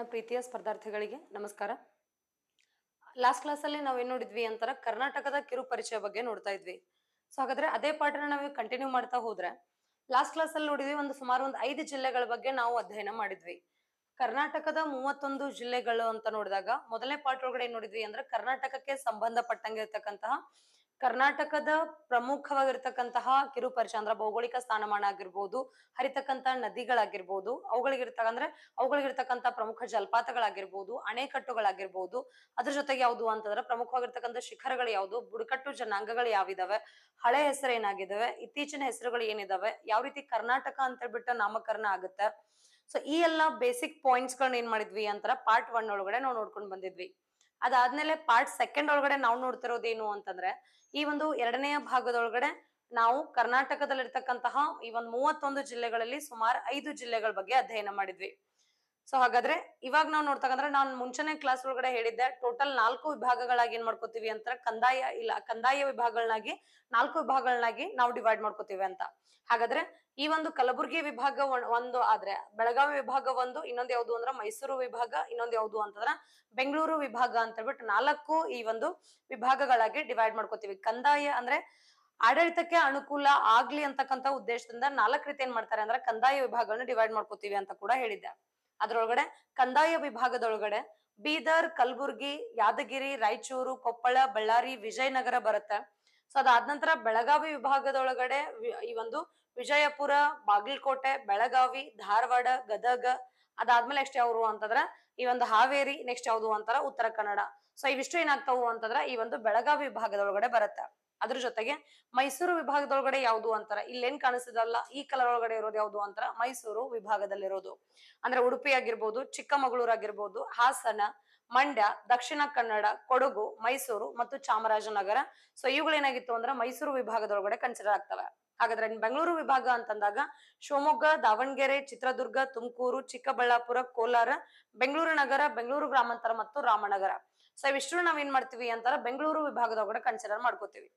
ನನ್ನ ಪ್ರೀತಿಯ ಸ್ಪರ್ಧಾರ್ಥಿಗಳಿಗೆ ನಮಸ್ಕಾರ ಲಾಸ್ಟ್ ಕ್ಲಾಸಲ್ಲಿ ನಾವೇನ್ ನೋಡಿದ್ವಿ ಅಂತಾರ ಕರ್ನಾಟಕದ ಕಿರು ಪರಿಚಯ ಬಗ್ಗೆ ನೋಡ್ತಾ ಇದ್ವಿ ಸೊ ಹಾಗಾದ್ರೆ ಅದೇ ಪಾಠನ ನಾವು ಕಂಟಿನ್ಯೂ ಮಾಡ್ತಾ ಹೋದ್ರೆ ಲಾಸ್ಟ್ ಕ್ಲಾಸ್ ಅಲ್ಲಿ ನೋಡಿದ್ವಿ ಒಂದು ಸುಮಾರು ಒಂದು ಐದು ಜಿಲ್ಲೆಗಳ ಬಗ್ಗೆ ನಾವು ಅಧ್ಯಯನ ಮಾಡಿದ್ವಿ ಕರ್ನಾಟಕದ ಮೂವತ್ತೊಂದು ಜಿಲ್ಲೆಗಳು ಅಂತ ನೋಡಿದಾಗ ಮೊದಲನೇ ಪಾಠ ಒಳಗಡೆ ನೋಡಿದ್ವಿ ಅಂದ್ರೆ ಕರ್ನಾಟಕಕ್ಕೆ ಸಂಬಂಧಪಟ್ಟಂಗೆ ಇರ್ತಕ್ಕಂತಹ ಕರ್ನಾಟಕದ ಪ್ರಮುಖವಾಗಿರ್ತಕ್ಕಂತಹ ಕಿರುಪರಿಚಯ ಅಂದ್ರ ಭೌಗೋಳಿಕ ಸ್ಥಾನಮಾನ ಆಗಿರ್ಬೋದು ಹರಿತಕ್ಕಂತ ನದಿಗಳಾಗಿರ್ಬೋದು ಅವುಗಳಿಗಿರ್ತಕ್ಕ ಅಂದ್ರೆ ಅವುಗಳಿಗಿರ್ತಕ್ಕಂತ ಪ್ರಮುಖ ಜಲಪಾತಗಳಾಗಿರ್ಬೋದು ಅಣೆಕಟ್ಟುಗಳಾಗಿರ್ಬೋದು ಅದ್ರ ಜೊತೆಗೆ ಯಾವುದು ಅಂತಂದ್ರೆ ಪ್ರಮುಖವಾಗಿರ್ತಕ್ಕಂಥ ಶಿಖರಗಳು ಯಾವುದು ಬುಡಕಟ್ಟು ಜನಾಂಗಗಳು ಯಾವಿದಾವೆ ಹಳೆ ಹೆಸರು ಏನಾಗಿದಾವೆ ಇತ್ತೀಚಿನ ಹೆಸರುಗಳು ಏನಿದಾವೆ ಯಾವ ರೀತಿ ಕರ್ನಾಟಕ ಅಂತ ಹೇಳ್ಬಿಟ್ಟು ನಾಮಕರಣ ಆಗುತ್ತೆ ಸೊ ಈ ಎಲ್ಲಾ ಬೇಸಿಕ್ ಪಾಯಿಂಟ್ಸ್ ಗಳನ್ನ ಏನ್ ಮಾಡಿದ್ವಿ ಅಂತರ ಪಾರ್ಟ್ ಒನ್ ಒಳಗಡೆ ನಾವು ನೋಡ್ಕೊಂಡು ಬಂದಿದ್ವಿ ಅದಾದ್ಮೇಲೆ ಪಾರ್ಟ್ ಸೆಕೆಂಡ್ ಒಳಗಡೆ ನಾವು ನೋಡ್ತಿರೋದೇನು ಅಂತಂದ್ರೆ ಈ ಒಂದು ಎರಡನೆಯ ಭಾಗದೊಳಗಡೆ ನಾವು ಕರ್ನಾಟಕದಲ್ಲಿರ್ತಕ್ಕಂತಹ ಈ ಒಂದು ಮೂವತ್ತೊಂದು ಜಿಲ್ಲೆಗಳಲ್ಲಿ ಸುಮಾರು ಐದು ಜಿಲ್ಲೆಗಳ ಬಗ್ಗೆ ಅಧ್ಯಯನ ಮಾಡಿದ್ವಿ ಸೊ ಹಾಗಾದ್ರೆ ಇವಾಗ ನಾವು ನೋಡ್ತಕ್ಕಂದ್ರೆ ನಾನು ಮುಂಚೆನೆ ಕ್ಲಾಸ್ ಒಳಗಡೆ ಹೇಳಿದ್ದೆ ಟೋಟಲ್ ನಾಲ್ಕು ವಿಭಾಗಗಳಾಗಿ ಏನ್ ಮಾಡ್ಕೋತೀವಿ ಅಂತ ಕಂದಾಯ ಇಲ್ಲ ಕಂದಾಯ ವಿಭಾಗಗಳನ್ನಾಗಿ ನಾಲ್ಕು ವಿಭಾಗಗಳನ್ನಾಗಿ ನಾವು ಡಿವೈಡ್ ಮಾಡ್ಕೋತೀವಿ ಅಂತ ಹಾಗಾದ್ರೆ ಈ ಒಂದು ಕಲಬುರಗಿ ವಿಭಾಗ ಒಂದು ಆದ್ರೆ ಬೆಳಗಾವಿ ವಿಭಾಗ ಒಂದು ಇನ್ನೊಂದು ಯಾವ್ದು ಅಂದ್ರೆ ಮೈಸೂರು ವಿಭಾಗ ಇನ್ನೊಂದು ಯಾವ್ದು ಅಂತಂದ್ರ ಬೆಂಗಳೂರು ವಿಭಾಗ ಅಂತ ಹೇಳ್ಬಿಟ್ಟು ನಾಲ್ಕು ಈ ಒಂದು ವಿಭಾಗಗಳಾಗಿ ಡಿವೈಡ್ ಮಾಡ್ಕೋತೀವಿ ಕಂದಾಯ ಅಂದ್ರೆ ಆಡಳಿತಕ್ಕೆ ಅನುಕೂಲ ಆಗ್ಲಿ ಅಂತಕ್ಕಂಥ ಉದ್ದೇಶದಿಂದ ನಾಲ್ಕು ರೀತಿ ಏನ್ ಮಾಡ್ತಾರೆ ಅಂದ್ರೆ ಕಂದಾಯ ವಿಭಾಗಗಳನ್ನ ಡಿವೈಡ್ ಮಾಡ್ಕೋತೀವಿ ಅಂತ ಕೂಡ ಹೇಳಿದ್ದೆ ಅದ್ರೊಳಗಡೆ ಕಂದಾಯ ವಿಭಾಗದೊಳಗಡೆ ಬೀದರ್ ಕಲಬುರ್ಗಿ ಯಾದಗಿರಿ ರಾಯಚೂರು ಕೊಪ್ಪಳ ಬಳ್ಳಾರಿ ವಿಜಯನಗರ ಬರುತ್ತೆ ಸೊ ಅದಾದ ನಂತರ ಬೆಳಗಾವಿ ವಿಭಾಗದೊಳಗಡೆ ಈ ಒಂದು ವಿಜಯಪುರ ಬಾಗಲಕೋಟೆ ಬೆಳಗಾವಿ ಧಾರವಾಡ ಗದಗ ಅದಾದ್ಮೇಲೆ ನೆಕ್ಸ್ಟ್ ಯಾವ್ರು ಅಂತಂದ್ರ ಈ ಒಂದು ಹಾವೇರಿ ನೆಕ್ಸ್ಟ್ ಯಾವ್ದು ಅಂತಾರ ಉತ್ತರ ಕನ್ನಡ ಸೊ ಇವಿಷ್ಟು ಏನಾಗ್ತಾವು ಅಂತಂದ್ರ ಈ ಒಂದು ಬೆಳಗಾವಿ ವಿಭಾಗದೊಳಗಡೆ ಬರುತ್ತೆ ಅದ್ರ ಜೊತೆಗೆ ಮೈಸೂರು ವಿಭಾಗದೊಳಗಡೆ ಯಾವ್ದು ಅಂತಾರ ಇಲ್ಲೇನ್ ಕಾಣಿಸ್ತದಲ್ಲ ಈ ಕಲರ್ ಒಳಗಡೆ ಇರೋದು ಯಾವ್ದು ಅಂತಾರ ಮೈಸೂರು ವಿಭಾಗದಲ್ಲಿರೋದು ಅಂದ್ರೆ ಉಡುಪಿ ಆಗಿರ್ಬೋದು ಚಿಕ್ಕಮಗಳೂರು ಆಗಿರ್ಬೋದು ಹಾಸನ ಮಂಡ್ಯ ದಕ್ಷಿಣ ಕನ್ನಡ ಕೊಡಗು ಮೈಸೂರು ಮತ್ತು ಚಾಮರಾಜನಗರ ಸೊ ಇವುಗಳೇನಾಗಿತ್ತು ಅಂದ್ರೆ ಮೈಸೂರು ವಿಭಾಗದೊಳಗಡೆ ಕನ್ಸಿಡರ್ ಆಗ್ತವೆ ಹಾಗಾದ್ರೆ ಬೆಂಗಳೂರು ವಿಭಾಗ ಅಂತಂದಾಗ ಶಿವಮೊಗ್ಗ ದಾವಣಗೆರೆ ಚಿತ್ರದುರ್ಗ ತುಮಕೂರು ಚಿಕ್ಕಬಳ್ಳಾಪುರ ಕೋಲಾರ ಬೆಂಗಳೂರು ನಗರ ಬೆಂಗಳೂರು ಗ್ರಾಮಾಂತರ ಮತ್ತು ರಾಮನಗರ ಸೊ ಇವಿಷ್ಟು ನಾವ್ ಏನ್ ಮಾಡ್ತೀವಿ ಅಂತಾರ ಬೆಂಗಳೂರು ವಿಭಾಗದೊಳಗಡೆ ಕನ್ಸಿಡರ್ ಮಾಡ್ಕೋತೀವಿ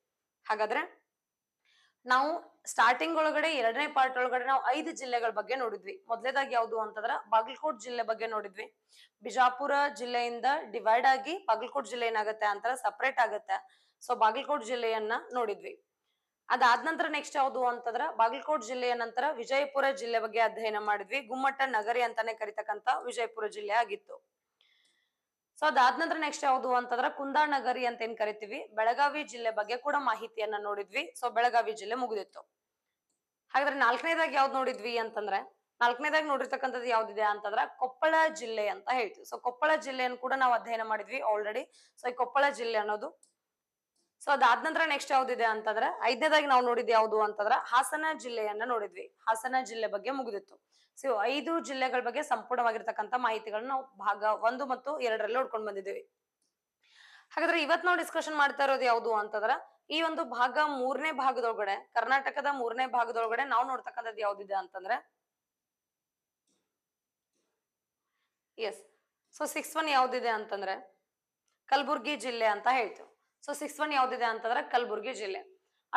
ಹಾಗಾದ್ರೆ ನಾವು ಸ್ಟಾರ್ಟಿಂಗ್ ಒಳಗಡೆ ಎರಡನೇ ಪಾರ್ಟ್ ಒಳಗಡೆ ನಾವು ಐದು ಜಿಲ್ಲೆಗಳ ಬಗ್ಗೆ ನೋಡಿದ್ವಿ ಮೊದಲೇದಾಗಿ ಯಾವುದು ಅಂತಂದ್ರ ಬಾಗಲಕೋಟ್ ಜಿಲ್ಲೆ ಬಗ್ಗೆ ನೋಡಿದ್ವಿ ಬಿಜಾಪುರ ಜಿಲ್ಲೆಯಿಂದ ಡಿವೈಡ್ ಆಗಿ ಬಾಗಲಕೋಟ್ ಜಿಲ್ಲೆ ಏನಾಗುತ್ತೆ ಅಂತರ ಸಪರೇಟ್ ಆಗತ್ತೆ ಸೊ ಬಾಗಲಕೋಟ್ ಜಿಲ್ಲೆಯನ್ನ ನೋಡಿದ್ವಿ ಅದಾದ ನಂತರ ನೆಕ್ಸ್ಟ್ ಯಾವ್ದು ಅಂತಂದ್ರ ಬಾಗಲಕೋಟ್ ಜಿಲ್ಲೆಯ ನಂತರ ವಿಜಯಪುರ ಜಿಲ್ಲೆ ಬಗ್ಗೆ ಅಧ್ಯಯನ ಮಾಡಿದ್ವಿ ಗುಮ್ಮಟ್ಟ ನಗರಿ ಅಂತಾನೆ ಕರಿತಕ್ಕಂತ ವಿಜಯಪುರ ಜಿಲ್ಲೆ ಆಗಿತ್ತು ಸೊ ಅದಾದ ನಂತರ ನೆಕ್ಸ್ಟ್ ಯಾವುದು ಅಂತಂದ್ರೆ ಕುಂದಾನಗರಿ ಅಂತ ಏನ್ ಕರಿತೀವಿ ಬೆಳಗಾವಿ ಜಿಲ್ಲೆ ಬಗ್ಗೆ ಕೂಡ ಮಾಹಿತಿಯನ್ನ ನೋಡಿದ್ವಿ ಸೊ ಬೆಳಗಾವಿ ಜಿಲ್ಲೆ ಮುಗಿದಿತ್ತು ಹಾಗಾದ್ರೆ ನಾಲ್ಕನೇದಾಗಿ ಯಾವ್ದು ನೋಡಿದ್ವಿ ಅಂತಂದ್ರೆ ನಾಲ್ಕನೇದಾಗಿ ನೋಡಿರ್ತಕ್ಕಂಥದ್ದು ಯಾವ್ದಿದೆ ಅಂತಂದ್ರೆ ಕೊಪ್ಪಳ ಜಿಲ್ಲೆ ಅಂತ ಹೇಳ್ತೀವಿ ಸೊ ಕೊಪ್ಪಳ ಜಿಲ್ಲೆಯನ್ನು ಕೂಡ ನಾವು ಅಧ್ಯಯನ ಮಾಡಿದ್ವಿ ಆಲ್ರೆಡಿ ಸೊ ಈ ಕೊಪ್ಪಳ ಜಿಲ್ಲೆ ಅನ್ನೋದು ಸೊ ಅದಾದ ನಂತರ ನೆಕ್ಸ್ಟ್ ಯಾವ್ದಿದೆ ಅಂತಂದ್ರೆ ಐದನೇದಾಗಿ ನಾವು ನೋಡಿದ್ವಿ ಯಾವ್ದು ಅಂತಂದ್ರೆ ಹಾಸನ ಜಿಲ್ಲೆಯನ್ನ ನೋಡಿದ್ವಿ ಹಾಸನ ಜಿಲ್ಲೆ ಬಗ್ಗೆ ಮುಗಿದಿತ್ತು ಸೊ ಐದು ಜಿಲ್ಲೆಗಳ ಬಗ್ಗೆ ಸಂಪೂರ್ಣವಾಗಿರ್ತಕ್ಕಂಥ ಮಾಹಿತಿಗಳನ್ನ ನಾವು ಭಾಗ ಒಂದು ಮತ್ತು ಎರಡರಲ್ಲಿ ಹುಡ್ಕೊಂಡು ಬಂದಿದ್ದೀವಿ ಹಾಗಾದ್ರೆ ಇವತ್ ನಾವು ಡಿಸ್ಕಷನ್ ಮಾಡ್ತಾ ಇರೋದು ಯಾವುದು ಅಂತಂದ್ರ ಈ ಒಂದು ಭಾಗ ಮೂರನೇ ಭಾಗದೊಳಗಡೆ ಕರ್ನಾಟಕದ ಮೂರನೇ ಭಾಗದೊಳಗಡೆ ನಾವು ನೋಡ್ತಕ್ಕಂಥದ್ದು ಯಾವ್ದಿದೆ ಅಂತಂದ್ರೆ ಎಸ್ ಸೊ ಸಿಕ್ಸ್ ಒನ್ ಯಾವ್ದಿದೆ ಅಂತಂದ್ರೆ ಕಲಬುರ್ಗಿ ಜಿಲ್ಲೆ ಅಂತ ಹೇಳ್ತೀವಿ ಸೊ ಸಿಕ್ಸ್ ಒನ್ ಯಾವ್ದಿದೆ ಅಂತಂದ್ರೆ ಕಲಬುರ್ಗಿ ಜಿಲ್ಲೆ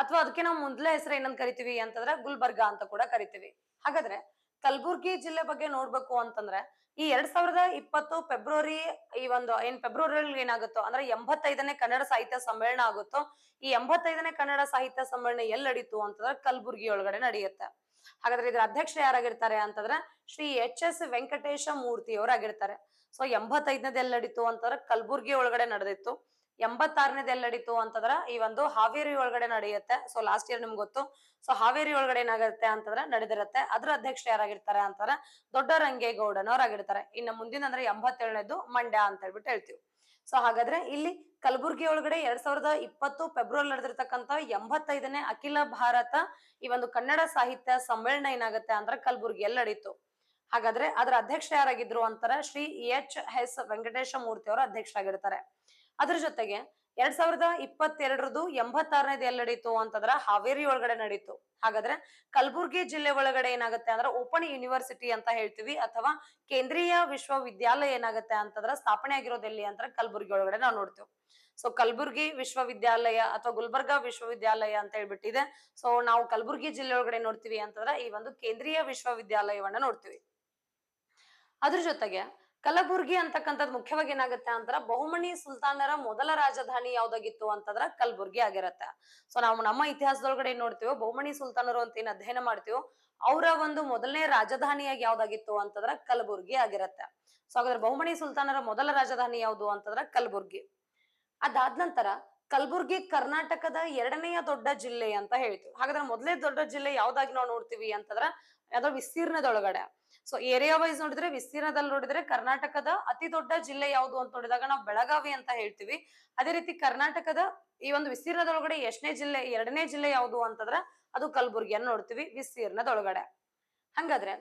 ಅಥವಾ ಅದಕ್ಕೆ ನಾವು ಮೊದ್ಲ ಹೆಸರು ಏನಂತ ಕರಿತೀವಿ ಅಂತಂದ್ರೆ ಗುಲ್ಬರ್ಗ ಅಂತ ಕೂಡ ಕರಿತೀವಿ ಹಾಗಾದ್ರೆ ಕಲಬುರ್ಗಿ ಜಿಲ್ಲೆ ಬಗ್ಗೆ ನೋಡ್ಬೇಕು ಅಂತಂದ್ರೆ ಈ ಎರಡ್ ಸಾವಿರದ ಇಪ್ಪತ್ತು ಫೆಬ್ರವರಿ ಈ ಒಂದು ಏನ್ ಫೆಬ್ರವರಿ ಏನಾಗುತ್ತೋ ಅಂದ್ರೆ ಎಂಬತ್ತೈದನೇ ಕನ್ನಡ ಸಾಹಿತ್ಯ ಸಮ್ಮೇಳನ ಆಗುತ್ತೋ ಈ ಎಂಬತ್ತೈದನೇ ಕನ್ನಡ ಸಾಹಿತ್ಯ ಸಮ್ಮೇಳನ ಎಲ್ಲಿ ನಡೀತು ಅಂತಂದ್ರೆ ಕಲಬುರ್ಗಿ ಒಳಗಡೆ ನಡೆಯುತ್ತೆ ಹಾಗಾದ್ರೆ ಇದ್ರ ಅಧ್ಯಕ್ಷ ಯಾರಾಗಿರ್ತಾರೆ ಅಂತಂದ್ರೆ ಶ್ರೀ ಎಚ್ ಎಸ್ ವೆಂಕಟೇಶ ಮೂರ್ತಿ ಆಗಿರ್ತಾರೆ ಸೊ ಎಂಬತ್ತೈದನೇದು ಎಲ್ಲಿ ನಡೀತು ಅಂತಂದ್ರೆ ಕಲಬುರ್ಗಿ ಒಳಗಡೆ ನಡೆದಿತ್ತು ಎಂಬತ್ತಾರನೇದು ಎಲ್ಲಿ ನಡೀತು ಅಂತಂದ್ರ ಈ ಒಂದು ಹಾವೇರಿ ಒಳಗಡೆ ನಡೆಯುತ್ತೆ ಸೊ ಲಾಸ್ಟ್ ಇಯರ್ ನಿಮ್ಗೆ ಗೊತ್ತು ಸೊ ಹಾವೇರಿ ಒಳಗಡೆ ಏನಾಗುತ್ತೆ ಅಂತಂದ್ರೆ ನಡೆದಿರತ್ತೆ ಅದ್ರ ಅಧ್ಯಕ್ಷ ಯಾರಾಗಿರ್ತಾರೆ ಅಂತಾರ ಆಗಿರ್ತಾರೆ ಇನ್ನು ಮುಂದಿನ ಅಂದ್ರೆ ಎಂಬತ್ತೇಳನೇದು ಮಂಡ್ಯ ಅಂತ ಹೇಳ್ಬಿಟ್ಟು ಹೇಳ್ತೀವಿ ಸೊ ಹಾಗಾದ್ರೆ ಇಲ್ಲಿ ಕಲಬುರ್ಗಿ ಒಳಗಡೆ ಎರಡ್ ಸಾವಿರದ ಇಪ್ಪತ್ತು ಫೆಬ್ರವರಿ ನಡೆದಿರತಕ್ಕಂತ ಎಂಬತ್ತೈದನೇ ಅಖಿಲ ಭಾರತ ಈ ಒಂದು ಕನ್ನಡ ಸಾಹಿತ್ಯ ಸಮ್ಮೇಳನ ಏನಾಗುತ್ತೆ ಅಂದ್ರ ಕಲಬುರ್ಗಿಯಲ್ಲಿ ನಡೀತು ಹಾಗಾದ್ರೆ ಅದರ ಅಧ್ಯಕ್ಷ ಯಾರಾಗಿದ್ರು ಅಂತಾರ ಶ್ರೀ ಎಚ್ ಎಸ್ ವೆಂಕಟೇಶ ಮೂರ್ತಿ ಅವರು ಅಧ್ಯಕ್ಷರಾಗಿರ್ತಾರೆ ಅದ್ರ ಜೊತೆಗೆ ಎರಡ್ ಸಾವಿರದ ಇಪ್ಪತ್ತೆರಡರದು ಎಂಬತ್ತಾರನೇದು ಎಲ್ಲಿ ನಡೀತು ಅಂತಂದ್ರೆ ಹಾವೇರಿ ಒಳಗಡೆ ನಡೀತು ಹಾಗಾದ್ರೆ ಕಲಬುರ್ಗಿ ಜಿಲ್ಲೆ ಒಳಗಡೆ ಏನಾಗುತ್ತೆ ಅಂದ್ರೆ ಓಪನ್ ಯೂನಿವರ್ಸಿಟಿ ಅಂತ ಹೇಳ್ತೀವಿ ಅಥವಾ ಕೇಂದ್ರೀಯ ವಿಶ್ವವಿದ್ಯಾಲಯ ಏನಾಗುತ್ತೆ ಅಂತಂದ್ರೆ ಸ್ಥಾಪನೆ ಆಗಿರೋದು ಎಲ್ಲಿ ಅಂತ ಕಲಬುರ್ಗಿ ಒಳಗಡೆ ನಾವು ನೋಡ್ತೇವೆ ಸೊ ಕಲಬುರ್ಗಿ ವಿಶ್ವವಿದ್ಯಾಲಯ ಅಥವಾ ಗುಲ್ಬರ್ಗಾ ವಿಶ್ವವಿದ್ಯಾಲಯ ಅಂತ ಹೇಳ್ಬಿಟ್ಟಿದೆ ಸೊ ನಾವು ಕಲಬುರ್ಗಿ ಜಿಲ್ಲೆ ಒಳಗಡೆ ನೋಡ್ತೀವಿ ಅಂತಂದ್ರೆ ಈ ಒಂದು ಕೇಂದ್ರೀಯ ವಿಶ್ವವಿದ್ಯಾಲಯವನ್ನ ನೋಡ್ತೀವಿ ಅದ್ರ ಜೊತೆಗೆ ಕಲಬುರ್ಗಿ ಅಂತಕ್ಕಂಥದ್ದು ಮುಖ್ಯವಾಗಿ ಏನಾಗುತ್ತೆ ಅಂತಂದ್ರ ಬಹುಮಣಿ ಸುಲ್ತಾನರ ಮೊದಲ ರಾಜಧಾನಿ ಯಾವ್ದಾಗಿತ್ತು ಅಂತಂದ್ರ ಕಲಬುರ್ಗಿ ಆಗಿರತ್ತೆ ಸೊ ನಾವು ನಮ್ಮ ಇತಿಹಾಸದೊಳಗಡೆ ಏನ್ ನೋಡ್ತೀವಿ ಬಹುಮಣಿ ಸುಲ್ತಾನರು ಅಂತ ಏನ್ ಅಧ್ಯಯನ ಮಾಡ್ತೀವಿ ಅವರ ಒಂದು ಮೊದಲನೇ ರಾಜಧಾನಿಯಾಗಿ ಯಾವ್ದಾಗಿತ್ತು ಅಂತಂದ್ರ ಕಲಬುರ್ಗಿ ಆಗಿರತ್ತೆ ಸೊ ಹಾಗಾದ್ರೆ ಬಹುಮಣಿ ಸುಲ್ತಾನರ ಮೊದಲ ರಾಜಧಾನಿ ಯಾವುದು ಅಂತಂದ್ರ ಕಲಬುರ್ಗಿ ಅದಾದ ನಂತರ ಕಲಬುರ್ಗಿ ಕರ್ನಾಟಕದ ಎರಡನೆಯ ದೊಡ್ಡ ಜಿಲ್ಲೆ ಅಂತ ಹೇಳ್ತೀವಿ ಹಾಗಾದ್ರೆ ಮೊದಲೇ ದೊಡ್ಡ ಜಿಲ್ಲೆ ಯಾವ್ದಾಗಿ ನಾವು ನೋಡ್ತೀವಿ ಅಂತಂದ್ರ ಯಾವ್ದೋ ವಿಸ್ತೀರ್ಣದೊಳಗಡೆ ಸೊ ಏರಿಯಾ ವೈಸ್ ನೋಡಿದ್ರೆ ವಿಸ್ತೀರ್ಣದಲ್ಲಿ ನೋಡಿದ್ರೆ ಕರ್ನಾಟಕದ ಅತಿ ದೊಡ್ಡ ಜಿಲ್ಲೆ ಯಾವುದು ಅಂತ ನೋಡಿದಾಗ ನಾವು ಬೆಳಗಾವಿ ಅಂತ ಹೇಳ್ತೀವಿ ಅದೇ ರೀತಿ ಕರ್ನಾಟಕದ ಈ ಒಂದು ವಿಸ್ತೀರ್ಣದೊಳಗಡೆ ಎಷ್ಟನೇ ಜಿಲ್ಲೆ ಎರಡನೇ ಜಿಲ್ಲೆ ಯಾವುದು ಅಂತಂದ್ರೆ ಅದು ಕಲಬುರ್ಗಿಯನ್ನು ನೋಡ್ತೀವಿ ವಿಸ್ತೀರ್ಣದೊಳಗಡೆ ಹಂಗಾದ್ರೆ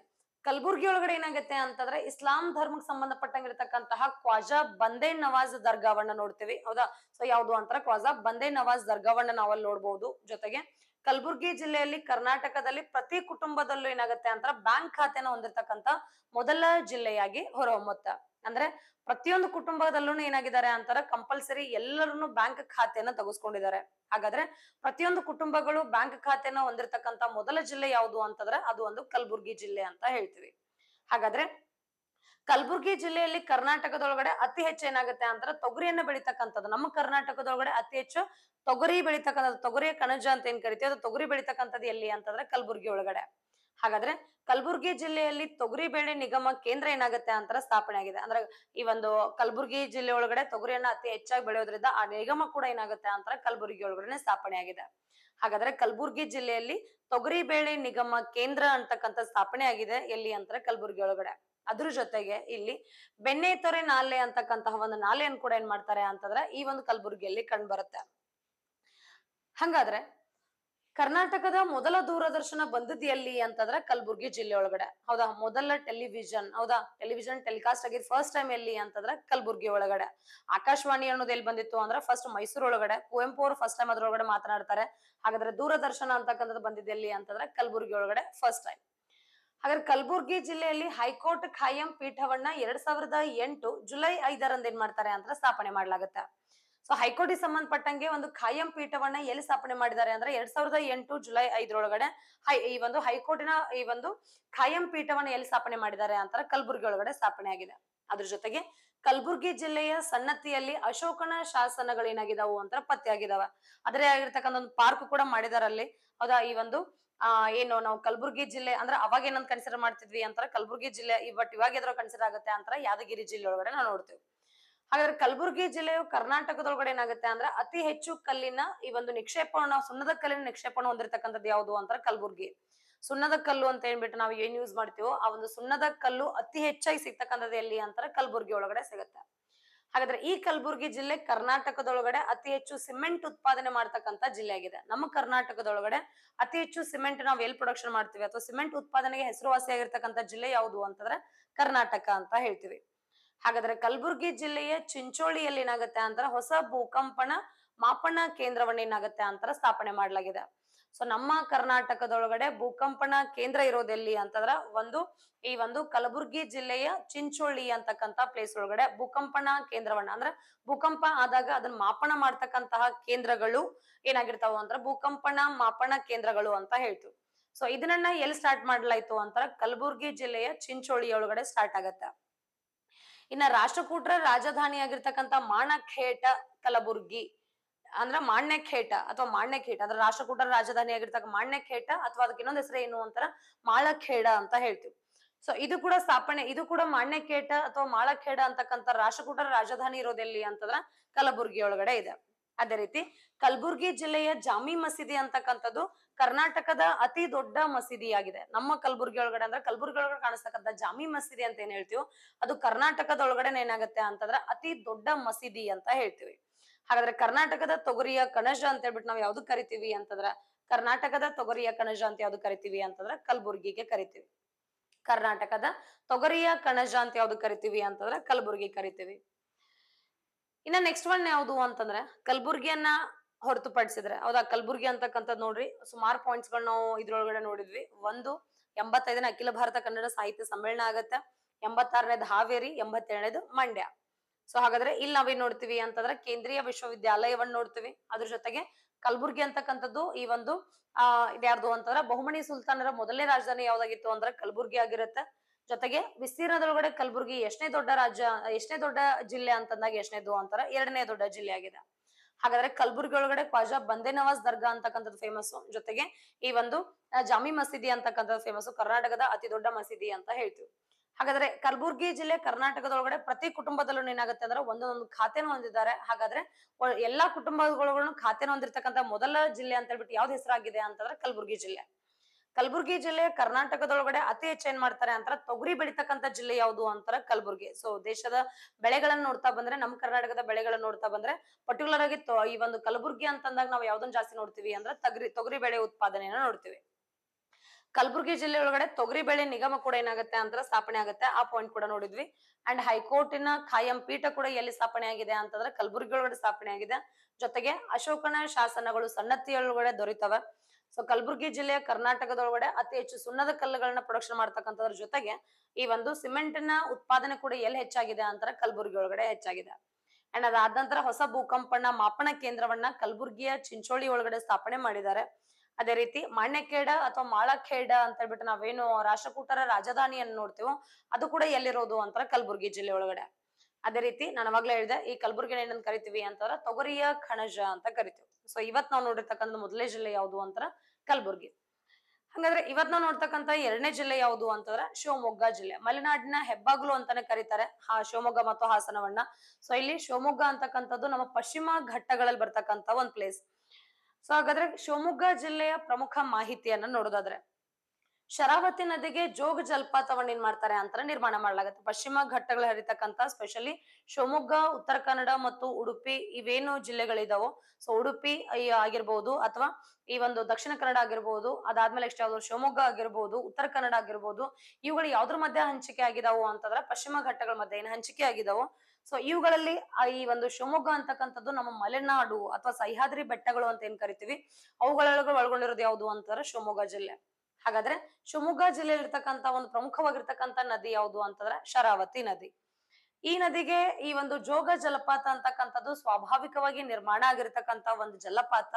ಕಲಬುರ್ಗಿ ಒಳಗಡೆ ಏನಾಗುತ್ತೆ ಅಂತಂದ್ರೆ ಇಸ್ಲಾಂ ಧರ್ಮಕ್ಕೆ ಸಂಬಂಧಪಟ್ಟಂಗಿರ್ತಕ್ಕಂತಹ ಖ್ವಾಜಾ ಬಂದೇ ನವಾಜ್ ದರ್ಗಾವನ್ನ ನೋಡ್ತೀವಿ ಹೌದಾ ಸೊ ಯಾವ್ದು ಅಂತಾರೆ ಖ್ವಾಜಾ ಬಂದೇ ನವಾಜ್ ದರ್ಗಾವನ್ನ ನಾವಲ್ಲಿ ನೋಡ್ಬಹುದು ಜೊತೆಗೆ ಕಲಬುರಗಿ ಜಿಲ್ಲೆಯಲ್ಲಿ ಕರ್ನಾಟಕದಲ್ಲಿ ಪ್ರತಿ ಕುಟುಂಬದಲ್ಲೂ ಏನಾಗುತ್ತೆ ಅಂತ ಬ್ಯಾಂಕ್ ಖಾತೆನ ಹೊಂದಿರತಕ್ಕಂತ ಮೊದಲ ಜಿಲ್ಲೆಯಾಗಿ ಹೊರಹೊಮ್ಮುತ್ತ ಅಂದ್ರೆ ಪ್ರತಿಯೊಂದು ಕುಟುಂಬದಲ್ಲೂ ಏನಾಗಿದ್ದಾರೆ ಅಂತಾರೆ ಕಂಪಲ್ಸರಿ ಎಲ್ಲರನ್ನು ಬ್ಯಾಂಕ್ ಖಾತೆನ ತಗಸ್ಕೊಂಡಿದ್ದಾರೆ ಹಾಗಾದ್ರೆ ಪ್ರತಿಯೊಂದು ಕುಟುಂಬಗಳು ಬ್ಯಾಂಕ್ ಖಾತೆನ ಹೊಂದಿರತಕ್ಕಂತ ಮೊದಲ ಜಿಲ್ಲೆ ಯಾವುದು ಅಂತಂದ್ರೆ ಅದು ಒಂದು ಕಲಬುರ್ಗಿ ಜಿಲ್ಲೆ ಅಂತ ಹೇಳ್ತೀವಿ ಹಾಗಾದ್ರೆ ಕಲಬುರಗಿ ಜಿಲ್ಲೆಯಲ್ಲಿ ಕರ್ನಾಟಕದೊಳಗಡೆ ಅತಿ ಹೆಚ್ಚು ಏನಾಗುತ್ತೆ ಅಂದ್ರೆ ತೊಗರಿಯನ್ನ ಬೆಳಿತಕ್ಕಂಥದ್ದು ನಮ್ಮ ಕರ್ನಾಟಕದೊಳಗಡೆ ಅತಿ ಹೆಚ್ಚು ತೊಗರಿ ಬೆಳಿತಕ್ಕಂಥದ್ದು ತೊಗರಿಯ ಕಣಜ ಅಂತ ಏನ್ ಕರಿತೀವಿ ಅದು ತೊಗರಿ ಬೆಳಿತಕ್ಕಂಥದ್ದು ಎಲ್ಲಿ ಅಂತಂದ್ರೆ ಕಲಬುರಗಿ ಒಳಗಡೆ ಹಾಗಾದ್ರೆ ಕಲಬುರಗಿ ಜಿಲ್ಲೆಯಲ್ಲಿ ತೊಗರಿ ಬೆಳೆ ನಿಗಮ ಕೇಂದ್ರ ಏನಾಗುತ್ತೆ ಅಂತರ ಸ್ಥಾಪನೆ ಆಗಿದೆ ಅಂದ್ರೆ ಈ ಒಂದು ಕಲಬುರಗಿ ಜಿಲ್ಲೆ ಒಳಗಡೆ ತೊಗರಿಯನ್ನ ಅತಿ ಹೆಚ್ಚಾಗಿ ಬೆಳೆಯೋದ್ರಿಂದ ಆ ನಿಗಮ ಕೂಡ ಏನಾಗುತ್ತೆ ಅಂತರ ಕಲಬುರಗಿ ಒಳಗಡೆ ಸ್ಥಾಪನೆ ಆಗಿದೆ ಹಾಗಾದ್ರೆ ಕಲಬುರಗಿ ಜಿಲ್ಲೆಯಲ್ಲಿ ತೊಗರಿ ಬೆಳೆ ನಿಗಮ ಕೇಂದ್ರ ಅಂತಕ್ಕಂಥ ಸ್ಥಾಪನೆ ಆಗಿದೆ ಎಲ್ಲಿ ಅಂತ ಕಲಬುರಗಿ ಒಳಗಡೆ ಅದ್ರ ಜೊತೆಗೆ ಇಲ್ಲಿ ಬೆಣ್ಣೆ ತೊರೆ ನಾಲೆ ಅಂತಕ್ಕಂತಹ ಒಂದು ನಾಲೆಯನ್ನು ಕೂಡ ಏನ್ ಮಾಡ್ತಾರೆ ಅಂತಂದ್ರೆ ಈ ಒಂದು ಕಲಬುರಗಿಯಲ್ಲಿ ಕಂಡು ಬರುತ್ತೆ ಹಂಗಾದ್ರೆ ಕರ್ನಾಟಕದ ಮೊದಲ ದೂರದರ್ಶನ ಬಂದದ್ದು ಎಲ್ಲಿ ಅಂತಂದ್ರೆ ಕಲಬುರ್ಗಿ ಜಿಲ್ಲೆ ಒಳಗಡೆ ಹೌದಾ ಮೊದಲ ಟೆಲಿವಿಷನ್ ಹೌದಾ ಟೆಲಿವಿಷನ್ ಟೆಲಿಕಾಸ್ಟ್ ಆಗಿದ್ ಫಸ್ಟ್ ಟೈಮ್ ಎಲ್ಲಿ ಅಂತಂದ್ರೆ ಕಲಬುರ್ಗಿ ಒಳಗಡೆ ಆಕಾಶವಾಣಿ ಅನ್ನೋದು ಎಲ್ಲಿ ಬಂದಿತ್ತು ಅಂದ್ರೆ ಫಸ್ಟ್ ಮೈಸೂರು ಒಳಗಡೆ ಕುವೆಂಪು ಅವರು ಫಸ್ಟ್ ಟೈಮ್ ಅದ್ರೊಳಗಡೆ ಮಾತನಾಡ್ತಾರೆ ಹಾಗಾದ್ರೆ ದೂರದರ್ಶನ ಅಂತಕ್ಕಂಥದ್ದು ಬಂದಿದ್ದು ಅಂತಂದ್ರೆ ಕಲಬುರ್ಗಿ ಒಳಗಡೆ ಫಸ್ಟ್ ಟೈಮ್ ಹಾಗಾದ್ರೆ ಕಲಬುರ್ಗಿ ಜಿಲ್ಲೆಯಲ್ಲಿ ಹೈಕೋರ್ಟ್ ಖಾಯಂ ಪೀಠವನ್ನ ಎರಡ್ ಸಾವಿರದ ಎಂಟು ಜುಲೈ ಐದರಂದು ಏನ್ ಮಾಡ್ತಾರೆ ಅಂತ ಸ್ಥಾಪನೆ ಮಾಡ್ಲಾಗತ್ತೆ ಸೊ ಹೈಕೋರ್ಟ್ ಸಂಬಂಧಪಟ್ಟಂಗೆ ಒಂದು ಖಾಯಂ ಪೀಠವನ್ನ ಎಲ್ಲಿ ಸ್ಥಾಪನೆ ಮಾಡಿದ್ದಾರೆ ಅಂದ್ರೆ ಎರಡ್ ಸಾವಿರದ ಎಂಟು ಜುಲೈ ಐದರೊಳಗಡೆ ಹೈ ಈ ಒಂದು ಹೈಕೋರ್ಟಿನ ಈ ಒಂದು ಖಾಯಂ ಪೀಠವನ್ನ ಎಲ್ಲಿ ಸ್ಥಾಪನೆ ಮಾಡಿದ್ದಾರೆ ಅಂತ ಕಲಬುರ್ಗಿ ಒಳಗಡೆ ಸ್ಥಾಪನೆ ಆಗಿದೆ ಅದ್ರ ಜೊತೆಗೆ ಕಲಬುರ್ಗಿ ಜಿಲ್ಲೆಯ ಸನ್ನತಿಯಲ್ಲಿ ಅಶೋಕನ ಏನಾಗಿದಾವು ಅಂತ ಆಗಿದಾವ ಅದ್ರ ಆಗಿರ್ತಕ್ಕಂಥ ಒಂದು ಪಾರ್ಕ್ ಕೂಡ ಮಾಡಿದಾರಲ್ಲಿ ಹೌದಾ ಈ ಒಂದು ಆ ಏನು ನಾವು ಕಲಬುರ್ಗಿ ಜಿಲ್ಲೆ ಅಂದ್ರೆ ಅವಾಗ ಏನಂತ ಕನ್ಸಿಡರ್ ಮಾಡ್ತಿದ್ವಿ ಅಂತಾರ ಕಲಬುರ್ಗಿ ಜಿಲ್ಲೆ ಬಟ್ ಇವಾಗ ಎದ್ರ ಕನ್ಸಿಡರ್ ಆಗುತ್ತೆ ಅಂತರ ಯಾದಗಿರಿ ಜಿಲ್ಲೆ ಒಳಗಡೆ ನಾವು ನೋಡ್ತೇವೆ ಹಾಗಾದ್ರೆ ಕಲಬುರ್ಗಿ ಜಿಲ್ಲೆಯು ಕರ್ನಾಟಕದೊಳಗಡೆ ಏನಾಗುತ್ತೆ ಅಂದ್ರೆ ಅತಿ ಹೆಚ್ಚು ಕಲ್ಲಿನ ಈ ಒಂದು ನಿಕ್ಷೇಪಣ ಸುಣ್ಣದ ಕಲ್ಲಿನ ನಿಕ್ಷೇಪಣ ಹೊಂದಿರತಕ್ಕಂಥದ್ದು ಯಾವುದು ಅಂತಾರೆ ಕಲಬುರ್ಗಿ ಸುಣ್ಣದ ಕಲ್ಲು ಅಂತ ಹೇಳ್ಬಿಟ್ಟು ನಾವು ಏನ್ ಯೂಸ್ ಮಾಡ್ತೀವೋ ಆ ಒಂದು ಸುಣ್ಣದ ಕಲ್ಲು ಅತಿ ಹೆಚ್ಚಾಗಿ ಸಿಗ್ತಕ್ಕಂಥದ್ದು ಎಲ್ಲಿ ಅಂತಾರೆ ಕಲಬುರ್ಗಿ ಒಳಗಡೆ ಸಿಗುತ್ತೆ ಹಾಗಾದ್ರೆ ಈ ಕಲಬುರಗಿ ಜಿಲ್ಲೆ ಕರ್ನಾಟಕದೊಳಗಡೆ ಅತಿ ಹೆಚ್ಚು ಸಿಮೆಂಟ್ ಉತ್ಪಾದನೆ ಮಾಡ್ತಕ್ಕಂತ ಜಿಲ್ಲೆ ಆಗಿದೆ ನಮ್ಮ ಕರ್ನಾಟಕದೊಳಗಡೆ ಅತಿ ಹೆಚ್ಚು ಸಿಮೆಂಟ್ ನಾವು ಎಲ್ ಪ್ರೊಡಕ್ಷನ್ ಮಾಡ್ತೀವಿ ಅಥವಾ ಸಿಮೆಂಟ್ ಉತ್ಪಾದನೆಗೆ ಹೆಸರುವಾಸಿಯಾಗಿರ್ತಕ್ಕಂಥ ಜಿಲ್ಲೆ ಯಾವುದು ಅಂತಂದ್ರೆ ಕರ್ನಾಟಕ ಅಂತ ಹೇಳ್ತೀವಿ ಹಾಗಾದ್ರೆ ಕಲಬುರಗಿ ಜಿಲ್ಲೆಯ ಚಿಂಚೋಳಿಯಲ್ಲಿ ಏನಾಗುತ್ತೆ ಅಂತ ಹೊಸ ಭೂಕಂಪನ ಮಾಪನ ಕೇಂದ್ರವನ್ನ ಏನಾಗುತ್ತೆ ಅಂತರ ಸ್ಥಾಪನೆ ಮಾಡಲಾಗಿದೆ ಸೊ ನಮ್ಮ ಕರ್ನಾಟಕದೊಳಗಡೆ ಭೂಕಂಪನ ಕೇಂದ್ರ ಇರೋದೆಲ್ಲಿ ಅಂತಂದ್ರ ಒಂದು ಈ ಒಂದು ಕಲಬುರ್ಗಿ ಜಿಲ್ಲೆಯ ಚಿಂಚೋಳಿ ಅಂತಕ್ಕಂತ ಪ್ಲೇಸ್ ಒಳಗಡೆ ಭೂಕಂಪನ ಕೇಂದ್ರವನ್ನ ಅಂದ್ರೆ ಭೂಕಂಪ ಆದಾಗ ಅದನ್ನ ಮಾಪನ ಮಾಡ್ತಕ್ಕಂತಹ ಕೇಂದ್ರಗಳು ಏನಾಗಿರ್ತಾವ ಅಂದ್ರ ಭೂಕಂಪನ ಮಾಪನ ಕೇಂದ್ರಗಳು ಅಂತ ಹೇಳ್ತು ಸೊ ಇದನ್ನ ಎಲ್ಲಿ ಸ್ಟಾರ್ಟ್ ಮಾಡ್ಲಾಯ್ತು ಅಂತಾರ ಕಲಬುರ್ಗಿ ಜಿಲ್ಲೆಯ ಚಿಂಚೋಳಿ ಒಳಗಡೆ ಸ್ಟಾರ್ಟ್ ಆಗತ್ತೆ ಇನ್ನ ರಾಷ್ಟ್ರಕೂಟರ ರಾಜಧಾನಿ ಆಗಿರ್ತಕ್ಕಂಥ ಮಾಣಖೇಟ ಕಲಬುರ್ಗಿ ಅಂದ್ರ ಮಾಣ್ಯಖೇಟ ಅಥವಾ ಮಾಣ್ಯಖೇಟ ಅಂದ್ರೆ ರಾಷ್ಟ್ರಕೂಟರ ರಾಜಧಾನಿ ಆಗಿರ್ತಕ್ಕ ಮಾಣ್ಯಖೇಟ ಅಥವಾ ಅದಕ್ಕೆ ಇನ್ನೊಂದ್ ಹೆಸರು ಏನು ಅಂತಾರ ಮಾಳಖೇಡ ಅಂತ ಹೇಳ್ತೀವಿ ಸೊ ಇದು ಕೂಡ ಸ್ಥಾಪನೆ ಇದು ಕೂಡ ಮಾಣ್ಯಖೇಟ ಅಥವಾ ಮಾಳಖೇಡ ಅಂತಕ್ಕಂಥ ರಾಷ್ಟ್ರಕೂಟರ ರಾಜಧಾನಿ ಇರೋದೆಲ್ಲಿ ಅಂತಂದ್ರ ಕಲಬುರಗಿ ಒಳಗಡೆ ಇದೆ ಅದೇ ರೀತಿ ಕಲಬುರ್ಗಿ ಜಿಲ್ಲೆಯ ಜಾಮಿ ಮಸೀದಿ ಅಂತಕ್ಕಂಥದ್ದು ಕರ್ನಾಟಕದ ಅತಿ ದೊಡ್ಡ ಮಸೀದಿಯಾಗಿದೆ ನಮ್ಮ ಕಲಬುರಗಿ ಒಳಗಡೆ ಅಂದ್ರೆ ಕಲಬುರ್ಗಿ ಒಳಗಡೆ ಕಾಣಿಸ್ತಕ್ಕಂಥ ಜಾಮಿ ಮಸೀದಿ ಅಂತ ಏನ್ ಹೇಳ್ತೀವಿ ಅದು ಕರ್ನಾಟಕದ ಒಳಗಡೆ ಏನಾಗುತ್ತೆ ಅಂತಂದ್ರ ಅತಿ ದೊಡ್ಡ ಮಸೀದಿ ಅಂತ ಹೇಳ್ತೀವಿ ಹಾಗಾದ್ರೆ ಕರ್ನಾಟಕದ ತೊಗರಿಯ ಕಣಜ ಅಂತ ಹೇಳ್ಬಿಟ್ಟು ನಾವ್ ಯಾವ್ದು ಕರಿತೀವಿ ಅಂತಂದ್ರ ಕರ್ನಾಟಕದ ತೊಗರಿಯ ಕಣಜ ಅಂತ ಯಾವ್ದು ಕರಿತೀವಿ ಅಂತಂದ್ರ ಕಲ್ಬುರ್ಗಿಗೆ ಕರಿತೀವಿ ಕರ್ನಾಟಕದ ತೊಗರಿಯ ಕಣಜ ಅಂತ ಯಾವ್ದು ಕರಿತೀವಿ ಅಂತಂದ್ರ ಕಲಬುರ್ಗಿ ಕರಿತೀವಿ ಇನ್ನ ನೆಕ್ಸ್ಟ್ ಒನ್ ಯಾವ್ದು ಅಂತಂದ್ರೆ ಕಲ್ಬುರ್ಗಿಯನ್ನ ಹೊರತುಪಡಿಸಿದ್ರೆ ಹೌದಾ ಕಲ್ಬುರ್ಗಿ ಅಂತಕ್ಕಂಥದ್ ನೋಡ್ರಿ ಸುಮಾರು ಪಾಯಿಂಟ್ಸ್ ಗಳು ನಾವು ಇದ್ರೊಳಗಡೆ ನೋಡಿದ್ವಿ ಒಂದು ಎಂಬತ್ತೈದನೇ ಅಖಿಲ ಭಾರತ ಕನ್ನಡ ಸಾಹಿತ್ಯ ಸಮ್ಮೇಳನ ಆಗತ್ತೆ ಎಂಬತ್ತಾರನೇದು ಹಾವೇರಿ ಎಂಬತ್ತೆರಡನೇದು ಮಂಡ್ಯ ಸೊ ಹಾಗಾದ್ರೆ ಇಲ್ಲಿ ನಾವೇನ್ ನೋಡ್ತೀವಿ ಅಂತಂದ್ರೆ ಕೇಂದ್ರೀಯ ವಿಶ್ವವಿದ್ಯಾಲಯವನ್ನ ನೋಡ್ತೀವಿ ಅದ್ರ ಜೊತೆಗೆ ಕಲಬುರ್ಗಿ ಅಂತಕ್ಕಂಥದ್ದು ಈ ಒಂದು ಆ ಇದ್ಯಾರ್ದು ಅಂತಂದ್ರೆ ಬಹುಮಣಿ ಸುಲ್ತಾನರ ಮೊದಲನೇ ರಾಜಧಾನಿ ಯಾವ್ದಾಗಿತ್ತು ಅಂದ್ರೆ ಕಲಬುರ್ಗಿ ಆಗಿರುತ್ತೆ ಜೊತೆಗೆ ವಿಸ್ತೀರ್ಣದೊಳಗಡೆ ಕಲಬುರ್ಗಿ ಎಷ್ಟನೇ ದೊಡ್ಡ ರಾಜ್ಯ ಎಷ್ಟನೇ ದೊಡ್ಡ ಜಿಲ್ಲೆ ಅಂತಂದಾಗ ಎಷ್ಟನೇದು ಅಂತಾರ ಎರಡನೇ ದೊಡ್ಡ ಜಿಲ್ಲೆ ಆಗಿದೆ ಹಾಗಾದ್ರೆ ಕಲಬುರ್ಗಿ ಒಳಗಡೆ ಖ್ವಾಜಾ ಬಂದೆ ನವಾಜ್ ದರ್ಗಾ ಅಂತಕ್ಕಂಥದ್ದು ಫೇಮಸ್ ಜೊತೆಗೆ ಈ ಒಂದು ಜಾಮಿ ಮಸೀದಿ ಅಂತಕ್ಕಂಥದ್ದು ಫೇಮಸ್ ಕರ್ನಾಟಕದ ಅತಿ ದೊಡ್ಡ ಮಸೀದಿ ಅಂತ ಹೇಳ್ತೀವಿ ಹಾಗಾದ್ರೆ ಕಲಬುರ್ಗಿ ಜಿಲ್ಲೆ ಕರ್ನಾಟಕದೊಳಗಡೆ ಪ್ರತಿ ಕುಟುಂಬದಲ್ಲೂ ಏನಾಗುತ್ತೆ ಅಂದ್ರೆ ಒಂದೊಂದು ಖಾತೆನ ಹೊಂದಿದ್ದಾರೆ ಹಾಗಾದ್ರೆ ಎಲ್ಲಾ ಕುಟುಂಬಗಳು ಖಾತೆನ ಹೊಂದಿರತಕ್ಕಂತ ಮೊದಲ ಜಿಲ್ಲೆ ಅಂತ ಹೇಳ್ಬಿಟ್ಟು ಯಾವ್ದು ಹೆಸರಾಗಿದೆ ಅಂತಂದ್ರೆ ಕಲಬುರ್ಗಿ ಜಿಲ್ಲೆ ಕಲಬುರ್ಗಿ ಜಿಲ್ಲೆ ಕರ್ನಾಟಕದೊಳಗಡೆ ಅತಿ ಹೆಚ್ಚು ಏನ್ ಮಾಡ್ತಾರೆ ಅಂತ ತೊಗರಿ ಬೆಳಿತಕ್ಕಂತ ಜಿಲ್ಲೆ ಯಾವುದು ಅಂತಾರೆ ಕಲಬುರ್ಗಿ ಸೊ ದೇಶದ ಬೆಳೆಗಳನ್ನ ನೋಡ್ತಾ ಬಂದ್ರೆ ನಮ್ಮ ಕರ್ನಾಟಕದ ಬೆಳೆಗಳನ್ನ ನೋಡ್ತಾ ಬಂದ್ರೆ ಪರ್ಟಿಕ್ಯುಲರ್ ಆಗಿ ಈ ಒಂದು ಕಲಬುರ್ಗಿ ಅಂತಂದಾಗ ನಾವು ಯಾವ್ದನ್ನ ಜಾಸ್ತಿ ನೋಡ್ತೀವಿ ಅಂದ್ರೆ ತೊಗರಿ ತೊಗರಿ ಬೆಳೆ ಉತ್ಪಾದನೆಯನ್ನ ನೋಡ್ತೀವಿ ಕಲಬುರಗಿ ಜಿಲ್ಲೆ ಒಳಗಡೆ ತೊಗರಿ ಬೆಳೆ ನಿಗಮ ಕೂಡ ಏನಾಗುತ್ತೆ ಅಂತ ಸ್ಥಾಪನೆ ಆಗುತ್ತೆ ಆ ಪಾಯಿಂಟ್ ಕೂಡ ನೋಡಿದ್ವಿ ಅಂಡ್ ಹೈಕೋರ್ಟಿನ ಖಾಯಂ ಪೀಠ ಕೂಡ ಎಲ್ಲಿ ಸ್ಥಾಪನೆ ಆಗಿದೆ ಅಂತಂದ್ರೆ ಕಲಬುರಗಿ ಒಳಗಡೆ ಸ್ಥಾಪನೆ ಆಗಿದೆ ಜೊತೆಗೆ ಅಶೋಕನ ಶಾಸನಗಳು ಸನ್ನತಿಯೊಳಗಡೆ ದೊರೆತವೆ ಸೊ ಕಲಬುರಗಿ ಜಿಲ್ಲೆಯ ಕರ್ನಾಟಕದೊಳಗಡೆ ಅತಿ ಹೆಚ್ಚು ಸುಣ್ಣದ ಕಲ್ಲುಗಳನ್ನ ಪ್ರೊಡಕ್ಷನ್ ಮಾಡ್ತಕ್ಕಂಥದ್ರ ಜೊತೆಗೆ ಈ ಒಂದು ಸಿಮೆಂಟ್ ನ ಉತ್ಪಾದನೆ ಕೂಡ ಎಲ್ಲಿ ಹೆಚ್ಚಾಗಿದೆ ಅಂತಾರೆ ಕಲಬುರಗಿ ಒಳಗಡೆ ಹೆಚ್ಚಾಗಿದೆ ಅಂಡ್ ಅದಾದ ನಂತರ ಹೊಸ ಭೂಕಂಪನ ಮಾಪನ ಕೇಂದ್ರವನ್ನ ಕಲಬುರಗಿಯ ಚಿಂಚೋಳಿ ಒಳಗಡೆ ಸ್ಥಾಪನೆ ಮಾಡಿದ್ದಾರೆ ಅದೇ ರೀತಿ ಮಾಣ್ಯಖೇಡ ಅಥವಾ ಮಾಳಖೇಡ ಅಂತ ಹೇಳ್ಬಿಟ್ಟು ನಾವೇನು ರಾಷ್ಟ್ರಕೂಟರ ರಾಜಧಾನಿಯನ್ನು ನೋಡ್ತೀವೋ ಅದು ಕೂಡ ಎಲ್ಲಿರೋದು ಅಂತ ಕಲಬುರಗಿ ಜಿಲ್ಲೆ ಒಳಗಡೆ ಅದೇ ರೀತಿ ನಾನು ಅವಾಗ್ಲೇ ಹೇಳಿದೆ ಈ ಕಲಬುರಗಿನ ಏನಂತ ಕರಿತೀವಿ ಅಂತಂದ್ರ ತೊಗರಿಯ ಖಣಜ ಅಂತ ಕರಿತೀವಿ ಸೊ ಇವತ್ ನಾವು ನೋಡಿರ್ತಕ್ಕಂತ ಮೊದಲೇ ಜಿಲ್ಲೆ ಯಾವುದು ಅಂತಾರ ಕಲಬುರಗಿ ಹಂಗಾದ್ರೆ ಇವತ್ ನಾವು ನೋಡ್ತಕ್ಕಂತ ಎರಡನೇ ಜಿಲ್ಲೆ ಯಾವುದು ಅಂತಂದ್ರೆ ಶಿವಮೊಗ್ಗ ಜಿಲ್ಲೆ ಮಲೆನಾಡಿನ ಹೆಬ್ಬಾಗ್ಲು ಅಂತಾನೆ ಕರೀತಾರೆ ಹಾ ಶಿವಮೊಗ್ಗ ಮತ್ತು ಹಾಸನವನ್ನ ಸೊ ಇಲ್ಲಿ ಶಿವಮೊಗ್ಗ ಅಂತಕ್ಕಂಥದ್ದು ನಮ್ಮ ಪಶ್ಚಿಮ ಘಟ್ಟಗಳಲ್ಲಿ ಬರ್ತಕ್ಕಂತ ಒಂದ್ ಪ್ಲೇಸ್ ಸೊ ಹಾಗಾದ್ರೆ ಶಿವಮೊಗ್ಗ ಜಿಲ್ಲೆಯ ಪ್ರಮುಖ ಮಾಹಿತಿಯನ್ನ ನೋಡೋದಾದ್ರೆ ಶರಾವತಿ ನದಿಗೆ ಜೋಗ ಜಲಪಾತವನ್ನ ಏನ್ ಮಾಡ್ತಾರೆ ಅಂತ ನಿರ್ಮಾಣ ಮಾಡಲಾಗುತ್ತೆ ಪಶ್ಚಿಮ ಘಟ್ಟಗಳ ಹರಿತಕ್ಕಂತ ಸ್ಪೆಷಲಿ ಶಿವಮೊಗ್ಗ ಉತ್ತರ ಕನ್ನಡ ಮತ್ತು ಉಡುಪಿ ಇವೇನು ಜಿಲ್ಲೆಗಳಿದಾವೋ ಸೊ ಉಡುಪಿ ಆಗಿರ್ಬಹುದು ಅಥವಾ ಈ ಒಂದು ದಕ್ಷಿಣ ಕನ್ನಡ ಆಗಿರ್ಬಹುದು ಅದಾದ್ಮೇಲೆ ಎಷ್ಟು ಯಾವ್ದು ಶಿವಮೊಗ್ಗ ಆಗಿರ್ಬಹುದು ಉತ್ತರ ಕನ್ನಡ ಆಗಿರ್ಬಹುದು ಇವುಗಳು ಯಾವ್ದ್ರ ಮಧ್ಯೆ ಹಂಚಿಕೆ ಆಗಿದಾವೋ ಅಂತಂದ್ರೆ ಪಶ್ಚಿಮ ಘಟ್ಟಗಳ ಮಧ್ಯೆ ಏನ್ ಹಂಚಿಕೆ ಆಗಿದಾವೋ ಸೊ ಇವುಗಳಲ್ಲಿ ಈ ಒಂದು ಶಿವಮೊಗ್ಗ ಅಂತಕ್ಕಂಥದ್ದು ನಮ್ಮ ಮಲೆನಾಡು ಅಥವಾ ಸಹ್ಯಾದ್ರಿ ಬೆಟ್ಟಗಳು ಅಂತ ಏನ್ ಕರಿತೀವಿ ಅವುಗಳೊಳಗೆ ಒಳಗೊಂಡಿರೋದು ಯಾವುದು ಅಂತಂದ್ರೆ ಶಿವಮೊಗ್ಗ ಜಿಲ್ಲೆ ಹಾಗಾದ್ರೆ ಶಿವಮೊಗ್ಗ ಜಿಲ್ಲೆಯಲ್ಲಿರ್ತಕ್ಕಂಥ ಒಂದು ಪ್ರಮುಖವಾಗಿರ್ತಕ್ಕಂಥ ನದಿ ಯಾವುದು ಅಂತಂದ್ರೆ ಶರಾವತಿ ನದಿ ಈ ನದಿಗೆ ಈ ಒಂದು ಜೋಗ ಜಲಪಾತ ಅಂತಕ್ಕಂಥದ್ದು ಸ್ವಾಭಾವಿಕವಾಗಿ ನಿರ್ಮಾಣ ಆಗಿರ್ತಕ್ಕಂಥ ಒಂದು ಜಲಪಾತ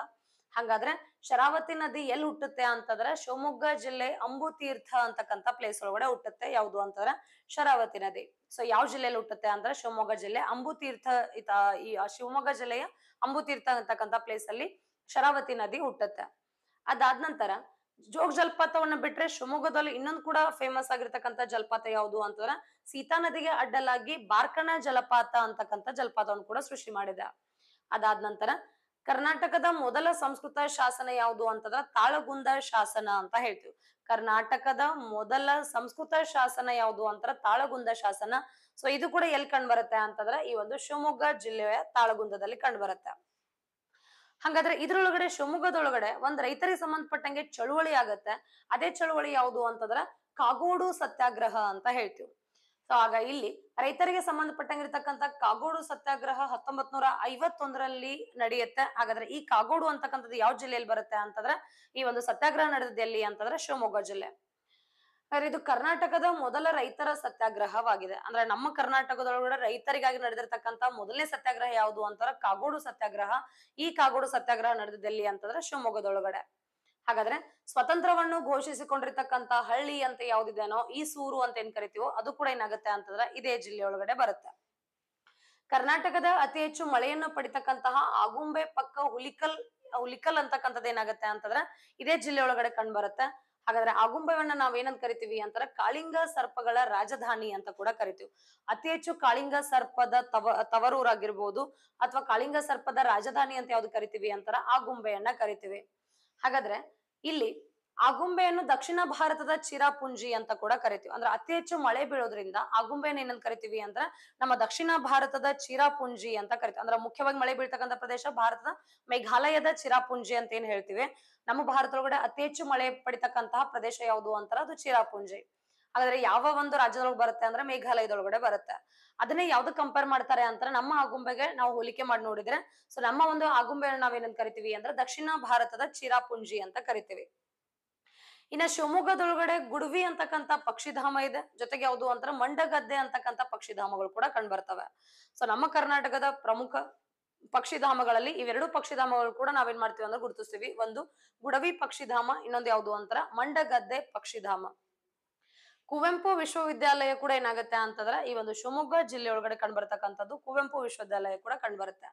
ಹಂಗಾದ್ರೆ ಶರಾವತಿ ನದಿ ಎಲ್ಲಿ ಹುಟ್ಟುತ್ತೆ ಅಂತಂದ್ರೆ ಶಿವಮೊಗ್ಗ ಜಿಲ್ಲೆ ಅಂಬುತೀರ್ಥ ಅಂತಕ್ಕಂಥ ಪ್ಲೇಸ್ ಒಳಗಡೆ ಹುಟ್ಟುತ್ತೆ ಯಾವ್ದು ಅಂತಂದ್ರೆ ಶರಾವತಿ ನದಿ ಸೊ ಯಾವ ಜಿಲ್ಲೆಯಲ್ಲಿ ಹುಟ್ಟುತ್ತೆ ಅಂದ್ರೆ ಶಿವಮೊಗ್ಗ ಜಿಲ್ಲೆ ಅಂಬುತೀರ್ಥ ಈ ಶಿವಮೊಗ್ಗ ಜಿಲ್ಲೆಯ ಅಂಬುತೀರ್ಥ ಅಂತಕ್ಕಂತ ಪ್ಲೇಸ್ ಅಲ್ಲಿ ಶರಾವತಿ ನದಿ ಹುಟ್ಟುತ್ತೆ ಅದಾದ ನಂತರ ಜೋಗ ಜಲಪಾತವನ್ನ ಬಿಟ್ರೆ ಶಿವಮೊಗ್ಗದಲ್ಲಿ ಇನ್ನೊಂದು ಕೂಡ ಫೇಮಸ್ ಆಗಿರ್ತಕ್ಕಂಥ ಜಲಪಾತ ಯಾವುದು ಅಂತಂದ್ರೆ ಸೀತಾ ನದಿಗೆ ಅಡ್ಡಲಾಗಿ ಬಾರ್ಕಣ ಜಲಪಾತ ಅಂತಕ್ಕಂಥ ಜಲಪಾತವನ್ನು ಕೂಡ ಸೃಷ್ಟಿ ಮಾಡಿದೆ ಅದಾದ ನಂತರ ಕರ್ನಾಟಕದ ಮೊದಲ ಸಂಸ್ಕೃತ ಶಾಸನ ಯಾವುದು ಅಂತಂದ್ರ ತಾಳಗುಂದ ಶಾಸನ ಅಂತ ಹೇಳ್ತೀವಿ ಕರ್ನಾಟಕದ ಮೊದಲ ಸಂಸ್ಕೃತ ಶಾಸನ ಯಾವುದು ಅಂತಂದ್ರ ತಾಳಗುಂದ ಶಾಸನ ಸೊ ಇದು ಕೂಡ ಎಲ್ಲಿ ಕಂಡು ಬರುತ್ತೆ ಅಂತಂದ್ರ ಈ ಒಂದು ಶಿವಮೊಗ್ಗ ಜಿಲ್ಲೆಯ ತಾಳಗುಂದದಲ್ಲಿ ಕಂಡು ಬರುತ್ತೆ ಹಾಗಾದ್ರೆ ಇದ್ರೊಳಗಡೆ ಶಿವಮೊಗ್ಗದೊಳಗಡೆ ಒಂದ್ ರೈತರಿಗೆ ಸಂಬಂಧಪಟ್ಟಂಗೆ ಚಳುವಳಿ ಆಗತ್ತೆ ಅದೇ ಚಳುವಳಿ ಯಾವುದು ಅಂತಂದ್ರ ಕಾಗೋಡು ಸತ್ಯಾಗ್ರಹ ಅಂತ ಹೇಳ್ತೀವಿ ಸೊ ಆಗ ಇಲ್ಲಿ ರೈತರಿಗೆ ಸಂಬಂಧಪಟ್ಟಂಗಿರ್ತಕ್ಕಂಥ ಕಾಗೋಡು ಸತ್ಯಾಗ್ರಹ ಹತ್ತೊಂಬತ್ ನೂರ ಐವತ್ತೊಂದರಲ್ಲಿ ನಡೆಯುತ್ತೆ ಹಾಗಾದ್ರೆ ಈ ಕಾಗೋಡು ಅಂತಕ್ಕಂಥದ್ದು ಯಾವ ಜಿಲ್ಲೆಯಲ್ಲಿ ಬರುತ್ತೆ ಅಂತಂದ್ರೆ ಈ ಒಂದು ಸತ್ಯಾಗ್ರಹ ನಡೆದಿದೆ ಎಲ್ಲಿ ಅಂತಂದ್ರೆ ಶಿವಮೊಗ್ಗ ಜಿಲ್ಲೆ ಇದು ಕರ್ನಾಟಕದ ಮೊದಲ ರೈತರ ಸತ್ಯಾಗ್ರಹವಾಗಿದೆ ಅಂದ್ರೆ ನಮ್ಮ ಕರ್ನಾಟಕದೊಳಗಡೆ ರೈತರಿಗಾಗಿ ನಡೆದಿರ್ತಕ್ಕಂಥ ಮೊದಲನೇ ಸತ್ಯಾಗ್ರಹ ಯಾವುದು ಅಂತಂದ್ರೆ ಕಾಗೋಡು ಸತ್ಯಾಗ್ರಹ ಈ ಕಾಗೋಡು ಸತ್ಯಾಗ್ರಹ ನಡೆದಿದೆ ಅಂತಂದ್ರೆ ಶಿವಮೊಗ್ಗದೊಳಗಡೆ ಹಾಗಾದ್ರೆ ಸ್ವತಂತ್ರವನ್ನು ಘೋಷಿಸಿಕೊಂಡಿರ್ತಕ್ಕಂತ ಹಳ್ಳಿ ಅಂತ ಯಾವ್ದಿದೆನೋ ಈ ಸೂರು ಅಂತ ಏನ್ ಕರಿತೀವೋ ಅದು ಕೂಡ ಏನಾಗುತ್ತೆ ಅಂತಂದ್ರೆ ಇದೇ ಜಿಲ್ಲೆಯೊಳಗಡೆ ಬರುತ್ತೆ ಕರ್ನಾಟಕದ ಅತಿ ಹೆಚ್ಚು ಮಳೆಯನ್ನು ಪಡಿತಕ್ಕಂತಹ ಆಗುಂಬೆ ಪಕ್ಕ ಹುಲಿಕಲ್ ಹುಲಿಕಲ್ ಅಂತಕ್ಕಂಥದ್ದು ಏನಾಗುತ್ತೆ ಅಂತಂದ್ರೆ ಇದೇ ಜಿಲ್ಲೆಯೊಳಗಡೆ ಒಳಗಡೆ ಕಂಡು ಬರುತ್ತೆ ಹಾಗಾದ್ರೆ ಆಗುಂಬೆವನ್ನ ನಾವ್ ಏನಂತ ಕರಿತೀವಿ ಅಂತಂದ್ರೆ ಕಾಳಿಂಗ ಸರ್ಪಗಳ ರಾಜಧಾನಿ ಅಂತ ಕೂಡ ಕರಿತೀವಿ ಅತಿ ಹೆಚ್ಚು ಕಾಳಿಂಗ ಸರ್ಪದ ತವ ತವರೂರಾಗಿರ್ಬೋದು ಅಥವಾ ಕಾಳಿಂಗ ಸರ್ಪದ ರಾಜಧಾನಿ ಅಂತ ಯಾವ್ದು ಕರಿತೀವಿ ಅಂತಾರ ಆಗುಂಬೆಯನ್ನ ಕರಿತೀವಿ ಹಾಗಾದ್ರೆ ಇಲ್ಲಿ ಆಗುಂಬೆಯನ್ನು ದಕ್ಷಿಣ ಭಾರತದ ಚಿರಾಪುಂಜಿ ಅಂತ ಕೂಡ ಕರಿತೀವಿ ಅಂದ್ರೆ ಅತಿ ಹೆಚ್ಚು ಮಳೆ ಬೀಳೋದ್ರಿಂದ ಆಗುಂಬೆಯನ್ನು ಏನಂತ ಕರಿತೀವಿ ಅಂದ್ರೆ ನಮ್ಮ ದಕ್ಷಿಣ ಭಾರತದ ಚಿರಾಪುಂಜಿ ಅಂತ ಕರಿತೀವಿ ಅಂದ್ರೆ ಮುಖ್ಯವಾಗಿ ಮಳೆ ಬೀಳ್ತಕ್ಕಂಥ ಪ್ರದೇಶ ಭಾರತದ ಮೇಘಾಲಯದ ಚಿರಾಪುಂಜಿ ಅಂತ ಏನ್ ಹೇಳ್ತೀವಿ ನಮ್ಮ ಭಾರತದೊಳಗಡೆ ಅತಿ ಹೆಚ್ಚು ಮಳೆ ಪಡಿತಕ್ಕಂತಹ ಪ್ರದೇಶ ಯಾವುದು ಅಂತಾರ ಅದು ಚಿರಾಪುಂಜಿ ಹಾಗಾದ್ರೆ ಯಾವ ಒಂದು ರಾಜ್ಯದೊಳಗೆ ಬರುತ್ತೆ ಅಂದ್ರೆ ಮೇಘಾಲಯದೊಳಗಡೆ ಬರುತ್ತೆ ಅದನ್ನೇ ಯಾವ್ದು ಕಂಪೇರ್ ಮಾಡ್ತಾರೆ ಅಂತ ನಮ್ಮ ಆಗುಂಬೆಗೆ ನಾವು ಹೋಲಿಕೆ ಮಾಡಿ ನೋಡಿದ್ರೆ ಸೊ ನಮ್ಮ ಒಂದು ಆಗುಂಬೆ ನಾವೇನಂತ ಕರಿತೀವಿ ಅಂದ್ರೆ ದಕ್ಷಿಣ ಭಾರತದ ಚಿರಾಪುಂಜಿ ಅಂತ ಕರಿತೀವಿ ಇನ್ನ ಶಿವಮೊಗ್ಗದೊಳಗಡೆ ಗುಡವಿ ಅಂತಕ್ಕಂಥ ಪಕ್ಷಿಧಾಮ ಇದೆ ಜೊತೆಗೆ ಯಾವುದು ಅಂತಂದ್ರೆ ಮಂಡಗದ್ದೆ ಅಂತಕ್ಕಂಥ ಪಕ್ಷಿಧಾಮಗಳು ಕೂಡ ಕಂಡು ಬರ್ತವೆ ಸೊ ನಮ್ಮ ಕರ್ನಾಟಕದ ಪ್ರಮುಖ ಪಕ್ಷಿಧಾಮಗಳಲ್ಲಿ ಇವೆರಡು ಪಕ್ಷಿಧಾಮಗಳು ಕೂಡ ನಾವೇನ್ ಮಾಡ್ತೀವಿ ಅಂದ್ರೆ ಗುರುತಿಸ್ತೀವಿ ಒಂದು ಗುಡವಿ ಪಕ್ಷಿಧಾಮ ಇನ್ನೊಂದು ಯಾವುದು ಅಂತರ ಮಂಡಗದ್ದೆ ಪಕ್ಷಿಧಾಮ ಕುವೆಂಪು ವಿಶ್ವವಿದ್ಯಾಲಯ ಕೂಡ ಏನಾಗುತ್ತೆ ಅಂತಂದ್ರೆ ಈ ಒಂದು ಶಿವಮೊಗ್ಗ ಜಿಲ್ಲೆಯೊಳಗಡೆ ಒಳಗಡೆ ಕಂಡು ಬರ್ತಕ್ಕಂಥದ್ದು ಕುವೆಂಪು ವಿಶ್ವವಿದ್ಯಾಲಯ ಕೂಡ ಕಂಡು ಬರುತ್ತೆ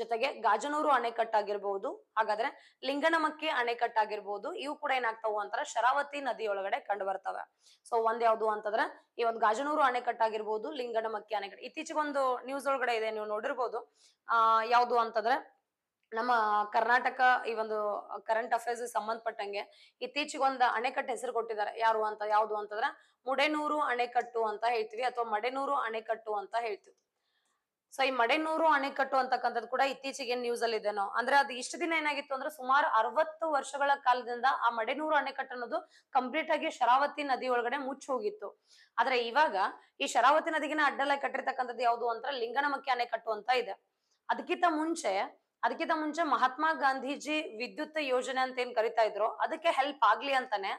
ಜೊತೆಗೆ ಗಾಜನೂರು ಅಣೆಕಟ್ಟಾಗಿರ್ಬಹುದು ಹಾಗಾದ್ರೆ ಲಿಂಗನಮಕ್ಕಿ ಅಣೆಕಟ್ಟಾಗಿರ್ಬಹುದು ಇವು ಕೂಡ ಏನಾಗ್ತಾವು ಅಂತಾರೆ ಶರಾವತಿ ನದಿಯೊಳಗಡೆ ಕಂಡು ಬರ್ತವೆ ಸೊ ಒಂದ್ ಯಾವ್ದು ಅಂತಂದ್ರೆ ಈ ಒಂದು ಗಾಜನೂರು ಅಣೆಕಟ್ಟಾಗಿರ್ಬಹುದು ಲಿಂಗನಮಕ್ಕಿ ಅಣೆಕಟ್ಟು ಒಂದು ನ್ಯೂಸ್ ಒಳಗಡೆ ಇದೆ ನೀವು ನೋಡಿರ್ಬೋದು ಆ ಯಾವ್ದು ಅಂತಂದ್ರೆ ನಮ್ಮ ಕರ್ನಾಟಕ ಈ ಒಂದು ಕರೆಂಟ್ ಅಫೇರ್ಸ್ ಸಂಬಂಧಪಟ್ಟಂಗೆ ಒಂದು ಅಣೆಕಟ್ಟು ಹೆಸರು ಕೊಟ್ಟಿದ್ದಾರೆ ಯಾರು ಅಂತ ಯಾವ್ದು ಅಂತಂದ್ರೆ ಮುಡೆನೂರು ಅಣೆಕಟ್ಟು ಅಂತ ಹೇಳ್ತೀವಿ ಅಥವಾ ಮಡೆನೂರು ಅಣೆಕಟ್ಟು ಅಂತ ಹೇಳ್ತೀವಿ ಸೊ ಈ ಮಡೆನೂರು ಅಣೆಕಟ್ಟು ಅಂತಕ್ಕಂಥದ್ದು ಕೂಡ ಇತ್ತೀಚೆಗೆ ನ್ಯೂಸ್ ಅಲ್ಲಿ ಇದೆ ನಾವು ಅಂದ್ರೆ ಅದು ಇಷ್ಟು ದಿನ ಏನಾಗಿತ್ತು ಅಂದ್ರೆ ಸುಮಾರು ಅರವತ್ತು ವರ್ಷಗಳ ಕಾಲದಿಂದ ಆ ಮಡೆನೂರು ಅಣೆಕಟ್ಟು ಅನ್ನೋದು ಕಂಪ್ಲೀಟ್ ಆಗಿ ಶರಾವತಿ ನದಿ ಒಳಗಡೆ ಮುಚ್ಚಿ ಹೋಗಿತ್ತು ಆದ್ರೆ ಇವಾಗ ಈ ಶರಾವತಿ ನದಿಗಿನ ಅಡ್ಡಲಾಗಿ ಕಟ್ಟಿರ್ತಕ್ಕಂಥದ್ದು ಯಾವುದು ಅಂದ್ರೆ ಲಿಂಗನಮಕ್ಕಿ ಅಣೆಕಟ್ಟು ಅಂತ ಇದೆ ಅದಕ್ಕಿಂತ ಮುಂಚೆ ಅದಕ್ಕಿಂತ ಮುಂಚೆ ಮಹಾತ್ಮ ಗಾಂಧೀಜಿ ವಿದ್ಯುತ್ ಯೋಜನೆ ಅಂತ ಏನ್ ಕರಿತಾ ಇದ್ರು ಅದಕ್ಕೆ ಹೆಲ್ಪ್ ಆಗ್ಲಿ ಅಂತಾನೆ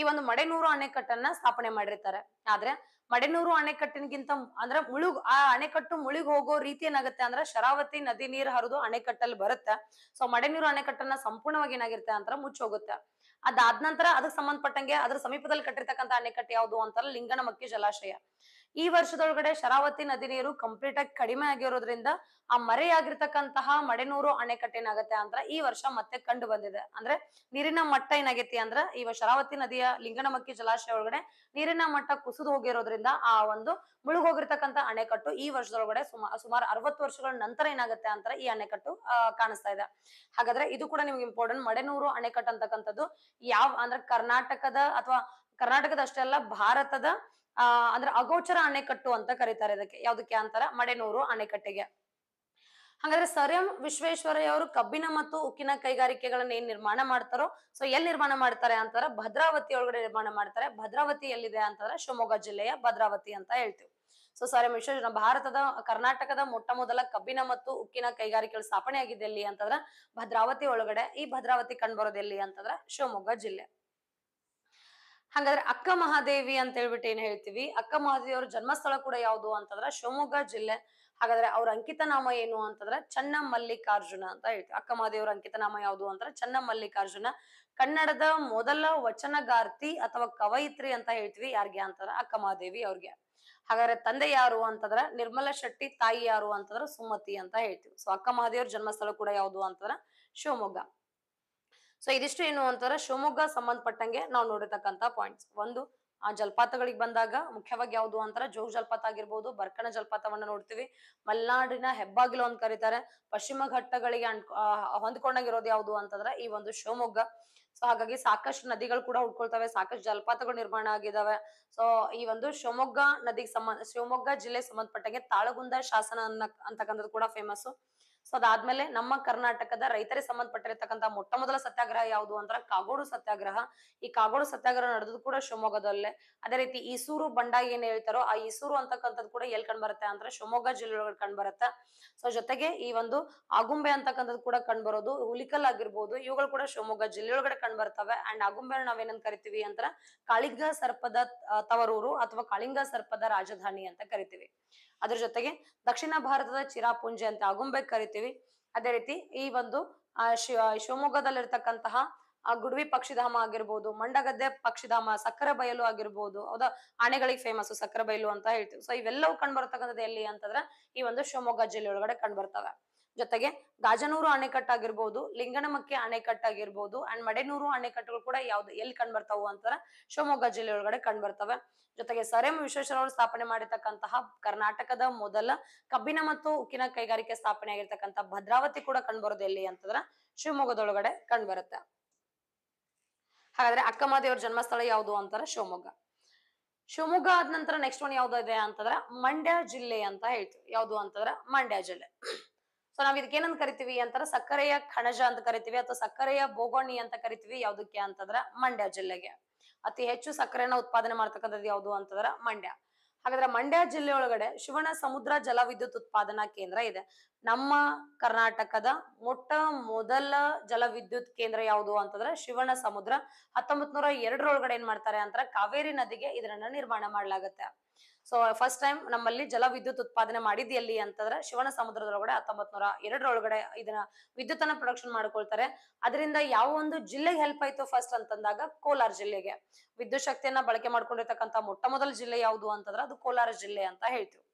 ಈ ಒಂದು ಮಡೆನೂರು ಅಣೆಕಟ್ಟನ್ನ ಸ್ಥಾಪನೆ ಮಾಡಿರ್ತಾರೆ ಆದ್ರೆ ಮಡೆನೂರು ಅಣೆಕಟ್ಟಿನಗಿಂತ ಅಂದ್ರೆ ಮುಳುಗ್ ಆ ಅಣೆಕಟ್ಟು ಮುಳುಗ್ ಹೋಗೋ ರೀತಿ ಏನಾಗುತ್ತೆ ಅಂದ್ರೆ ಶರಾವತಿ ನದಿ ನೀರು ಹರಿದು ಅಣೆಕಟ್ಟಲ್ಲಿ ಬರುತ್ತೆ ಸೊ ಮಡೆನೂರು ಅಣೆಕಟ್ಟನ್ನ ಸಂಪೂರ್ಣವಾಗಿ ಏನಾಗಿರುತ್ತೆ ಅಂತ ಮುಚ್ಚೋಗುತ್ತೆ ಅದಾದ ನಂತರ ಅದಕ್ಕೆ ಸಂಬಂಧಪಟ್ಟಂಗೆ ಅದ್ರ ಸಮೀಪದಲ್ಲಿ ಕಟ್ಟಿರ್ತಕ್ಕಂಥ ಅಣೆಕಟ್ಟು ಯಾವುದು ಅಂತಾರೆ ಲಿಂಗನಮಕ್ಕಿ ಜಲಾಶಯ ಈ ವರ್ಷದೊಳಗಡೆ ಶರಾವತಿ ನದಿ ನೀರು ಕಂಪ್ಲೀಟ್ ಆಗಿ ಕಡಿಮೆ ಆಗಿರೋದ್ರಿಂದ ಆ ಮರೆಯಾಗಿರ್ತಕ್ಕಂತಹ ಮಡೆನೂರು ಏನಾಗತ್ತೆ ಅಂತ ಈ ವರ್ಷ ಮತ್ತೆ ಕಂಡು ಬಂದಿದೆ ಅಂದ್ರೆ ನೀರಿನ ಮಟ್ಟ ಏನಾಗೈತಿ ಅಂದ್ರ ಈ ಶರಾವತಿ ನದಿಯ ಲಿಂಗನಮಕ್ಕಿ ಜಲಾಶಯ ಒಳಗಡೆ ನೀರಿನ ಮಟ್ಟ ಕುಸಿದು ಹೋಗಿರೋದ್ರಿಂದ ಆ ಒಂದು ಮುಳುಗೋಗಿರ್ತಕ್ಕಂತ ಅಣೆಕಟ್ಟು ಈ ವರ್ಷದೊಳಗಡೆ ಸುಮಾರು ಸುಮಾರು ಅರವತ್ತು ವರ್ಷಗಳ ನಂತರ ಏನಾಗುತ್ತೆ ಅಂತ ಈ ಅಣೆಕಟ್ಟು ಕಾಣಿಸ್ತಾ ಇದೆ ಹಾಗಾದ್ರೆ ಇದು ಕೂಡ ನಿಮ್ಗೆ ಇಂಪಾರ್ಟೆಂಟ್ ಮಡೆನೂರು ಅಣೆಕಟ್ಟು ಅಂತಕ್ಕಂಥದ್ದು ಯಾವ ಅಂದ್ರೆ ಕರ್ನಾಟಕದ ಅಥವಾ ಕರ್ನಾಟಕದ ಅಷ್ಟೇ ಅಲ್ಲ ಭಾರತದ ಅಹ್ ಅಂದ್ರೆ ಅಗೋಚರ ಅಣೆಕಟ್ಟು ಅಂತ ಕರೀತಾರೆ ಇದಕ್ಕೆ ಯಾವ್ದಕ್ಕೆ ಅಂತಾರ ಮಡೆನೂರು ಅಣೆಕಟ್ಟೆಗೆ ಹಾಗಾದ್ರೆ ಸರ್ ಎಂ ವಿಶ್ವೇಶ್ವರಯ್ಯವರು ಕಬ್ಬಿನ ಮತ್ತು ಉಕ್ಕಿನ ಕೈಗಾರಿಕೆಗಳನ್ನ ಏನ್ ನಿರ್ಮಾಣ ಮಾಡ್ತಾರೋ ಸೊ ಎಲ್ಲಿ ನಿರ್ಮಾಣ ಮಾಡ್ತಾರೆ ಅಂತಾರ ಭದ್ರಾವತಿ ಒಳಗಡೆ ನಿರ್ಮಾಣ ಮಾಡ್ತಾರೆ ಭದ್ರಾವತಿ ಎಲ್ಲಿದೆ ಅಂತಂದ್ರೆ ಶಿವಮೊಗ್ಗ ಜಿಲ್ಲೆಯ ಭದ್ರಾವತಿ ಅಂತ ಹೇಳ್ತೀವಿ ಸೊ ಸರ್ ಎಂ ವಿಶ್ವೇಶ್ವರ ಭಾರತದ ಕರ್ನಾಟಕದ ಮೊಟ್ಟ ಮೊದಲ ಕಬ್ಬಿನ ಮತ್ತು ಉಕ್ಕಿನ ಕೈಗಾರಿಕೆಗಳು ಸ್ಥಾಪನೆ ಆಗಿದೆ ಎಲ್ಲಿ ಅಂತಂದ್ರ ಭದ್ರಾವತಿ ಒಳಗಡೆ ಈ ಭದ್ರಾವತಿ ಕಂಡು ಬರೋದು ಎಲ್ಲಿ ಅಂತಂದ್ರ ಶಿವಮೊಗ್ಗ ಜಿಲ್ಲೆ ಹಾಗಾದ್ರೆ ಅಕ್ಕ ಮಹಾದೇವಿ ಅಂತ ಹೇಳ್ಬಿಟ್ಟು ಏನ್ ಹೇಳ್ತೀವಿ ಅಕ್ಕ ಮಹಾದೇವಿ ಅವ್ರ ಜನ್ಮಸ್ಥಳ ಕೂಡ ಯಾವುದು ಅಂತಂದ್ರೆ ಶಿವಮೊಗ್ಗ ಜಿಲ್ಲೆ ಹಾಗಾದ್ರೆ ಅವ್ರ ಅಂಕಿತನಾಮ ಏನು ಅಂತಂದ್ರೆ ಚನ್ನ ಮಲ್ಲಿಕಾರ್ಜುನ ಅಂತ ಹೇಳ್ತೀವಿ ಅಕ್ಕ ಮಹಾದೇವಿಯವ್ರ ಅಂಕಿತನಾಮ ನಾಮ ಯಾವುದು ಅಂತಂದ್ರೆ ಚನ್ನ ಮಲ್ಲಿಕಾರ್ಜುನ ಕನ್ನಡದ ಮೊದಲ ವಚನಗಾರ್ತಿ ಅಥವಾ ಕವಯಿತ್ರಿ ಅಂತ ಹೇಳ್ತೀವಿ ಯಾರಿಗೆ ಅಂತಂದ್ರೆ ಅಕ್ಕ ಮಹಾದೇವಿ ಅವ್ರಿಗೆ ಹಾಗಾದ್ರೆ ತಂದೆ ಯಾರು ಅಂತಂದ್ರೆ ನಿರ್ಮಲ ಶೆಟ್ಟಿ ತಾಯಿ ಯಾರು ಅಂತಂದ್ರೆ ಸುಮತಿ ಅಂತ ಹೇಳ್ತೀವಿ ಸೊ ಅಕ್ಕ ಮಹಾದೇವ್ರ ಜನ್ಮಸ್ಥಳ ಕೂಡ ಯಾವುದು ಅಂತಂದ್ರೆ ಶಿವಮೊಗ್ಗ ಸೊ ಇದಿಷ್ಟು ಏನು ಅಂತಾರೆ ಶಿವಮೊಗ್ಗ ಸಂಬಂಧಪಟ್ಟಂಗೆ ನಾವು ನೋಡಿರ್ತಕ್ಕಂಥ ಪಾಯಿಂಟ್ಸ್ ಒಂದು ಆ ಜಲಪಾತಗಳಿಗೆ ಬಂದಾಗ ಮುಖ್ಯವಾಗಿ ಯಾವುದು ಅಂತಾರ ಜೋಗ ಜಲಪಾತ ಆಗಿರ್ಬೋದು ಬರ್ಕಣ ಜಲಪಾತವನ್ನ ನೋಡ್ತೀವಿ ಮಲೆನಾಡಿನ ಹೆಬ್ಬಾಗಿಲು ಅಂತ ಕರೀತಾರೆ ಪಶ್ಚಿಮ ಘಟ್ಟಗಳಿಗೆ ಅನ್ ಹೊಂದ್ಕೊಂಡಾಗಿರೋದು ಯಾವುದು ಅಂತಂದ್ರೆ ಈ ಒಂದು ಶಿವಮೊಗ್ಗ ಸೊ ಹಾಗಾಗಿ ಸಾಕಷ್ಟು ನದಿಗಳು ಕೂಡ ಉಡ್ಕೊಳ್ತವೆ ಸಾಕಷ್ಟು ಜಲಪಾತಗಳು ನಿರ್ಮಾಣ ಆಗಿದಾವೆ ಸೊ ಈ ಒಂದು ಶಿವಮೊಗ್ಗ ನದಿಗೆ ಸಂಬಂಧ ಶಿವಮೊಗ್ಗ ಜಿಲ್ಲೆ ಸಂಬಂಧಪಟ್ಟಂಗೆ ತಾಳಗುಂದ ಶಾಸನ ಅನ್ನ ಅಂತಕ್ಕಂಥದ್ದು ಕೂಡ ಫೇಮಸ್ ಸೊ ಅದಾದ್ಮೇಲೆ ನಮ್ಮ ಕರ್ನಾಟಕದ ರೈತರಿಗೆ ಸಂಬಂಧಪಟ್ಟಿರತಕ್ಕಂತ ಮೊಟ್ಟ ಮೊದಲ ಸತ್ಯಾಗ್ರಹ ಯಾವುದು ಅಂದ್ರ ಕಾಗೋಡು ಸತ್ಯಾಗ್ರಹ ಈ ಕಾಗೋಡು ಸತ್ಯಾಗ್ರಹ ನಡೆದು ಕೂಡ ಶಿವಮೊಗ್ಗದಲ್ಲೇ ಅದೇ ರೀತಿ ಈಸೂರು ಬಂಡಾಗ ಏನ್ ಹೇಳ್ತಾರೋ ಆ ಈಸೂರು ಅಂತಕ್ಕಂಥದ್ದು ಕೂಡ ಎಲ್ ಕಂಡ್ ಬರುತ್ತೆ ಅಂದ್ರೆ ಶಿವಮೊಗ್ಗ ಜಿಲ್ಲೆ ಕಂಡ್ ಬರುತ್ತೆ ಸೊ ಜೊತೆಗೆ ಈ ಒಂದು ಆಗುಂಬೆ ಅಂತಕ್ಕಂಥದ್ದು ಕೂಡ ಕಂಡ್ ಬರೋದು ಹುಲಿಕಲ್ ಆಗಿರ್ಬೋದು ಇವುಗಳು ಕೂಡ ಶಿವಮೊಗ್ಗ ಜಿಲ್ಲೆಯೊಳಗಡೆ ಕಂಡ್ ಬರ್ತವೆ ಅಂಡ್ ಆಗುಂಬೆ ನಾವೇನಂತ ಕರಿತೀವಿ ಅಂದ್ರ ಕಾಳಿಂಗ ಸರ್ಪದ ತವರೂರು ಅಥವಾ ಕಾಳಿಂಗ ಸರ್ಪದ ರಾಜಧಾನಿ ಅಂತ ಕರಿತೀವಿ ಅದ್ರ ಜೊತೆಗೆ ದಕ್ಷಿಣ ಭಾರತದ ಚಿರಾಪುಂಜಿ ಅಂತ ಆಗುಂಬೆ ಕರಿತೀವಿ ಅದೇ ರೀತಿ ಈ ಒಂದು ಶಿವಮೊಗ್ಗದಲ್ಲಿರ್ತಕ್ಕಂತಹ ಆ ಗುಡ್ವಿ ಪಕ್ಷಿಧಾಮ ಆಗಿರ್ಬೋದು ಮಂಡಗದ್ದೆ ಪಕ್ಷಿಧಾಮ ಸಕ್ಕರೆ ಬಯಲು ಆಗಿರ್ಬೋದು ಹೌದಾ ಆನೆಗಳಿಗೆ ಫೇಮಸ್ ಸಕ್ಕರೆ ಬಯಲು ಅಂತ ಹೇಳ್ತೀವಿ ಸೊ ಇವೆಲ್ಲವೂ ಕಂಡು ಬರ್ತಕ್ಕಂಥದ್ದು ಎಲ್ಲಿ ಅಂತಂದ್ರೆ ಈ ಒಂದು ಶಿವಮೊಗ್ಗ ಜಿಲ್ಲೆ ಒಳಗಡೆ ಕಂಡು ಬರ್ತವೆ ಜೊತೆಗೆ ಗಾಜನೂರು ಅಣೆಕಟ್ಟಾಗಿರ್ಬೋದು ಲಿಂಗನಮಕ್ಕಿ ಅಣೆಕಟ್ಟಾಗಿರ್ಬೋದು ಅಂಡ್ ಮಡೆನೂರು ಅಣೆಕಟ್ಟುಗಳು ಕೂಡ ಯಾವ್ದು ಎಲ್ಲಿ ಕಂಡು ಬರ್ತಾವು ಅಂತಾರ ಶಿವಮೊಗ್ಗ ಜಿಲ್ಲೆ ಒಳಗಡೆ ಕಂಡು ಬರ್ತವೆ ಜೊತೆಗೆ ಸರ್ ಎಂ ವಿಶ್ವೇಶ್ವರವರು ಸ್ಥಾಪನೆ ಮಾಡಿರ್ತಕ್ಕಂತಹ ಕರ್ನಾಟಕದ ಮೊದಲ ಕಬ್ಬಿನ ಮತ್ತು ಉಕ್ಕಿನ ಕೈಗಾರಿಕೆ ಸ್ಥಾಪನೆ ಆಗಿರ್ತಕ್ಕಂತ ಭದ್ರಾವತಿ ಕೂಡ ಕಂಡುಬರೋದು ಎಲ್ಲಿ ಅಂತಂದ್ರ ಶಿವಮೊಗ್ಗದೊಳಗಡೆ ಕಂಡು ಬರುತ್ತೆ ಹಾಗಾದ್ರೆ ಅಕ್ಕಮಾದೇವರ ಜನ್ಮಸ್ಥಳ ಯಾವುದು ಅಂತಾರ ಶಿವಮೊಗ್ಗ ಶಿವಮೊಗ್ಗ ಆದ ನಂತರ ನೆಕ್ಸ್ಟ್ ಒನ್ ಯಾವ್ದು ಇದೆ ಅಂತಂದ್ರೆ ಮಂಡ್ಯ ಜಿಲ್ಲೆ ಅಂತ ಹೇಳ್ತೀವಿ ಯಾವುದು ಅಂತಂದ್ರ ಮಂಡ್ಯ ಜಿಲ್ಲೆ ಸೊ ನಾವ್ ಇದಕ್ಕೇನಂತ ಕರಿತೀವಿ ಅಂತಾರ ಸಕ್ಕರೆಯ ಖಣಜ ಅಂತ ಕರಿತೀವಿ ಅಥವಾ ಸಕ್ಕರೆಯ ಬೋಗೋಣಿ ಅಂತ ಕರಿತೀವಿ ಯಾವ್ದಕ್ಕೆ ಅಂತಂದ್ರ ಮಂಡ್ಯ ಜಿಲ್ಲೆಗೆ ಅತಿ ಹೆಚ್ಚು ಸಕ್ಕರೆನ ಉತ್ಪಾದನೆ ಮಾಡ್ತಕ್ಕಂಥದ್ದು ಯಾವ್ದು ಅಂತಂದ್ರ ಮಂಡ್ಯ ಹಾಗಾದ್ರೆ ಮಂಡ್ಯ ಜಿಲ್ಲೆ ಒಳಗಡೆ ಶಿವಣ ಸಮುದ್ರ ಜಲವಿದ್ಯುತ್ ಉತ್ಪಾದನಾ ಕೇಂದ್ರ ಇದೆ ನಮ್ಮ ಕರ್ನಾಟಕದ ಮೊಟ್ಟ ಮೊದಲ ಜಲವಿದ್ಯುತ್ ಕೇಂದ್ರ ಯಾವುದು ಅಂತಂದ್ರೆ ಶಿವಣ ಸಮುದ್ರ ಹತ್ತೊಂಬತ್ ನೂರ ಎರಡರೊಳಗಡೆ ಏನ್ ಮಾಡ್ತಾರೆ ಅಂತಾರೆ ಕಾವೇರಿ ನದಿಗೆ ಇದನ್ನ ನಿರ್ಮಾಣ ಮಾಡಲಾಗುತ್ತೆ ಸೊ ಫಸ್ಟ್ ಟೈಮ್ ನಮ್ಮಲ್ಲಿ ಜಲ ವಿದ್ಯುತ್ ಉತ್ಪಾದನೆ ಮಾಡಿದ್ ಎಲ್ಲಿ ಅಂತಂದ್ರೆ ಶಿವನ ಸಮುದ್ರದೊಳಗಡೆ ಹತ್ತೊಂಬತ್ ನೂರ ಎರಡರೊಳಗಡೆ ಇದನ್ನ ವಿದ್ಯುತ್ ಅನ್ನ ಪ್ರೊಡಕ್ಷನ್ ಮಾಡ್ಕೊಳ್ತಾರೆ ಅದರಿಂದ ಯಾವ ಒಂದು ಜಿಲ್ಲೆಗೆ ಹೆಲ್ಪ್ ಆಯ್ತು ಫಸ್ಟ್ ಅಂತಂದಾಗ ಕೋಲಾರ ಜಿಲ್ಲೆಗೆ ವಿದ್ಯುತ್ ಶಕ್ತಿಯನ್ನ ಬಳಕೆ ಮಾಡ್ಕೊಂಡಿರ್ತಕ್ಕಂಥ ಮೊಟ್ಟ ಮೊದಲ ಜಿಲ್ಲೆ ಯಾವುದು ಅಂತಂದ್ರೆ ಅದು ಕೋಲಾರ ಜಿಲ್ಲೆ ಅಂತ ಹೇಳ್ತೀವಿ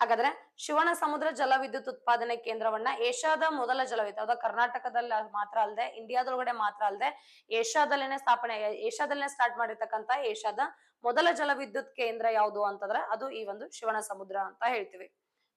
ಹಾಗಾದ್ರೆ ಶಿವನ ಸಮುದ್ರ ಜಲ ವಿದ್ಯುತ್ ಉತ್ಪಾದನೆ ಕೇಂದ್ರವನ್ನ ಏಷ್ಯಾದ ಮೊದಲ ಜಲವಿದ್ಯುತ್ ಅದ ಕರ್ನಾಟಕದಲ್ಲಿ ಮಾತ್ರ ಅಲ್ಲದೆ ಇಂಡಿಯಾದೊಳಗಡೆ ಮಾತ್ರ ಅಲ್ಲದೆ ಏಷ್ಯಾದಲ್ಲೇನೆ ಸ್ಥಾಪನೆ ಏಷ್ಯಾದಲ್ಲೇ ಸ್ಟಾರ್ಟ್ ಮಾಡಿರ್ತಕ್ಕಂಥ ಏಷ್ಯಾದ ಮೊದಲ ಜಲವಿದ್ಯುತ್ ಕೇಂದ್ರ ಯಾವುದು ಅಂತಂದ್ರೆ ಅದು ಈ ಒಂದು ಶಿವನ ಸಮುದ್ರ ಅಂತ ಹೇಳ್ತೀವಿ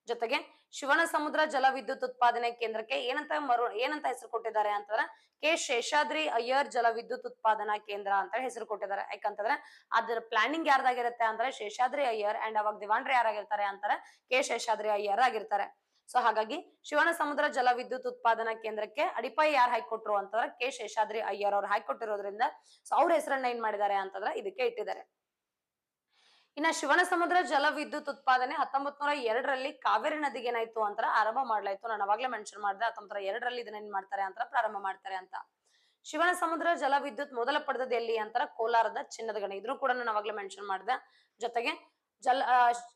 ಜೊತೆಗೆ ಶಿವನ ಸಮುದ್ರ ಜಲವಿದ್ಯುತ್ ಉತ್ಪಾದನೆ ಕೇಂದ್ರಕ್ಕೆ ಏನಂತ ಮರು ಏನಂತ ಹೆಸರು ಕೊಟ್ಟಿದ್ದಾರೆ ಅಂತಂದ್ರೆ ಕೆ ಶೇಷಾದ್ರಿ ಅಯ್ಯರ್ ಜಲವಿದ್ಯುತ್ ಉತ್ಪಾದನಾ ಕೇಂದ್ರ ಅಂತ ಹೆಸರು ಕೊಟ್ಟಿದ್ದಾರೆ ಯಾಕಂತಂದ್ರೆ ಅದ್ರ ಪ್ಲಾನಿಂಗ್ ಯಾರ್ದಾಗಿರುತ್ತೆ ಅಂದ್ರೆ ಶೇಷಾದ್ರಿ ಅಯ್ಯರ್ ಅಂಡ್ ಅವಾಗ ದಿವಾನ್ರಿ ಯಾರಾಗಿರ್ತಾರೆ ಅಂತಾರೆ ಕೆ ಶೇಷಾದ್ರಿ ಅಯ್ಯರ್ ಆಗಿರ್ತಾರೆ ಸೊ ಹಾಗಾಗಿ ಶಿವನ ಸಮುದ್ರ ಜಲವಿದ್ಯುತ್ ಉತ್ಪಾದನಾ ಕೇಂದ್ರಕ್ಕೆ ಅಡಿಪಾಯಿ ಯಾರು ಹಾಕಿಕೊಟ್ರು ಅಂತಂದ್ರೆ ಕೆ ಶೇಷಾದ್ರಿ ಅಯ್ಯರ್ ಅವ್ರು ಹಾಕಿಕೊಟ್ಟಿರೋದ್ರಿಂದ ಸೊ ಅವ್ರ ಹೆಸರನ್ನ ಏನ್ ಮಾಡಿದ್ದಾರೆ ಅಂತಂದ್ರೆ ಇದಕ್ಕೆ ಇಟ್ಟಿದ್ದಾರೆ ಇನ್ನ ಶಿವನ ಸಮುದ್ರ ಜಲ ವಿದ್ಯುತ್ ಉತ್ಪಾದನೆ ಹತ್ತೊಂಬತ್ ನೂರ ಎರಡರಲ್ಲಿ ಕಾವೇರಿ ನದಿಗೆ ಏನಾಯ್ತು ಅಂತ ಆರಂಭ ಮಾಡ್ಲಾಯ್ತು ನಾನು ಅವಾಗ್ಲೇ ಮೆನ್ಷನ್ ಮಾಡಿದೆ ಹತ್ತೊಂಬತ್ತರ ಎರಡರಲ್ಲಿ ಇದನ್ನ ಏನ್ ಮಾಡ್ತಾರೆ ಅಂತ ಪ್ರಾರಂಭ ಮಾಡ್ತಾರೆ ಅಂತ ಶಿವನ ಸಮುದ್ರ ಜಲ ವಿದ್ಯುತ್ ಮೊದಲ ಪಡೆದದ್ದು ಎಲ್ಲಿ ಅಂತರ ಕೋಲಾರದ ಚಿನ್ನದ ಗಣ ಇದ್ರು ಕೂಡ ನಾನು ಅವಾಗ್ಲೇ ಮೆನ್ಷನ್ ಮಾಡ್ದೆ ಜೊತೆಗೆ ಜಲ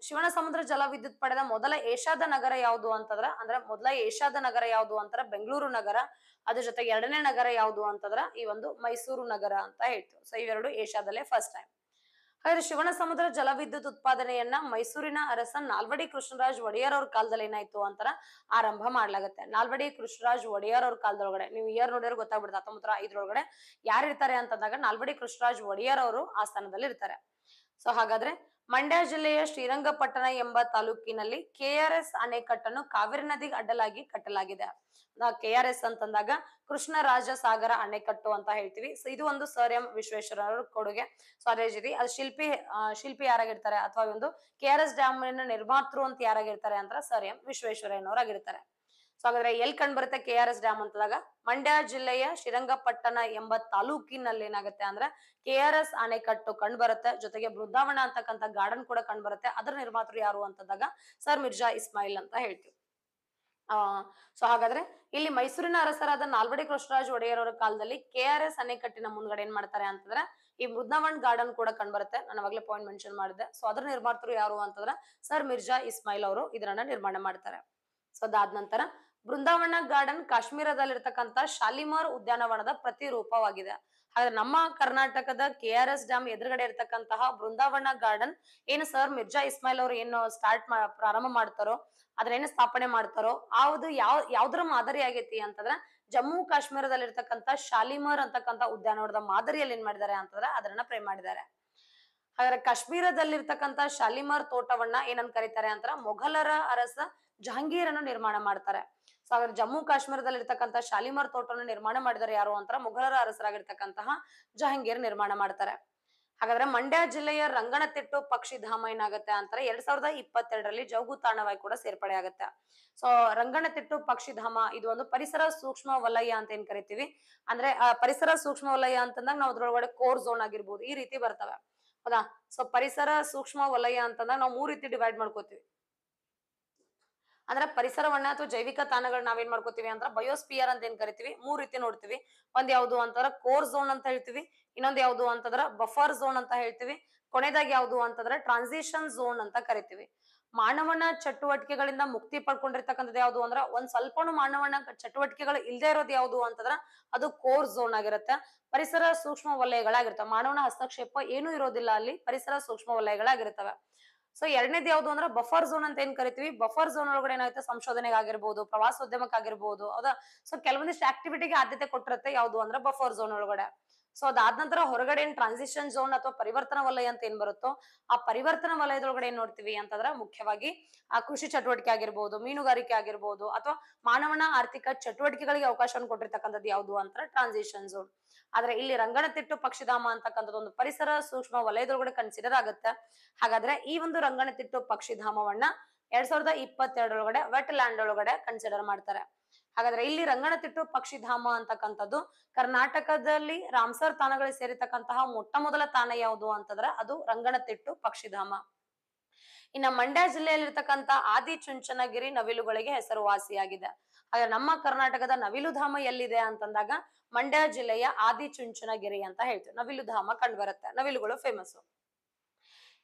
ಶಿವನ ಸಮುದ್ರ ಜಲ ವಿದ್ಯುತ್ ಪಡೆದ ಮೊದಲ ಏಷಾದ ನಗರ ಯಾವುದು ಅಂತಂದ್ರ ಅಂದ್ರೆ ಮೊದಲ ಏಷಾದ ನಗರ ಯಾವುದು ಅಂತರ ಬೆಂಗಳೂರು ನಗರ ಅದ್ರ ಜೊತೆಗೆ ಎರಡನೇ ನಗರ ಯಾವುದು ಅಂತಂದ್ರ ಈ ಒಂದು ಮೈಸೂರು ನಗರ ಅಂತ ಹೇಳ್ತು ಸೊ ಇವೆರಡು ಏಷ್ಯಾದಲ್ಲೇ ಫಸ್ಟ್ ಟೈಮ್ ಆದ್ರೆ ಶಿವನ ಸಮುದ್ರ ಜಲವಿದ್ಯುತ್ ಉತ್ಪಾದನೆಯನ್ನ ಮೈಸೂರಿನ ಅರಸ ನಾಲ್ವಡಿ ಕೃಷ್ಣರಾಜ್ ಒಡೆಯರ್ ಅವ್ರ ಕಾಲದಲ್ಲಿ ಏನಾಯ್ತು ಅಂತರ ಆರಂಭ ಮಾಡ್ಲಾಗತ್ತೆ ನಾಲ್ವಡಿ ಕೃಷ್ಣರಾಜ್ ಒಡೆಯರ್ ಅವ್ರ ಕಾಲದೊಳಗಡೆ ನೀವು ಇಯರ್ ನೋಡಿದ್ರೆ ಗೊತ್ತಾಗ್ಬಿಡುತ್ತೆ ಹತ್ತೊಂಬತ್ತರ ಐದರೊಳಗಡೆ ಯಾರು ಇರ್ತಾರೆ ಅಂತಂದಾಗ ನಾಲ್ವಡಿ ಕೃಷ್ಣರಾಜ್ ಒಡೆಯರ್ ಅವರು ಆ ಸ್ಥಾನದಲ್ಲಿ ಇರ್ತಾರೆ ಸೊ ಹಾಗಾದ್ರೆ ಮಂಡ್ಯ ಜಿಲ್ಲೆಯ ಶ್ರೀರಂಗಪಟ್ಟಣ ಎಂಬ ತಾಲೂಕಿನಲ್ಲಿ ಕೆಆರ್ಎಸ್ ಅಣೆಕಟ್ಟನ್ನು ಕಾವೇರಿ ನದಿಗೆ ಅಡ್ಡಲಾಗಿ ಕಟ್ಟಲಾಗಿದೆ ಕೆಆರ್ಎಸ್ ಅಂತಂದಾಗ ಕೃಷ್ಣ ರಾಜ ಸಾಗರ ಅಣೆಕಟ್ಟು ಅಂತ ಹೇಳ್ತೀವಿ ಇದು ಒಂದು ಸರ್ ಎಂ ವಿಶ್ವೇಶ್ವರರ ಕೊಡುಗೆ ಸೊ ಅದು ಶಿಲ್ಪಿ ಶಿಲ್ಪಿ ಯಾರಾಗಿರ್ತಾರೆ ಅಥವಾ ಒಂದು ಎಸ್ ಡ್ಯಾಮ್ ನಿರ್ಮಾತೃ ಅಂತ ಯಾರಾಗಿರ್ತಾರೆ ಅಂತ ಸರ್ ಎಂ ವಿಶ್ವೇಶ್ವರಯ್ಯನವರಾಗಿರ್ತಾರೆ ಸೊ ಹಾಗಾದ್ರೆ ಎಲ್ಲಿ ಕಂಡ್ ಬರುತ್ತೆ ಕೆ ಆರ್ ಎಸ್ ಡ್ಯಾಮ್ ಅಂತದಾಗ ಮಂಡ್ಯ ಜಿಲ್ಲೆಯ ಶ್ರೀರಂಗಪಟ್ಟಣ ಎಂಬ ತಾಲೂಕಿನಲ್ಲಿ ಏನಾಗುತ್ತೆ ಅಂದ್ರೆ ಕೆ ಆರ್ ಎಸ್ ಅಣೆಕಟ್ಟು ಕಂಡು ಬರುತ್ತೆ ಜೊತೆಗೆ ಬೃಂದಾವನ ಅಂತಕ್ಕಂಥ ಗಾರ್ಡನ್ ಕೂಡ ಕಂಡು ಬರುತ್ತೆ ಅದರ ನಿರ್ಮಾತರು ಯಾರು ಅಂತದಾಗ ಸರ್ ಮಿರ್ಜಾ ಇಸ್ಮಾಯಿಲ್ ಅಂತ ಹೇಳ್ತೀವಿ ಆ ಸೊ ಹಾಗಾದ್ರೆ ಇಲ್ಲಿ ಮೈಸೂರಿನ ಅರಸರಾದ ನಾಲ್ವಡಿ ಕೃಷ್ಣರಾಜ್ ಒಡೆಯರ್ ಅವರ ಕಾಲದಲ್ಲಿ ಕೆ ಆರ್ ಎಸ್ ಅಣೆಕಟ್ಟಿನ ಮುಂದ್ಗಡೆ ಏನ್ ಮಾಡ್ತಾರೆ ಅಂತಂದ್ರೆ ಈ ಬೃಂದಾವನ್ ಗಾರ್ಡನ್ ಕೂಡ ಕಂಡ್ ಬರುತ್ತೆ ನಾನು ಅವಾಗಲೇ ಪಾಯಿಂಟ್ ಮೆನ್ಷನ್ ಮಾಡಿದೆ ಸೊ ಅದ್ರ ನಿರ್ಮಾತರು ಯಾರು ಅಂತಂದ್ರೆ ಸರ್ ಮಿರ್ಜಾ ಇಸ್ಮಾಯಿಲ್ ಅವರು ಇದನ್ನ ನಿರ್ಮಾಣ ಮಾಡ್ತಾರೆ ಸೊ ಅದಾದ ನಂತರ ಬೃಂದಾವನ ಗಾರ್ಡನ್ ಕಾಶ್ಮೀರದಲ್ಲಿರ್ತಕ್ಕಂಥ ಶಾಲಿಮಾರ್ ಉದ್ಯಾನವನದ ಪ್ರತಿರೂಪವಾಗಿದೆ ಹಾಗಾದ್ರೆ ನಮ್ಮ ಕರ್ನಾಟಕದ ಕೆ ಆರ್ ಎಸ್ ಡ್ಯಾಮ್ ಎದುರುಗಡೆ ಇರತಕ್ಕಂತಹ ಬೃಂದಾವನ ಗಾರ್ಡನ್ ಏನು ಸರ್ ಮಿರ್ಜಾ ಇಸ್ಮಾಯಿಲ್ ಅವರು ಏನು ಸ್ಟಾರ್ಟ್ ಪ್ರಾರಂಭ ಮಾಡ್ತಾರೋ ಅದನ್ನ ಸ್ಥಾಪನೆ ಮಾಡ್ತಾರೋ ಅದು ಯಾವ ಯಾವ್ದ್ರ ಮಾದರಿ ಆಗೈತಿ ಅಂತಂದ್ರೆ ಜಮ್ಮು ಕಾಶ್ಮೀರದಲ್ಲಿ ಇರ್ತಕ್ಕಂಥ ಶಾಲಿಮಾರ್ ಅಂತಕ್ಕಂಥ ಉದ್ಯಾನವನದ ಮಾದರಿಯಲ್ಲಿ ಏನ್ ಮಾಡಿದ್ದಾರೆ ಅಂತಂದ್ರೆ ಅದನ್ನ ಪ್ರೇಮ್ ಮಾಡಿದ್ದಾರೆ ಹಾಗಾದ್ರೆ ಕಾಶ್ಮೀರದಲ್ಲಿರ್ತಕ್ಕಂಥ ಶಾಲಿಮಾರ್ ತೋಟವನ್ನ ಏನನ್ ಕರೀತಾರೆ ಅಂತಂದ್ರೆ ಮೊಘಲರ ಅರಸ ಜಹಾಂಗೀರನ್ನು ನಿರ್ಮಾಣ ಮಾಡ್ತಾರೆ ಸಾವಿರ ಜಮ್ಮು ಕಾಶ್ಮೀರದಲ್ಲಿ ಇರ್ತಕ್ಕಂತಹ ಶಾಲಿಮಾರ್ ತೋಟವನ್ನು ನಿರ್ಮಾಣ ಮಾಡಿದರೆ ಯಾರು ಅಂತ ಮೊಘಲರ ಅರಸರಾಗಿರ್ತಕ್ಕಂತಹ ಜಹಾಂಗೀರ್ ನಿರ್ಮಾಣ ಮಾಡ್ತಾರೆ ಹಾಗಾದ್ರೆ ಮಂಡ್ಯ ಜಿಲ್ಲೆಯ ರಂಗನತಿಟ್ಟು ಪಕ್ಷಿಧಾಮ ಏನಾಗುತ್ತೆ ಅಂತಾರೆ ಎರಡ್ ಸಾವಿರದ ಇಪ್ಪತ್ತೆರಡರಲ್ಲಿ ಜೌಗು ತಾಣವಾಗಿ ಕೂಡ ಸೇರ್ಪಡೆ ಆಗುತ್ತೆ ಸೊ ರಂಗನತಿಟ್ಟು ಪಕ್ಷಿಧಾಮ ಇದು ಒಂದು ಪರಿಸರ ಸೂಕ್ಷ್ಮ ವಲಯ ಅಂತ ಏನ್ ಕರಿತೀವಿ ಅಂದ್ರೆ ಆ ಪರಿಸರ ಸೂಕ್ಷ್ಮ ವಲಯ ಅಂತಂದಾಗ ನಾವು ಅದ್ರೊಳಗಡೆ ಕೋರ್ ಝೋನ್ ಆಗಿರ್ಬೋದು ಈ ರೀತಿ ಬರ್ತವೆ ಹೌದಾ ಸೊ ಪರಿಸರ ಸೂಕ್ಷ್ಮ ವಲಯ ಅಂತಂದಾಗ ನಾವು ಮೂರ್ ರೀತಿ ಡಿವೈಡ್ ಮಾಡ್ಕೋತೀವಿ ಅಂದ್ರೆ ಪರಿಸರವನ್ನ ಅಥವಾ ಜೈವಿಕ ತಾಣಗಳನ್ನ ನಾವೇನ್ ಮಾಡ್ಕೋತೀವಿ ಅಂದ್ರೆ ಬಯೋಸ್ಪಿಯರ್ ಅಂತ ಏನ್ ಕರಿತೀವಿ ಮೂರ್ ರೀತಿ ನೋಡ್ತೀವಿ ಒಂದ್ ಯಾವ್ದು ಅಂತಂದ್ರೆ ಕೋರ್ ಝೋನ್ ಅಂತ ಹೇಳ್ತೀವಿ ಇನ್ನೊಂದ್ ಯಾವ್ದು ಅಂತಂದ್ರ ಬಫರ್ ಝೋನ್ ಅಂತ ಹೇಳ್ತೀವಿ ಕೊನೆದಾಗ ಯಾವ್ದು ಅಂತಂದ್ರೆ ಟ್ರಾನ್ಸಿಷನ್ ಝೋನ್ ಅಂತ ಕರಿತೀವಿ ಮಾನವನ ಚಟುವಟಿಕೆಗಳಿಂದ ಮುಕ್ತಿ ಪಡ್ಕೊಂಡಿರ್ತಕ್ಕಂಥದ್ದು ಯಾವ್ದು ಅಂದ್ರ ಒಂದ್ ಸ್ವಲ್ಪನು ಮಾನವನ ಚಟುವಟಿಕೆಗಳು ಇಲ್ಲದೆ ಇರೋದು ಯಾವ್ದು ಅಂತಂದ್ರ ಅದು ಕೋರ್ ಝೋನ್ ಆಗಿರುತ್ತೆ ಪರಿಸರ ಸೂಕ್ಷ್ಮ ವಲಯಗಳಾಗಿರ್ತವೆ ಮಾನವನ ಹಸ್ತಕ್ಷೇಪ ಏನೂ ಇರೋದಿಲ್ಲ ಅಲ್ಲಿ ಪರಿಸರ ಸೂಕ್ಷ್ಮ ವಲಯಗಳಾಗಿರ್ತವೆ ಸೊ ಎರಡನೇದು ಯಾವ್ದು ಅಂದ್ರೆ ಬಫರ್ ಝೋನ್ ಅಂತ ಏನ್ ಕರಿತೀವಿ ಬಫರ್ ಝೋನ್ ಒಳಗಡೆ ಏನಾಗುತ್ತೆ ಸಂಶೋಧನೆ ಆಗಿರ್ಬೋದು ಪ್ರವಾಸೋದ್ಯಮಕ್ಕೆ ಆಗಿರ್ಬೋದು ಹೌದಾ ಸೊ ಕೆಲವೊಂದಿಷ್ಟು ಆಕ್ಟಿವಿಟಿಗೆ ಆದ್ಯತೆ ಕೊಟ್ಟಿರುತ್ತೆ ಯಾವ್ದು ಅಂದ್ರೆ ಬಫರ್ ಝೋನ್ ಒಳಗಡೆ ಸೊ ಅದಾದ ನಂತರ ಹೊರಗಡೆ ಏನ್ ಟ್ರಾನ್ಸಿಷನ್ ಝೋನ್ ಅಥವಾ ಪರಿವರ್ತನ ವಲಯ ಅಂತ ಏನ್ ಬರುತ್ತೋ ಆ ಪರಿವರ್ತನ ವಲಯದೊಳಗಡೆ ಏನ್ ನೋಡ್ತೀವಿ ಅಂತಂದ್ರೆ ಮುಖ್ಯವಾಗಿ ಆ ಕೃಷಿ ಚಟುವಟಿಕೆ ಆಗಿರ್ಬೋದು ಮೀನುಗಾರಿಕೆ ಆಗಿರ್ಬೋದು ಅಥವಾ ಮಾನವನ ಆರ್ಥಿಕ ಚಟುವಟಿಕೆಗಳಿಗೆ ಅವಕಾಶವನ್ನು ಕೊಟ್ಟಿರ್ತಕ್ಕಂಥದ್ದು ಯಾವುದು ಅಂತ ಟ್ರಾನ್ಸಿಷನ್ ಝೋನ್ ಆದ್ರೆ ಇಲ್ಲಿ ರಂಗನತಿಟ್ಟು ಪಕ್ಷಿಧಾಮ ಅಂತಕ್ಕಂಥದ್ದು ಒಂದು ಪರಿಸರ ಸೂಕ್ಷ್ಮ ವಲಯದೊಳಗಡೆ ಕನ್ಸಿಡರ್ ಆಗುತ್ತೆ ಹಾಗಾದ್ರೆ ಈ ಒಂದು ರಂಗನತಿಟ್ಟು ಪಕ್ಷಿಧಾಮವನ್ನ ಎರಡ್ ಸಾವಿರದ ಇಪ್ಪತ್ತೆರಡರೊಳಗಡೆ ವೆಟ್ ಲ್ಯಾಂಡ್ ಒಳಗಡೆ ಕನ್ಸಿಡರ್ ಮಾಡ್ತಾರೆ ಹಾಗಾದ್ರೆ ಇಲ್ಲಿ ರಂಗನತಿಟ್ಟು ಪಕ್ಷಿಧಾಮ ಅಂತಕ್ಕಂಥದ್ದು ಕರ್ನಾಟಕದಲ್ಲಿ ರಾಮ್ಸರ್ ತಾಣಗಳಿಗೆ ಸೇರಿತಕ್ಕಂತಹ ಮೊಟ್ಟ ಮೊದಲ ತಾಣ ಯಾವುದು ಅಂತಂದ್ರೆ ಅದು ರಂಗನತಿಟ್ಟು ಪಕ್ಷಿಧಾಮ ಇನ್ನ ಮಂಡ್ಯ ಜಿಲ್ಲೆಯಲ್ಲಿರ್ತಕ್ಕಂಥ ಆದಿ ಚುಂಚನಗಿರಿ ನವಿಲುಗಳಿಗೆ ಹೆಸರುವಾಸಿಯಾಗಿದೆ ಹಾಗೆ ನಮ್ಮ ಕರ್ನಾಟಕದ ನವಿಲುಧಾಮ ಎಲ್ಲಿದೆ ಅಂತಂದಾಗ ಮಂಡ್ಯ ಜಿಲ್ಲೆಯ ಆದಿ ಚುಂಚನಗಿರಿ ಅಂತ ಹೇಳ್ತೀವಿ ನವಿಲುಧಾಮ ಕಂಡು ಬರುತ್ತೆ ನವಿಲುಗಳು ಫೇಮಸ್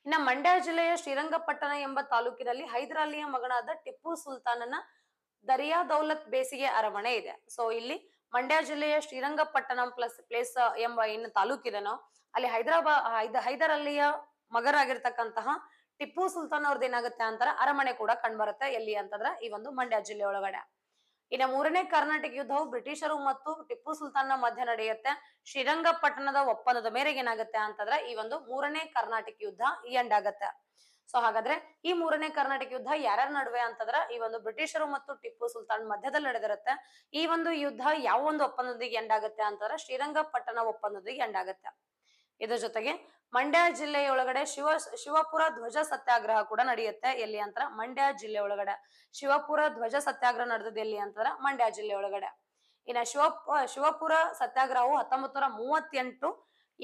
ಇನ್ನ ಮಂಡ್ಯ ಜಿಲ್ಲೆಯ ಶ್ರೀರಂಗಪಟ್ಟಣ ಎಂಬ ತಾಲೂಕಿನಲ್ಲಿ ಹೈದರಾಲಿಯ ಮಗನಾದ ಟಿಪ್ಪು ಸುಲ್ತಾನನ ದರಿಯಾ ದೌಲತ್ ಬೇಸಿಗೆ ಅರಮನೆ ಇದೆ ಸೊ ಇಲ್ಲಿ ಮಂಡ್ಯ ಜಿಲ್ಲೆಯ ಶ್ರೀರಂಗಪಟ್ಟಣಂ ಪ್ಲಸ್ ಪ್ಲೇಸ್ uh, ಎಂಬ ಏನು ತಾಲೂಕಿದೆನೋ ಅಲ್ಲಿ ಹೈದರಾಬಾದ್ ಹೈದರ್ ಅಲ್ಲಿಯ ಮಗರಾಗಿರ್ತಕ್ಕಂತಹ ಟಿಪ್ಪು ಸುಲ್ತಾನ್ ಅವ್ರದ್ದು ಏನಾಗುತ್ತೆ ಅಂತಾರೆ ಅರಮನೆ ಕೂಡ ಬರುತ್ತೆ ಎಲ್ಲಿ ಅಂತಂದ್ರೆ ಈ ಒಂದು ಮಂಡ್ಯ ಜಿಲ್ಲೆಯೊಳಗಡೆ ಒಳಗಡೆ ಇನ್ನು ಮೂರನೇ ಕರ್ನಾಟಕ ಯುದ್ಧವು ಬ್ರಿಟಿಷರು ಮತ್ತು ಟಿಪ್ಪು ಸುಲ್ತಾನ್ ಮಧ್ಯ ನಡೆಯುತ್ತೆ ಶ್ರೀರಂಗಪಟ್ಟಣದ ಒಪ್ಪಂದದ ಮೇರೆಗೆ ಏನಾಗುತ್ತೆ ಅಂತಂದ್ರೆ ಈ ಒಂದು ಮೂರನೇ ಕರ್ನಾಟಕ ಯುದ್ಧ ಎಂಡ್ ಆಗತ್ತೆ ಸೊ ಹಾಗಾದ್ರೆ ಈ ಮೂರನೇ ಕರ್ನಾಟಕ ಯುದ್ಧ ಯಾರ್ಯಾರ ನಡುವೆ ಅಂತಂದ್ರ ಈ ಒಂದು ಬ್ರಿಟಿಷರು ಮತ್ತು ಟಿಪ್ಪು ಸುಲ್ತಾನ್ ಮಧ್ಯದಲ್ಲಿ ನಡೆದಿರುತ್ತೆ ಈ ಒಂದು ಯುದ್ಧ ಯಾವ ಒಂದು ಒಪ್ಪಂದದೊಂದಿಗೆ ಎಂಡ್ ಆಗುತ್ತೆ ಅಂತಂದ್ರೆ ಶ್ರೀರಂಗಪಟ್ಟಣ ಒಪ್ಪಂದದೊಂದಿಗೆ ಎಂಡ್ ಆಗುತ್ತೆ ಇದ್ರ ಜೊತೆಗೆ ಮಂಡ್ಯ ಜಿಲ್ಲೆಯೊಳಗಡೆ ಶಿವ ಶಿವಪುರ ಧ್ವಜ ಸತ್ಯಾಗ್ರಹ ಕೂಡ ನಡೆಯುತ್ತೆ ಎಲ್ಲಿ ಅಂತರ ಮಂಡ್ಯ ಜಿಲ್ಲೆ ಒಳಗಡೆ ಶಿವಪುರ ಧ್ವಜ ಸತ್ಯಾಗ್ರಹ ನಡೆದದ್ದು ಎಲ್ಲಿ ಅಂತಾರ ಮಂಡ್ಯ ಜಿಲ್ಲೆ ಒಳಗಡೆ ಇನ್ನ ಶಿವ ಶಿವಪುರ ಸತ್ಯಾಗ್ರಹವು ಹತ್ತೊಂಬತ್ತು ನೂರ ಮೂವತ್ತೆಂಟು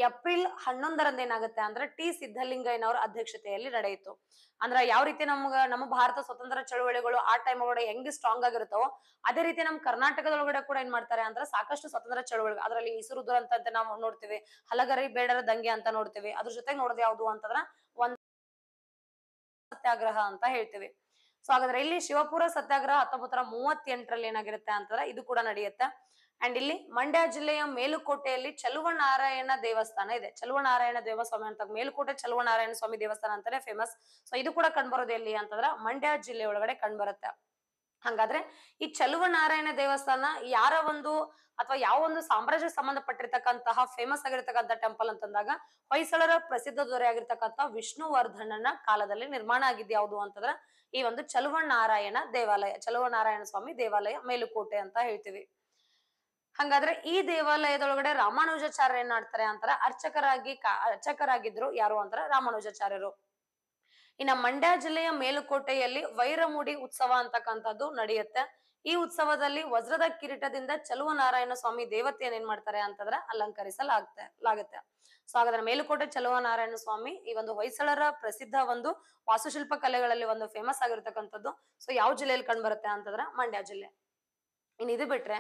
ಏಪ್ರಿಲ್ ಹನ್ನೊಂದರಂದು ಏನಾಗುತ್ತೆ ಅಂದ್ರೆ ಟಿ ಸಿದ್ದಲಿಂಗಯ್ಯನವರ ಅಧ್ಯಕ್ಷತೆಯಲ್ಲಿ ನಡೆಯಿತು ಅಂದ್ರ ಯಾವ ರೀತಿ ನಮ್ಗ ನಮ್ಮ ಭಾರತ ಸ್ವತಂತ್ರ ಚಳುವಳಿಗಳು ಆ ಟೈಮ್ ಒಳಗಡೆ ಹೆಂಗ್ ಸ್ಟ್ರಾಂಗ್ ಆಗಿರುತ್ತೋ ಅದೇ ರೀತಿ ನಮ್ ಕರ್ನಾಟಕದೊಳಗಡೆ ಕೂಡ ಏನ್ ಮಾಡ್ತಾರೆ ಅಂದ್ರೆ ಸಾಕಷ್ಟು ಸ್ವತಂತ್ರ ಚಳುವಳಿ ಅದರಲ್ಲಿ ಇಸುರುದ್ರ ಅಂತ ನಾವು ನೋಡ್ತೀವಿ ಹಲಗರಿ ಬೇಡರ ದಂಗೆ ಅಂತ ನೋಡ್ತೇವೆ ಅದ್ರ ಜೊತೆಗೆ ನೋಡೋದು ಯಾವ್ದು ಅಂತಂದ್ರ ಒಂದ್ ಸತ್ಯಾಗ್ರಹ ಅಂತ ಹೇಳ್ತೀವಿ ಸೊ ಹಾಗಾದ್ರೆ ಇಲ್ಲಿ ಶಿವಪುರ ಸತ್ಯಾಗ್ರಹ ಹತ್ತೊಂಬತ್ತರ ಮೂವತ್ತೆಂಟರಲ್ಲಿ ಏನಾಗಿರುತ್ತೆ ಅಂತಂದ್ರೆ ಇದು ಕೂಡ ನಡೆಯುತ್ತೆ ಅಂಡ್ ಇಲ್ಲಿ ಮಂಡ್ಯ ಜಿಲ್ಲೆಯ ಮೇಲುಕೋಟೆಯಲ್ಲಿ ಚಲುವನಾರಾಯಣ ದೇವಸ್ಥಾನ ಇದೆ ಚಲುವನಾರಾಯಣ ದೇವಸ್ವಾಮಿ ಅಂತ ಮೇಲುಕೋಟೆ ಚಲುವನಾರಾಯಣ ಸ್ವಾಮಿ ದೇವಸ್ಥಾನ ಅಂತಾನೆ ಫೇಮಸ್ ಸೊ ಇದು ಕೂಡ ಬರೋದು ಎಲ್ಲಿ ಅಂತಂದ್ರ ಮಂಡ್ಯ ಜಿಲ್ಲೆ ಒಳಗಡೆ ಬರುತ್ತೆ ಹಂಗಾದ್ರೆ ಈ ಚಲುವನಾರಾಯಣ ದೇವಸ್ಥಾನ ಯಾರ ಒಂದು ಅಥವಾ ಯಾವ ಒಂದು ಸಾಮ್ರಾಜ್ಯ ಸಂಬಂಧಪಟ್ಟಿರ್ತಕ್ಕಂತಹ ಫೇಮಸ್ ಆಗಿರ್ತಕ್ಕಂಥ ಟೆಂಪಲ್ ಅಂತಂದಾಗ ಹೊಯ್ಸಳರ ಪ್ರಸಿದ್ಧ ದೊರೆ ಆಗಿರ್ತಕ್ಕಂಥ ವಿಷ್ಣುವರ್ಧನನ ಕಾಲದಲ್ಲಿ ನಿರ್ಮಾಣ ಆಗಿದ್ದು ಯಾವುದು ಅಂತಂದ್ರ ಈ ಒಂದು ಚಲುವನಾರಾಯಣ ದೇವಾಲಯ ಚಲುವನಾರಾಯಣ ಸ್ವಾಮಿ ದೇವಾಲಯ ಮೇಲುಕೋಟೆ ಅಂತ ಹೇಳ್ತೀವಿ ಹಂಗಾದ್ರೆ ಈ ದೇವಾಲಯದೊಳಗಡೆ ರಾಮಾನುಜಾಚಾರ್ಯ ಏನ್ ಮಾಡ್ತಾರೆ ಅಂತಾರೆ ಅರ್ಚಕರಾಗಿ ಅರ್ಚಕರಾಗಿದ್ರು ಯಾರು ಅಂತಾರೆ ರಾಮಾನುಜಾಚಾರ್ಯರು ಇನ್ನ ಮಂಡ್ಯ ಜಿಲ್ಲೆಯ ಮೇಲುಕೋಟೆಯಲ್ಲಿ ವೈರಮುಡಿ ಉತ್ಸವ ಅಂತಕ್ಕಂಥದ್ದು ನಡೆಯುತ್ತೆ ಈ ಉತ್ಸವದಲ್ಲಿ ವಜ್ರದ ಕಿರೀಟದಿಂದ ಚಲುವ ನಾರಾಯಣ ಸ್ವಾಮಿ ದೇವತೆಯನ್ನು ಏನ್ ಮಾಡ್ತಾರೆ ಅಂತಂದ್ರೆ ಅಲಂಕರಿಸಲಾಗ್ತ ಲಾಗುತ್ತೆ ಸೊ ಹಾಗಾದ್ರೆ ಮೇಲುಕೋಟೆ ಚಲುವ ನಾರಾಯಣ ಸ್ವಾಮಿ ಈ ಒಂದು ಹೊಯ್ಸಳರ ಪ್ರಸಿದ್ಧ ಒಂದು ವಾಸ್ತುಶಿಲ್ಪ ಕಲೆಗಳಲ್ಲಿ ಒಂದು ಫೇಮಸ್ ಆಗಿರ್ತಕ್ಕಂಥದ್ದು ಸೊ ಯಾವ ಜಿಲ್ಲೆಯಲ್ಲಿ ಕಂಡು ಬರುತ್ತೆ ಅಂತಂದ್ರೆ ಮಂಡ್ಯ ಜಿಲ್ಲೆ ಇನ್ ಇದು ಬಿಟ್ರೆ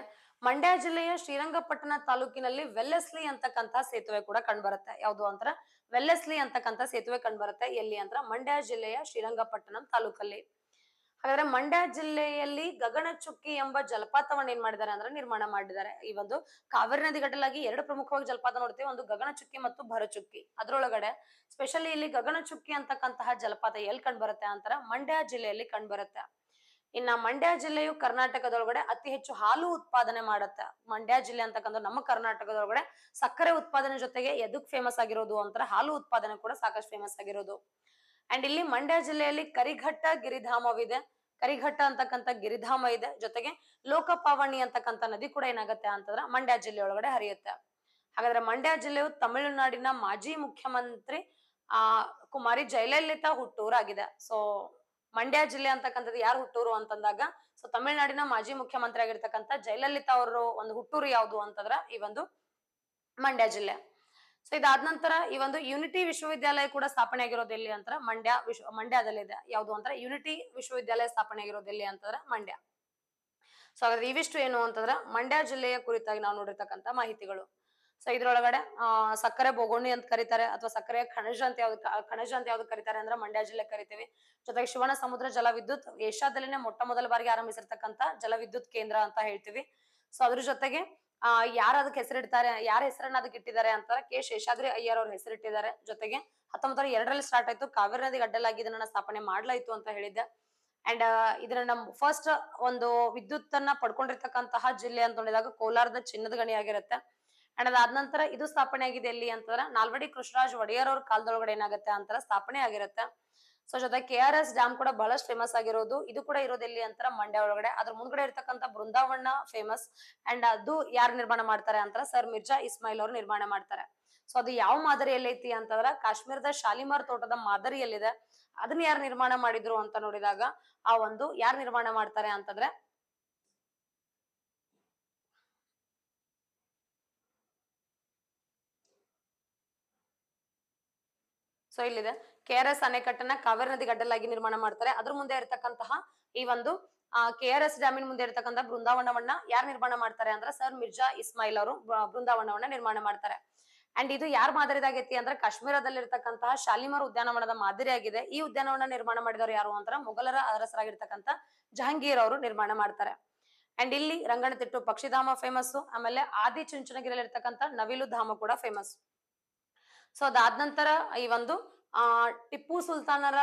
ಮಂಡ್ಯ ಜಿಲ್ಲೆಯ ಶ್ರೀರಂಗಪಟ್ಟಣ ತಾಲೂಕಿನಲ್ಲಿ ವೆಲ್ಲೆಸ್ಲಿ ಅಂತಕ್ಕಂತಹ ಸೇತುವೆ ಕೂಡ ಕಂಡುಬರುತ್ತೆ ಯಾವುದು ಅಂತರ ವೆಲ್ಲೆಸ್ಲಿ ಅಂತಕ್ಕಂಥ ಸೇತುವೆ ಕಂಡುಬರುತ್ತೆ ಎಲ್ಲಿ ಅಂತ ಮಂಡ್ಯ ಜಿಲ್ಲೆಯ ಶ್ರೀರಂಗಪಟ್ಟಣಂ ತಾಲೂಕಲ್ಲಿ ಹಾಗಾದ್ರೆ ಮಂಡ್ಯ ಜಿಲ್ಲೆಯಲ್ಲಿ ಗಗನಚುಕ್ಕಿ ಎಂಬ ಜಲಪಾತವನ್ನು ಏನ್ ಮಾಡಿದ್ದಾರೆ ಅಂದ್ರೆ ನಿರ್ಮಾಣ ಮಾಡಿದ್ದಾರೆ ಈ ಒಂದು ಕಾವೇರಿ ನದಿ ಗಟ್ಟಲಾಗಿ ಎರಡು ಪ್ರಮುಖವಾಗಿ ಜಲಪಾತ ನೋಡ್ತೀವಿ ಒಂದು ಗಗನಚುಕ್ಕಿ ಮತ್ತು ಭರಚುಕ್ಕಿ ಅದರೊಳಗಡೆ ಸ್ಪೆಷಲಿ ಇಲ್ಲಿ ಗಗನಚುಕ್ಕಿ ಅಂತಕ್ಕಂತಹ ಜಲಪಾತ ಎಲ್ಲಿ ಕಂಡು ಬರುತ್ತೆ ಅಂತರ ಮಂಡ್ಯ ಜಿಲ್ಲೆಯಲ್ಲಿ ಕಂಡು ಬರುತ್ತೆ ಇನ್ನ ಮಂಡ್ಯ ಜಿಲ್ಲೆಯು ಕರ್ನಾಟಕದೊಳಗಡೆ ಅತಿ ಹೆಚ್ಚು ಹಾಲು ಉತ್ಪಾದನೆ ಮಾಡುತ್ತೆ ಮಂಡ್ಯ ಜಿಲ್ಲೆ ಅಂತಕ್ಕಂಥ ನಮ್ಮ ಕರ್ನಾಟಕದೊಳಗಡೆ ಸಕ್ಕರೆ ಉತ್ಪಾದನೆ ಜೊತೆಗೆ ಎದಕ್ ಫೇಮಸ್ ಆಗಿರೋದು ಅಂತ ಹಾಲು ಉತ್ಪಾದನೆ ಕೂಡ ಸಾಕಷ್ಟು ಫೇಮಸ್ ಆಗಿರೋದು ಅಂಡ್ ಇಲ್ಲಿ ಮಂಡ್ಯ ಜಿಲ್ಲೆಯಲ್ಲಿ ಕರಿಘಟ್ಟ ಗಿರಿಧಾಮವಿದೆ ಕರಿಘಟ್ಟ ಅಂತಕ್ಕಂಥ ಗಿರಿಧಾಮ ಇದೆ ಜೊತೆಗೆ ಲೋಕಪಾವಣಿ ಅಂತಕ್ಕಂಥ ನದಿ ಕೂಡ ಏನಾಗುತ್ತೆ ಅಂತಂದ್ರೆ ಮಂಡ್ಯ ಜಿಲ್ಲೆಯೊಳಗಡೆ ಒಳಗಡೆ ಹರಿಯುತ್ತೆ ಹಾಗಾದ್ರೆ ಮಂಡ್ಯ ಜಿಲ್ಲೆಯು ತಮಿಳುನಾಡಿನ ಮಾಜಿ ಮುಖ್ಯಮಂತ್ರಿ ಆ ಕುಮಾರಿ ಜಯಲಲಿತಾ ಹುಟ್ಟೂರಾಗಿದೆ ಸೊ ಮಂಡ್ಯ ಜಿಲ್ಲೆ ಅಂತಕ್ಕಂಥದ್ದು ಯಾರು ಹುಟ್ಟೂರು ಅಂತಂದಾಗ ಸೊ ತಮಿಳುನಾಡಿನ ಮಾಜಿ ಮುಖ್ಯಮಂತ್ರಿ ಆಗಿರ್ತಕ್ಕಂಥ ಜಯಲಲಿತಾ ಅವರು ಒಂದು ಹುಟ್ಟೂರು ಯಾವುದು ಅಂತಂದ್ರ ಈ ಒಂದು ಮಂಡ್ಯ ಜಿಲ್ಲೆ ಸೊ ಇದಾದ ನಂತರ ಈ ಒಂದು ಯೂನಿಟಿ ವಿಶ್ವವಿದ್ಯಾಲಯ ಕೂಡ ಸ್ಥಾಪನೆ ಆಗಿರೋದು ಎಲ್ಲಿ ಅಂತ ಮಂಡ್ಯ ವಿಶ್ವ ಮಂಡ್ಯದಲ್ಲಿ ಇದೆ ಯಾವುದು ಅಂತ ಯೂನಿಟಿ ವಿಶ್ವವಿದ್ಯಾಲಯ ಸ್ಥಾಪನೆ ಆಗಿರೋದು ಎಲ್ಲಿ ಅಂತಂದ್ರೆ ಮಂಡ್ಯ ಸೊ ಹಾಗಾದ್ರೆ ಇವಿಷ್ಟು ಏನು ಅಂತಂದ್ರೆ ಮಂಡ್ಯ ಜಿಲ್ಲೆಯ ಕುರಿತಾಗಿ ನಾವು ನೋಡಿರ್ತಕ್ಕಂಥ ಮಾಹಿತಿಗಳು ಸೊ ಇದ್ರೊಳಗಡೆ ಸಕ್ಕರೆ ಬೋಗೋಣಿ ಅಂತ ಕರೀತಾರೆ ಅಥವಾ ಸಕ್ಕರೆ ಖನಿಜ ಅಂತ ಯಾವ್ದು ಖನಿಜ ಅಂತ ಯಾವ್ದು ಕರೀತಾರೆ ಅಂದ್ರೆ ಮಂಡ್ಯ ಜಿಲ್ಲೆ ಕರಿತೀವಿ ಜೊತೆಗೆ ಶಿವನ ಸಮುದ್ರ ಜಲವಿದ್ಯುತ್ ಏಷ್ಯಾದಲ್ಲಿನೇ ಮೊಟ್ಟ ಮೊದಲ ಬಾರಿಗೆ ಆರಂಭಿಸಿರ್ತಕ್ಕಂತ ಜಲವಿದ್ಯುತ್ ಕೇಂದ್ರ ಅಂತ ಹೇಳ್ತೀವಿ ಸೊ ಅದ್ರ ಜೊತೆಗೆ ಆ ಯಾರು ಅದಕ್ಕೆ ಹೆಸರಿಡ್ತಾರೆ ಯಾರ ಹೆಸರನ್ನ ಅದಕ್ಕೆ ಇಟ್ಟಿದ್ದಾರೆ ಅಂತ ಕೆ ಶೇಷಾದ್ರಿ ಅಯ್ಯರ್ ಅವ್ರ ಹೆಸರಿಟ್ಟಿದ್ದಾರೆ ಜೊತೆಗೆ ಹತ್ತೊಂಬತ್ತರ ಎರಡರಲ್ಲಿ ಸ್ಟಾರ್ಟ್ ಆಯ್ತು ಕಾವೇರಿ ನದಿ ಗಡ್ಡಲಾಗಿ ಇದನ್ನ ಸ್ಥಾಪನೆ ಮಾಡ್ಲಾಯ್ತು ಅಂತ ಹೇಳಿದ್ದೆ ಅಂಡ್ ಇದನ್ನ ನಮ್ ಫಸ್ಟ್ ಒಂದು ವಿದ್ಯುತ್ ಅನ್ನ ಪಡ್ಕೊಂಡಿರ್ತಕ್ಕಂತಹ ಜಿಲ್ಲೆ ಅಂತ ನೋಡಿದಾಗ ಕೋಲಾರದ ಚಿನ್ನದ ಗಣಿ ಆಗಿರುತ್ತೆ ಅಂಡ್ ಅದಾದ ನಂತರ ಇದು ಸ್ಥಾಪನೆ ಆಗಿದೆ ಎಲ್ಲಿ ಅಂತಂದ್ರೆ ನಾಲ್ವಡಿ ಕೃಷ್ಣರಾಜ್ ಒಡೆಯರ್ ಅವ್ರ ಕಾಲದೊಳಗಡೆ ಏನಾಗುತ್ತೆ ಅಂತರ ಸ್ಥಾಪನೆ ಆಗಿರುತ್ತೆ ಸೊ ಜೊತೆ ಕೆ ಆರ್ ಎಸ್ ಡ್ಯಾಮ್ ಕೂಡ ಬಹಳಷ್ಟು ಫೇಮಸ್ ಆಗಿರೋದು ಇದು ಕೂಡ ಇರೋದೆಲ್ಲಿ ಅಂತರ ಮಂಡ್ಯ ಒಳಗಡೆ ಅದ್ರ ಮುಂದ್ಗಡೆ ಇರತಕ್ಕಂತ ಬೃಂದಾವನ ಫೇಮಸ್ ಅಂಡ್ ಅದು ಯಾರು ನಿರ್ಮಾಣ ಮಾಡ್ತಾರೆ ಅಂತರ ಸರ್ ಮಿರ್ಜಾ ಇಸ್ಮಾಯಿಲ್ ಅವರು ನಿರ್ಮಾಣ ಮಾಡ್ತಾರೆ ಸೊ ಅದು ಯಾವ ಮಾದರಿಯಲ್ಲಿ ಐತಿ ಅಂತಂದ್ರ ಕಾಶ್ಮೀರದ ಶಾಲಿಮಾರ್ ತೋಟದ ಮಾದರಿಯಲ್ಲಿದೆ ಅದನ್ನ ಯಾರು ನಿರ್ಮಾಣ ಮಾಡಿದ್ರು ಅಂತ ನೋಡಿದಾಗ ಆ ಒಂದು ಯಾರು ನಿರ್ಮಾಣ ಮಾಡ್ತಾರೆ ಅಂತಂದ್ರೆ ಸೊ ಇಲ್ಲಿದೆ ಕೆ ಆರ್ ಎಸ್ ಅಣೆಕಟ್ಟನ್ನ ಕಾವೇರಿ ನದಿ ಗಡ್ಡಲಾಗಿ ನಿರ್ಮಾಣ ಮಾಡ್ತಾರೆ ಅದ್ರ ಮುಂದೆ ಇರತಕ್ಕಂತಹ ಈ ಒಂದು ಕೆ ಆರ್ ಎಸ್ ಡ್ಯಾಮಿನ ಮುಂದೆ ಇರತಕ್ಕಂತ ಬೃಂದಾವನವನ್ನ ಯಾರು ನಿರ್ಮಾಣ ಮಾಡ್ತಾರೆ ಅಂದ್ರೆ ಸರ್ ಮಿರ್ಜಾ ಇಸ್ಮಾಯಿಲ್ ಅವರು ಬೃಂದಾವನವನ್ನ ನಿರ್ಮಾಣ ಮಾಡ್ತಾರೆ ಅಂಡ್ ಇದು ಯಾರ ಮಾದರಿದಾಗೈತಿ ಅಂದ್ರೆ ಕಾಶ್ಮೀರದಲ್ಲಿರ್ತಕ್ಕಂತಹ ಶಾಲಿಮರ್ ಶಾಲಿಮಾರ್ ಉದ್ಯಾನವನದ ಮಾದರಿಯಾಗಿದೆ ಈ ಉದ್ಯಾನವನ ನಿರ್ಮಾಣ ಮಾಡಿದವರು ಯಾರು ಅಂದ್ರೆ ಮೊಘಲರ ಅರಸರಾಗಿರ್ತಕ್ಕಂತ ಜಹಾಂಗೀರ್ ಅವರು ನಿರ್ಮಾಣ ಮಾಡ್ತಾರೆ ಅಂಡ್ ಇಲ್ಲಿ ರಂಗನತಿಟ್ಟು ಪಕ್ಷಿಧಾಮ ಫೇಮಸ್ ಆಮೇಲೆ ಆದಿ ಚುಂಚನಗಿರಿಯಲ್ಲಿ ನವಿಲು ಧಾಮ ಕೂಡ ಫೇಮಸ್ ಸೊ ಅದಾದ ನಂತರ ಈ ಒಂದು ಆ ಟಿಪ್ಪು ಸುಲ್ತಾನರ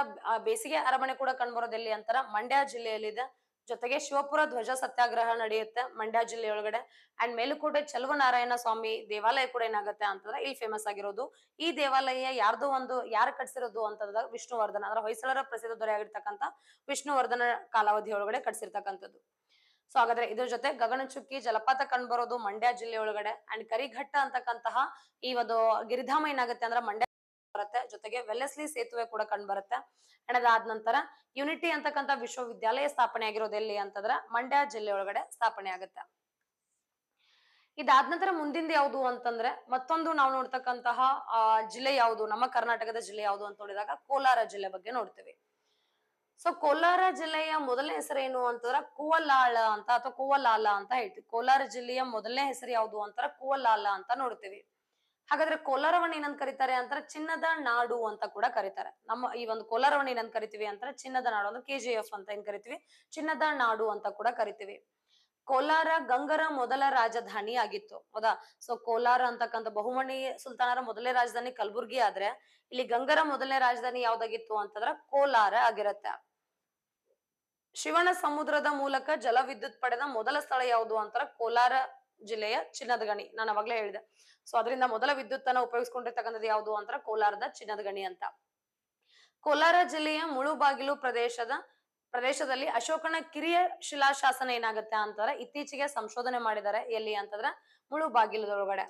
ಬೇಸಿಗೆ ಅರಮನೆ ಕೂಡ ಕಂಡುಬರೋದೆಲ್ಲಿ ಅಂತಾರ ಮಂಡ್ಯ ಜಿಲ್ಲೆಯಲ್ಲಿದೆ ಜೊತೆಗೆ ಶಿವಪುರ ಧ್ವಜ ಸತ್ಯಾಗ್ರಹ ನಡೆಯುತ್ತೆ ಮಂಡ್ಯ ಜಿಲ್ಲೆಯೊಳಗಡೆ ಅಂಡ್ ಮೇಲುಕೋಟೆ ಚಲುವನಾರಾಯಣ ಸ್ವಾಮಿ ದೇವಾಲಯ ಕೂಡ ಏನಾಗುತ್ತೆ ಅಂತಂದ್ರೆ ಇಲ್ಲಿ ಫೇಮಸ್ ಆಗಿರೋದು ಈ ದೇವಾಲಯ ಯಾರ್ದು ಒಂದು ಯಾರು ಕಟ್ಸಿರೋದು ಅಂತಂದ್ರೆ ವಿಷ್ಣುವರ್ಧನ ಅಂದ್ರೆ ಹೊಯ್ಸಳರ ಪ್ರಸಿದ್ಧ ದೊರೆ ವಿಷ್ಣುವರ್ಧನ ಕಾಲಾವಧಿ ಒಳಗಡೆ ಕಟ್ಸಿರ್ತಕ್ಕಂಥದ್ದು ಸೊ ಹಾಗಾದ್ರೆ ಇದ್ರ ಜೊತೆ ಗಗನಚುಕ್ಕಿ ಜಲಪಾತ ಕಂಡು ಬರೋದು ಮಂಡ್ಯ ಜಿಲ್ಲೆ ಒಳಗಡೆ ಅಂಡ್ ಕರಿಘಟ್ಟ ಅಂತಕ್ಕಂತಹ ಈ ಒಂದು ಗಿರಿಧಾಮ ಏನಾಗುತ್ತೆ ಅಂದ್ರೆ ಮಂಡ್ಯ ಬರುತ್ತೆ ಜೊತೆಗೆ ವೆಲ್ಲೆಸ್ಲಿ ಸೇತುವೆ ಕೂಡ ಕಂಡು ಬರುತ್ತೆ ಅಂಡ್ ಅದಾದ ನಂತರ ಯುನಿಟಿ ಅಂತಕ್ಕಂತ ವಿಶ್ವವಿದ್ಯಾಲಯ ಸ್ಥಾಪನೆ ಆಗಿರೋದು ಎಲ್ಲಿ ಅಂತಂದ್ರೆ ಮಂಡ್ಯ ಜಿಲ್ಲೆ ಒಳಗಡೆ ಸ್ಥಾಪನೆ ಆಗುತ್ತೆ ಇದಾದ ನಂತರ ಮುಂದಿಂದ ಯಾವುದು ಅಂತಂದ್ರೆ ಮತ್ತೊಂದು ನಾವು ನೋಡ್ತಕ್ಕಂತಹ ಜಿಲ್ಲೆ ಯಾವುದು ನಮ್ಮ ಕರ್ನಾಟಕದ ಜಿಲ್ಲೆ ಯಾವುದು ಅಂತ ನೋಡಿದಾಗ ಕೋಲಾರ ಜಿಲ್ಲೆ ಬಗ್ಗೆ ನೋಡ್ತೇವೆ ಸೊ ಕೋಲಾರ ಜಿಲ್ಲೆಯ ಮೊದಲನೇ ಏನು ಅಂತಂದ್ರ ಕುವಲಾಳ ಅಂತ ಅಥವಾ ಕುವಲಾಲ ಅಂತ ಹೇಳ್ತೀವಿ ಕೋಲಾರ ಜಿಲ್ಲೆಯ ಮೊದಲನೇ ಹೆಸರು ಯಾವುದು ಅಂತಾರ ಕುವಲಾಲ ಅಂತ ನೋಡ್ತೀವಿ ಹಾಗಾದ್ರೆ ಕೋಲಾರವನ್ನ ಏನಂತ ಕರೀತಾರೆ ಅಂತಾರೆ ಚಿನ್ನದ ನಾಡು ಅಂತ ಕೂಡ ಕರೀತಾರೆ ನಮ್ಮ ಈ ಒಂದು ಕೋಲಾರವನ್ನ ಏನಂತ ಕರಿತೀವಿ ಅಂತಾರೆ ಚಿನ್ನದ ನಾಡು ಅಂದ್ರೆ ಕೆ ಜಿ ಎಫ್ ಅಂತ ಏನ್ ಕರಿತೀವಿ ಚಿನ್ನದ ನಾಡು ಅಂತ ಕೂಡ ಕರಿತೀವಿ ಕೋಲಾರ ಗಂಗರ ಮೊದಲ ರಾಜಧಾನಿ ಆಗಿತ್ತು ಹೌದಾ ಸೊ ಕೋಲಾರ ಅಂತಕ್ಕಂಥ ಬಹುಮಣಿ ಸುಲ್ತಾನರ ಮೊದಲನೇ ರಾಜಧಾನಿ ಕಲಬುರ್ಗಿ ಆದ್ರೆ ಇಲ್ಲಿ ಗಂಗರ ಮೊದಲನೇ ರಾಜಧಾನಿ ಯಾವ್ದಾಗಿತ್ತು ಅಂತಂದ್ರ ಕೋಲಾರ ಆಗಿರತ್ತೆ ಶಿವನ ಸಮುದ್ರದ ಮೂಲಕ ಜಲವಿದ್ಯುತ್ ಪಡೆದ ಮೊದಲ ಸ್ಥಳ ಯಾವುದು ಅಂತಾರ ಕೋಲಾರ ಜಿಲ್ಲೆಯ ಚಿನ್ನದ ಗಣಿ ನಾನು ಅವಾಗ್ಲೇ ಹೇಳಿದೆ ಸೊ ಅದರಿಂದ ಮೊದಲ ವಿದ್ಯುತ್ ಅನ್ನ ಉಪಯೋಗಿಸ್ಕೊಂಡಿರ್ತಕ್ಕಂಥದ್ದು ಯಾವುದು ಅಂತಾರ ಕೋಲಾರದ ಚಿನ್ನದ ಗಣಿ ಅಂತ ಕೋಲಾರ ಜಿಲ್ಲೆಯ ಮುಳುಬಾಗಿಲು ಪ್ರದೇಶದ ಪ್ರದೇಶದಲ್ಲಿ ಅಶೋಕನ ಕಿರಿಯ ಶಿಲಾಶಾಸನ ಏನಾಗುತ್ತೆ ಅಂತಾರೆ ಇತ್ತೀಚೆಗೆ ಸಂಶೋಧನೆ ಮಾಡಿದ್ದಾರೆ ಎಲ್ಲಿ ಅಂತಂದ್ರೆ ಮುಳುಬಾಗಿಲದೊಳಗಡೆ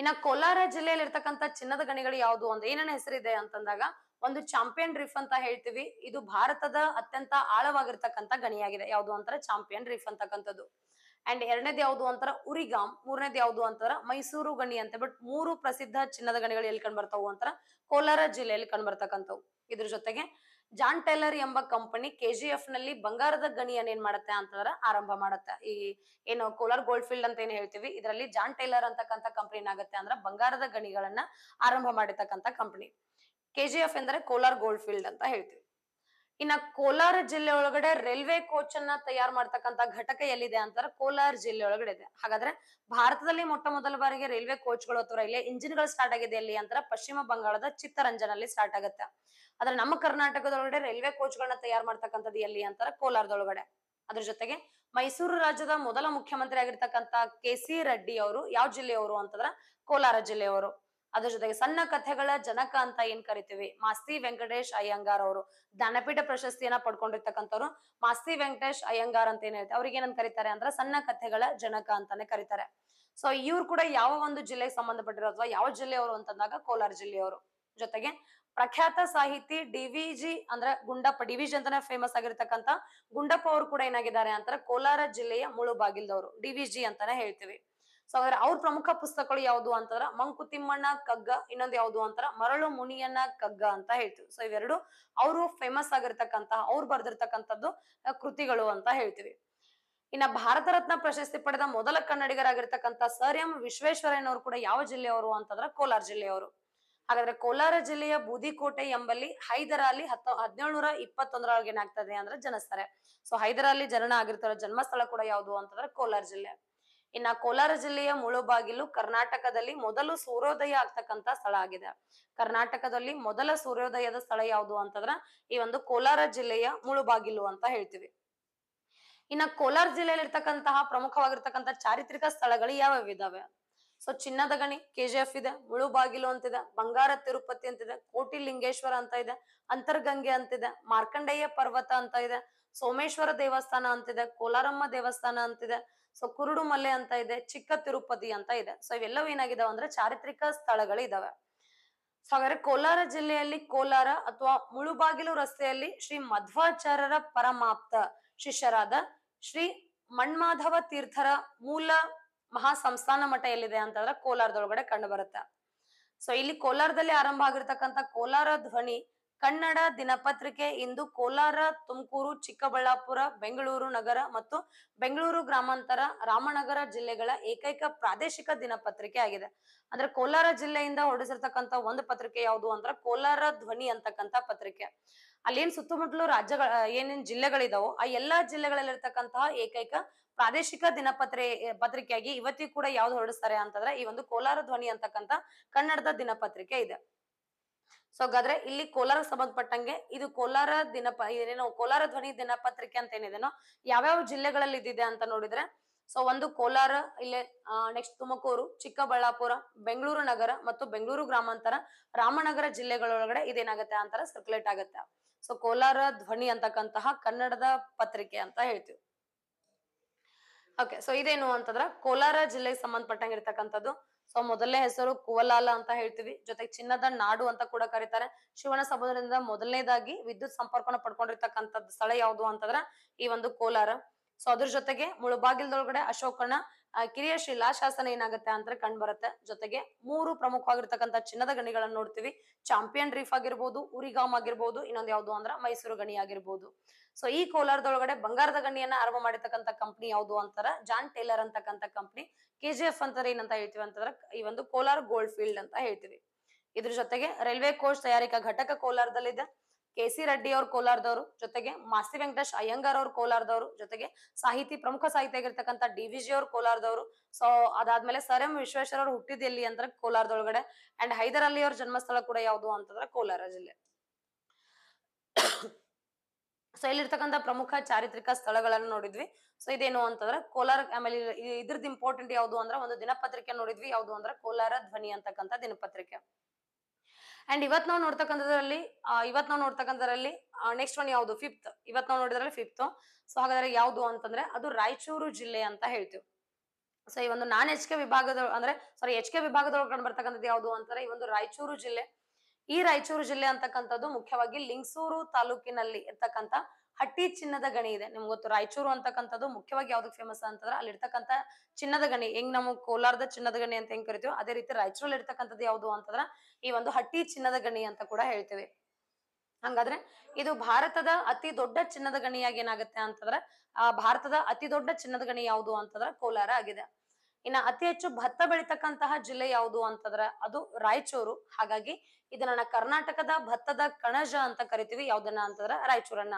ಇನ್ನ ಕೋಲಾರ ಜಿಲ್ಲೆಯಲ್ಲಿ ಇರ್ತಕ್ಕಂಥ ಚಿನ್ನದ ಗಣಿಗಳು ಯಾವುದು ಅಂತ ಏನೇನು ಹೆಸರಿದೆ ಅಂತಂದಾಗ ಒಂದು ಚಾಂಪಿಯನ್ ರೀಫ್ ಅಂತ ಹೇಳ್ತೀವಿ ಇದು ಭಾರತದ ಅತ್ಯಂತ ಆಳವಾಗಿರ್ತಕ್ಕಂಥ ಗಣಿಯಾಗಿದೆ ಯಾವುದು ಅಂತರ ಚಾಂಪಿಯನ್ ರೀಫ್ ಅಂತಕ್ಕಂಥದ್ದು ಅಂಡ್ ಎರಡನೇದು ಯಾವುದು ಅಂತಾರ ಉರಿಗಾಮ್ ಮೂರನೇದು ಯಾವುದು ಅಂತಾರ ಮೈಸೂರು ಗಣಿ ಅಂತ ಬಟ್ ಮೂರು ಪ್ರಸಿದ್ಧ ಚಿನ್ನದ ಗಣಿಗಳು ಎಲ್ಲಿ ಕಂಡು ಬರ್ತಾವು ಅಂತಾರ ಕೋಲಾರ ಜಿಲ್ಲೆಯಲ್ಲಿ ಕಂಡು ಬರ್ತಕ್ಕಂಥವು ಇದ್ರ ಜೊತೆಗೆ ಜಾನ್ ಟೈಲರ್ ಎಂಬ ಕಂಪನಿ ಕೆ ಜಿ ಎಫ್ ನಲ್ಲಿ ಬಂಗಾರದ ಗಣಿಯನ್ನು ಏನ್ ಮಾಡುತ್ತೆ ಅಂತಂದ್ರ ಆರಂಭ ಮಾಡುತ್ತೆ ಈ ಏನು ಕೋಲಾರ್ ಗೋಲ್ಡ್ ಫೀಲ್ಡ್ ಅಂತ ಏನ್ ಹೇಳ್ತೀವಿ ಇದರಲ್ಲಿ ಜಾನ್ ಟೈಲರ್ ಅಂತಕ್ಕಂಥ ಕಂಪನಿ ಏನಾಗುತ್ತೆ ಅಂದ್ರ ಬಂಗಾರದ ಗಣಿಗಳನ್ನ ಆರಂಭ ಮಾಡಿರ್ತಕ್ಕಂಥ ಕಂಪನಿ ಎಫ್ ಎಂದರೆ ಕೋಲಾರ್ ಗೋಲ್ಡ್ ಫೀಲ್ಡ್ ಅಂತ ಹೇಳ್ತೀವಿ ಇನ್ನ ಕೋಲಾರ ಜಿಲ್ಲೆ ಒಳಗಡೆ ರೈಲ್ವೆ ಕೋಚ್ ಅನ್ನ ತಯಾರು ಮಾಡ್ತಕ್ಕಂತ ಘಟಕ ಎಲ್ಲಿದೆ ಅಂತಾರೆ ಕೋಲಾರ ಜಿಲ್ಲೆ ಒಳಗಡೆ ಇದೆ ಹಾಗಾದ್ರೆ ಭಾರತದಲ್ಲಿ ಮೊಟ್ಟ ಮೊದಲ ಬಾರಿಗೆ ರೈಲ್ವೆ ಕೋಚ್ ಗಳು ಅಥವಾ ಇಂಜಿನ್ ಗಳು ಸ್ಟಾರ್ಟ್ ಆಗಿದೆ ಎಲ್ಲಿ ಅಂತ ಪಶ್ಚಿಮ ಬಂಗಾಳದ ಚಿತ್ತರಂಜನಲ್ಲಿ ಸ್ಟಾರ್ಟ್ ಆಗುತ್ತೆ ಆದ್ರೆ ನಮ್ಮ ಕರ್ನಾಟಕದೊಳಗಡೆ ರೈಲ್ವೆ ಕೋಚ್ ಗಳನ್ನ ತಯಾರು ಮಾಡ್ತಕ್ಕಂಥದ್ದು ಎಲ್ಲಿ ಅಂತಾರೆ ಕೋಲಾರದೊಳಗಡೆ ಅದ್ರ ಜೊತೆಗೆ ಮೈಸೂರು ರಾಜ್ಯದ ಮೊದಲ ಮುಖ್ಯಮಂತ್ರಿ ಆಗಿರ್ತಕ್ಕಂತ ಕೆ ಸಿ ರೆಡ್ಡಿ ಅವರು ಯಾವ ಜಿಲ್ಲೆಯವರು ಅಂತಂದ್ರ ಕೋಲಾರ ಜಿಲ್ಲೆಯವರು ಅದ್ರ ಜೊತೆಗೆ ಸಣ್ಣ ಕಥೆಗಳ ಜನಕ ಅಂತ ಏನ್ ಕರಿತೀವಿ ಮಾಸ್ತಿ ವೆಂಕಟೇಶ್ ಅಯ್ಯಂಗಾರ್ ಅವರು ಜ್ಞಾನಪೀಠ ಪ್ರಶಸ್ತಿಯನ್ನ ಪಡ್ಕೊಂಡಿರ್ತಕ್ಕಂಥವ್ರು ಮಾಸ್ತಿ ವೆಂಕಟೇಶ್ ಅಯ್ಯಂಗಾರ್ ಅಂತ ಏನ್ ಹೇಳ್ತಾರೆ ಅವ್ರಿಗೆ ಏನಂತ ಕರೀತಾರೆ ಅಂದ್ರೆ ಸಣ್ಣ ಕಥೆಗಳ ಜನಕ ಅಂತಾನೆ ಕರೀತಾರೆ ಸೊ ಇವ್ರು ಕೂಡ ಯಾವ ಒಂದು ಜಿಲ್ಲೆಗೆ ಸಂಬಂಧಪಟ್ಟಿರೋ ಅಥವಾ ಯಾವ ಜಿಲ್ಲೆಯವರು ಅಂತಂದಾಗ ಕೋಲಾರ ಜಿಲ್ಲೆಯವರು ಜೊತೆಗೆ ಪ್ರಖ್ಯಾತ ಸಾಹಿತಿ ಡಿ ವಿ ಜಿ ಅಂದ್ರೆ ಗುಂಡಪ್ಪ ಡಿ ವಿ ಜಿ ಅಂತಾನೆ ಫೇಮಸ್ ಆಗಿರ್ತಕ್ಕಂಥ ಗುಂಡಪ್ಪ ಅವರು ಕೂಡ ಏನಾಗಿದ್ದಾರೆ ಅಂತಾರೆ ಕೋಲಾರ ಜಿಲ್ಲೆಯ ಮುಳುಬಾಗಿಲ್ದವರು ಡಿ ವಿ ಜಿ ಅಂತಾನೆ ಹೇಳ್ತೀವಿ ಸೊ ಹಾಗಾದ್ರೆ ಅವ್ರ ಪ್ರಮುಖ ಪುಸ್ತಕಗಳು ಯಾವ್ದು ಅಂತಂದ್ರ ಮಂಕುತಿಮ್ಮಣ್ಣ ಕಗ್ಗ ಇನ್ನೊಂದು ಯಾವ್ದು ಅಂತಾರ ಮರಳು ಮುನಿಯನ್ನ ಕಗ್ಗ ಅಂತ ಹೇಳ್ತೀವಿ ಸೊ ಇವೆರಡು ಅವರು ಫೇಮಸ್ ಆಗಿರ್ತಕ್ಕಂತಹ ಅವ್ರು ಬರ್ದಿರ್ತಕ್ಕಂಥದ್ದು ಕೃತಿಗಳು ಅಂತ ಹೇಳ್ತೀವಿ ಇನ್ನ ಭಾರತ ರತ್ನ ಪ್ರಶಸ್ತಿ ಪಡೆದ ಮೊದಲ ಕನ್ನಡಿಗರಾಗಿರ್ತಕ್ಕಂಥ ಸರ್ ಎಂ ವಿಶ್ವೇಶ್ವರಯ್ಯನವರು ಕೂಡ ಯಾವ ಜಿಲ್ಲೆಯವರು ಅಂತಂದ್ರ ಕೋಲಾರ ಜಿಲ್ಲೆಯವರು ಹಾಗಾದ್ರೆ ಕೋಲಾರ ಜಿಲ್ಲೆಯ ಬೂದಿಕೋಟೆ ಎಂಬಲ್ಲಿ ಹೈದರಾಲಿ ಹತ್ತ ನೂರ ಇಪ್ಪತ್ತೊಂದರೊಳಗೆ ಏನಾಗ್ತದೆ ಅಂದ್ರೆ ಜನಿಸ್ತಾರೆ ಸೊ ಹೈದರಾಲಿ ಜನನ ಆಗಿರ್ತಾರ ಜನ್ಮಸ್ಥಳ ಕೂಡ ಯಾವುದು ಅಂತಂದ್ರೆ ಕೋಲಾರ ಜಿಲ್ಲೆ ಇನ್ನ ಕೋಲಾರ ಜಿಲ್ಲೆಯ ಮುಳುಬಾಗಿಲು ಕರ್ನಾಟಕದಲ್ಲಿ ಮೊದಲು ಸೂರ್ಯೋದಯ ಆಗ್ತಕ್ಕಂತ ಸ್ಥಳ ಆಗಿದೆ ಕರ್ನಾಟಕದಲ್ಲಿ ಮೊದಲ ಸೂರ್ಯೋದಯದ ಸ್ಥಳ ಯಾವುದು ಅಂತಂದ್ರ ಈ ಒಂದು ಕೋಲಾರ ಜಿಲ್ಲೆಯ ಮುಳುಬಾಗಿಲು ಅಂತ ಹೇಳ್ತೀವಿ ಇನ್ನ ಕೋಲಾರ ಜಿಲ್ಲೆಯಲ್ಲಿ ಇರ್ತಕ್ಕಂತಹ ಪ್ರಮುಖವಾಗಿರ್ತಕ್ಕಂಥ ಚಾರಿತ್ರಿಕ ಸ್ಥಳಗಳು ಯಾವ್ಯಾವ ಇದಾವೆ ಸೊ ಚಿನ್ನದ ಗಣಿ ಕೆಜಿಎಫ್ ಇದೆ ಮುಳುಬಾಗಿಲು ಅಂತಿದೆ ಬಂಗಾರ ತಿರುಪತಿ ಅಂತಿದೆ ಕೋಟಿ ಲಿಂಗೇಶ್ವರ ಅಂತ ಇದೆ ಅಂತರ್ಗಂಗೆ ಅಂತಿದೆ ಮಾರ್ಕಂಡೇಯ ಪರ್ವತ ಅಂತ ಇದೆ ಸೋಮೇಶ್ವರ ದೇವಸ್ಥಾನ ಅಂತಿದೆ ಕೋಲಾರಮ್ಮ ದೇವಸ್ಥಾನ ಅಂತಿದೆ ಸೊ ಕುರುಡು ಮಲೆ ಅಂತ ಇದೆ ಚಿಕ್ಕ ತಿರುಪತಿ ಅಂತ ಇದೆ ಸೊ ಇವೆಲ್ಲವೂ ಏನಾಗಿದಾವೆ ಅಂದ್ರೆ ಚಾರಿತ್ರಿಕ ಸ್ಥಳಗಳು ಇದಾವೆ ಸೊ ಹಾಗಾದ್ರೆ ಕೋಲಾರ ಜಿಲ್ಲೆಯಲ್ಲಿ ಕೋಲಾರ ಅಥವಾ ಮುಳುಬಾಗಿಲು ರಸ್ತೆಯಲ್ಲಿ ಶ್ರೀ ಮಧ್ವಾಚಾರ್ಯರ ಪರಮಾಪ್ತ ಶಿಷ್ಯರಾದ ಶ್ರೀ ಮಣ್ಮಾಧವ ತೀರ್ಥರ ಮೂಲ ಮಹಾ ಸಂಸ್ಥಾನ ಮಠ ಎಲ್ಲಿದೆ ಅಂತಂದ್ರೆ ಕೋಲಾರದೊಳಗಡೆ ಕಂಡು ಬರುತ್ತೆ ಸೊ ಇಲ್ಲಿ ಕೋಲಾರದಲ್ಲಿ ಆರಂಭ ಆಗಿರ್ತಕ್ಕಂಥ ಕೋಲಾರ ಧ್ವನಿ ಕನ್ನಡ ದಿನಪತ್ರಿಕೆ ಇಂದು ಕೋಲಾರ ತುಮಕೂರು ಚಿಕ್ಕಬಳ್ಳಾಪುರ ಬೆಂಗಳೂರು ನಗರ ಮತ್ತು ಬೆಂಗಳೂರು ಗ್ರಾಮಾಂತರ ರಾಮನಗರ ಜಿಲ್ಲೆಗಳ ಏಕೈಕ ಪ್ರಾದೇಶಿಕ ದಿನಪತ್ರಿಕೆ ಆಗಿದೆ ಅಂದ್ರೆ ಕೋಲಾರ ಜಿಲ್ಲೆಯಿಂದ ಹೊರಡಿಸಿರ್ತಕ್ಕಂತ ಒಂದು ಪತ್ರಿಕೆ ಯಾವುದು ಅಂದ್ರೆ ಕೋಲಾರ ಧ್ವನಿ ಅಂತಕ್ಕಂತ ಪತ್ರಿಕೆ ಅಲ್ಲೇನ್ ಸುತ್ತಮುತ್ತಲು ರಾಜ್ಯಗಳ ಏನೇನ್ ಜಿಲ್ಲೆಗಳಿದಾವೋ ಆ ಎಲ್ಲಾ ಜಿಲ್ಲೆಗಳಲ್ಲಿರ್ತಕ್ಕಂತಹ ಏಕೈಕ ಪ್ರಾದೇಶಿಕ ದಿನಪತ್ರಿ ಪತ್ರಿಕೆಯಾಗಿ ಇವತ್ತಿಗೂ ಕೂಡ ಯಾವ್ದು ಹೊರಡಿಸ್ತಾರೆ ಅಂತಂದ್ರೆ ಈ ಒಂದು ಕೋಲಾರ ಧ್ವನಿ ಅಂತಕ್ಕಂತ ಕನ್ನಡದ ದಿನಪತ್ರಿಕೆ ಇದೆ ಸೊ ಹಾಗಾದ್ರೆ ಇಲ್ಲಿ ಕೋಲಾರ ಸಂಬಂಧಪಟ್ಟಂಗೆ ಇದು ಕೋಲಾರ ದಿನಪ ಏನೇನೋ ಕೋಲಾರ ಧ್ವನಿ ದಿನಪತ್ರಿಕೆ ಅಂತ ಏನಿದೆನೋ ಯಾವ್ಯಾವ ಜಿಲ್ಲೆಗಳಲ್ಲಿ ಇದ್ದಿದೆ ಅಂತ ನೋಡಿದ್ರೆ ಸೊ ಒಂದು ಕೋಲಾರ ಇಲ್ಲೇ ನೆಕ್ಸ್ಟ್ ತುಮಕೂರು ಚಿಕ್ಕಬಳ್ಳಾಪುರ ಬೆಂಗಳೂರು ನಗರ ಮತ್ತು ಬೆಂಗಳೂರು ಗ್ರಾಮಾಂತರ ರಾಮನಗರ ಜಿಲ್ಲೆಗಳೊಳಗಡೆ ಇದೇನಾಗತ್ತೆ ಅಂತರ ಸರ್ಕ್ಯುಲೇಟ್ ಆಗುತ್ತೆ ಸೊ ಕೋಲಾರ ಧ್ವನಿ ಅಂತಕ್ಕಂತಹ ಕನ್ನಡದ ಪತ್ರಿಕೆ ಅಂತ ಹೇಳ್ತೀವಿ ಓಕೆ ಸೊ ಇದೇನು ಅಂತಂದ್ರ ಕೋಲಾರ ಜಿಲ್ಲೆಗೆ ಸಂಬಂಧಪಟ್ಟಂಗೆ ಇರ್ತಕ್ಕಂಥದ್ದು ಸೊ ಮೊದಲನೇ ಹೆಸರು ಕುವಲಾಲ ಅಂತ ಹೇಳ್ತೀವಿ ಜೊತೆಗೆ ಚಿನ್ನದ ನಾಡು ಅಂತ ಕೂಡ ಕರೀತಾರೆ ಶಿವನ ಸಮುದ್ರದಿಂದ ಮೊದಲನೇದಾಗಿ ವಿದ್ಯುತ್ ಸಂಪರ್ಕನ ಪಡ್ಕೊಂಡಿರ್ತಕ್ಕಂಥದ್ದು ಸ್ಥಳ ಯಾವುದು ಅಂತಂದ್ರ ಈ ಒಂದು ಕೋಲಾರ ಸೊ ಅದ್ರ ಜೊತೆಗೆ ಮುಳುಬಾಗಿಲ್ದೊಳಗಡೆ ಅಶೋಕನ ಕಿರಿಯ ಶಾಸನ ಏನಾಗುತ್ತೆ ಅಂತ ಕಂಡು ಬರುತ್ತೆ ಜೊತೆಗೆ ಮೂರು ಪ್ರಮುಖವಾಗಿರ್ತಕ್ಕಂಥ ಚಿನ್ನದ ಗಣಿಗಳನ್ನ ನೋಡ್ತೀವಿ ಚಾಂಪಿಯನ್ ರೀಫ್ ಆಗಿರ್ಬೋದು ಉರಿಗಾಮ್ ಆಗಿರ್ಬೋದು ಇನ್ನೊಂದು ಯಾವುದು ಅಂದ್ರೆ ಮೈಸೂರು ಗಣಿ ಆಗಿರ್ಬೋದು ಸೊ ಈ ಕೋಲಾರದೊಳಗಡೆ ಬಂಗಾರದ ಗಣಿಯನ್ನ ಆರಂಭ ಮಾಡಿರ್ತಕ್ಕಂಥ ಕಂಪನಿ ಯಾವುದು ಅಂತಾರ ಜಾನ್ ಟೇಲರ್ ಅಂತಕ್ಕಂಥ ಕಂಪನಿ ಕೆಜಿಎಫ್ ಅಂತಾರೆ ಏನಂತ ಹೇಳ್ತೀವಿ ಅಂತಂದ್ರೆ ಈ ಒಂದು ಕೋಲಾರ ಗೋಲ್ಡ್ ಫೀಲ್ಡ್ ಅಂತ ಹೇಳ್ತೀವಿ ಇದ್ರ ಜೊತೆಗೆ ರೈಲ್ವೆ ಕೋಚ್ ತಯಾರಿಕಾ ಘಟಕ ಕೋಲಾರದಲ್ಲಿದೆ ಕೆ ಸಿ ರೆಡ್ಡಿ ಅವರು ಕೋಲಾರದವರು ಜೊತೆಗೆ ಮಾಸ್ತಿ ವೆಂಕಟೇಶ್ ಅಯ್ಯಂಗಾರ್ ಅವರು ಕೋಲಾರದವರು ಜೊತೆಗೆ ಸಾಹಿತಿ ಪ್ರಮುಖ ಸಾಹಿತಿ ಆಗಿರ್ತಕ್ಕಂಥ ಡಿ ವಿ ಜಿ ಅವರು ಕೋಲಾರದವರು ಸೊ ಅದಾದ್ಮೇಲೆ ಸರ್ ಎಂ ವಿಶ್ವೇಶ್ವರ ಅವರು ಹುಟ್ಟಿದ ಎಲ್ಲಿ ಅಂದ್ರೆ ಕೋಲಾರದೊಳಗಡೆ ಅಂಡ್ ಹೈದರ್ ಅಲಿ ಅವ್ರ ಜನ್ಮಸ್ಥಳ ಕೂಡ ಯಾವುದು ಅಂತಂದ್ರೆ ಕೋಲಾರ ಜಿಲ್ಲೆ ಸೊ ಇಲ್ಲಿರ್ತಕ್ಕಂಥ ಪ್ರಮುಖ ಚಾರಿತ್ರಿಕ ಸ್ಥಳಗಳನ್ನು ನೋಡಿದ್ವಿ ಸೊ ಇದೇನು ಅಂತಂದ್ರೆ ಕೋಲಾರ ಆಮೇಲೆ ಇದ್ರದ್ದು ಇಂಪಾರ್ಟೆಂಟ್ ಯಾವುದು ಅಂದ್ರೆ ಒಂದು ದಿನಪತ್ರಿಕೆ ನೋಡಿದ್ವಿ ಯಾವುದು ಅಂದ್ರೆ ಕೋಲಾರ ಧ್ವನಿ ಅಂತಕ್ಕಂಥ ದಿನಪತ್ರಿಕೆ ಅಂಡ್ ಇವತ್ ನಾವು ನೋಡ್ತಕ್ಕಂಥದ್ರಲ್ಲಿ ಇವತ್ ನಾವು ನೋಡ್ತಕ್ಕಂಥದ್ರಲ್ಲಿ ನೆಕ್ಸ್ಟ್ ಒನ್ ಯಾವ್ದು ಫಿಫ್ತ್ ಇವತ್ ನಾವು ನೋಡಿದ್ರಲ್ಲಿ ಫಿಫ್ತ್ ಸೊ ಹಾಗಾದ್ರೆ ಯಾವ್ದು ಅಂತಂದ್ರೆ ಅದು ರಾಯಚೂರು ಜಿಲ್ಲೆ ಅಂತ ಹೇಳ್ತೀವಿ ಸೊ ಈ ಒಂದು ನಾನ್ ಎಚ್ ಕೆ ವಿಭಾಗದ ಅಂದ್ರೆ ಸಾರಿ ಎಚ್ ಕೆ ವಿಭಾಗದೊಳಗೆ ಕಂಡು ಬರ್ತಕ್ಕಂಥದ್ದು ಯಾವುದು ಅಂತಂದ್ರೆ ಈ ಒಂದು ರಾಯಚೂರು ಜಿಲ್ಲೆ ಈ ರಾಯಚೂರು ಜಿಲ್ಲೆ ಅಂತಕ್ಕಂಥದ್ದು ಮುಖ್ಯವಾಗಿ ಲಿಂಗಸೂರು ತಾಲೂಕಿನಲ್ಲಿ ಇರ್ತಕ್ಕಂಥ ಹಟ್ಟಿ ಚಿನ್ನದ ಗಣಿ ಇದೆ ನಿಮ್ಗೆ ಗೊತ್ತು ರಾಯಚೂರು ಅಂತಕ್ಕಂಥದ್ದು ಮುಖ್ಯವಾಗಿ ಯಾವ್ದಕ್ಕೆ ಫೇಮಸ್ ಅಂತಂದ್ರೆ ಅಲ್ಲಿರ್ತಕ್ಕಂಥ ಚಿನ್ನದ ಗಣಿ ಹೆಂಗ್ ನಮ್ಮ ಕೋಲಾರದ ಚಿನ್ನದ ಗಣಿ ಅಂತ ಹೆಂಗ್ ಕರಿತೀವಿ ಅದೇ ರೀತಿ ರಾಯಚೂರಲ್ಲಿ ಇರ್ತಕ್ಕಂಥದ್ದು ಯಾವ್ದು ಅಂತಂದ್ರ ಈ ಒಂದು ಹಟ್ಟಿ ಚಿನ್ನದ ಗಣಿ ಅಂತ ಕೂಡ ಹೇಳ್ತೀವಿ ಹಂಗಾದ್ರೆ ಇದು ಭಾರತದ ಅತಿ ದೊಡ್ಡ ಚಿನ್ನದ ಗಣಿಯಾಗಿ ಏನಾಗುತ್ತೆ ಅಂತಂದ್ರೆ ಆ ಭಾರತದ ಅತಿ ದೊಡ್ಡ ಚಿನ್ನದ ಗಣಿ ಯಾವುದು ಅಂತಂದ್ರೆ ಕೋಲಾರ ಆಗಿದೆ ಇನ್ನ ಅತಿ ಹೆಚ್ಚು ಭತ್ತ ಬೆಳೀತಕ್ಕಂತಹ ಜಿಲ್ಲೆ ಯಾವುದು ಅಂತಂದ್ರೆ ಅದು ರಾಯಚೂರು ಹಾಗಾಗಿ ಇದನ್ನ ಕರ್ನಾಟಕದ ಭತ್ತದ ಕಣಜ ಅಂತ ಕರಿತೀವಿ ಯಾವ್ದನ್ನ ಅಂತಂದ್ರೆ ರಾಯಚೂರನ್ನ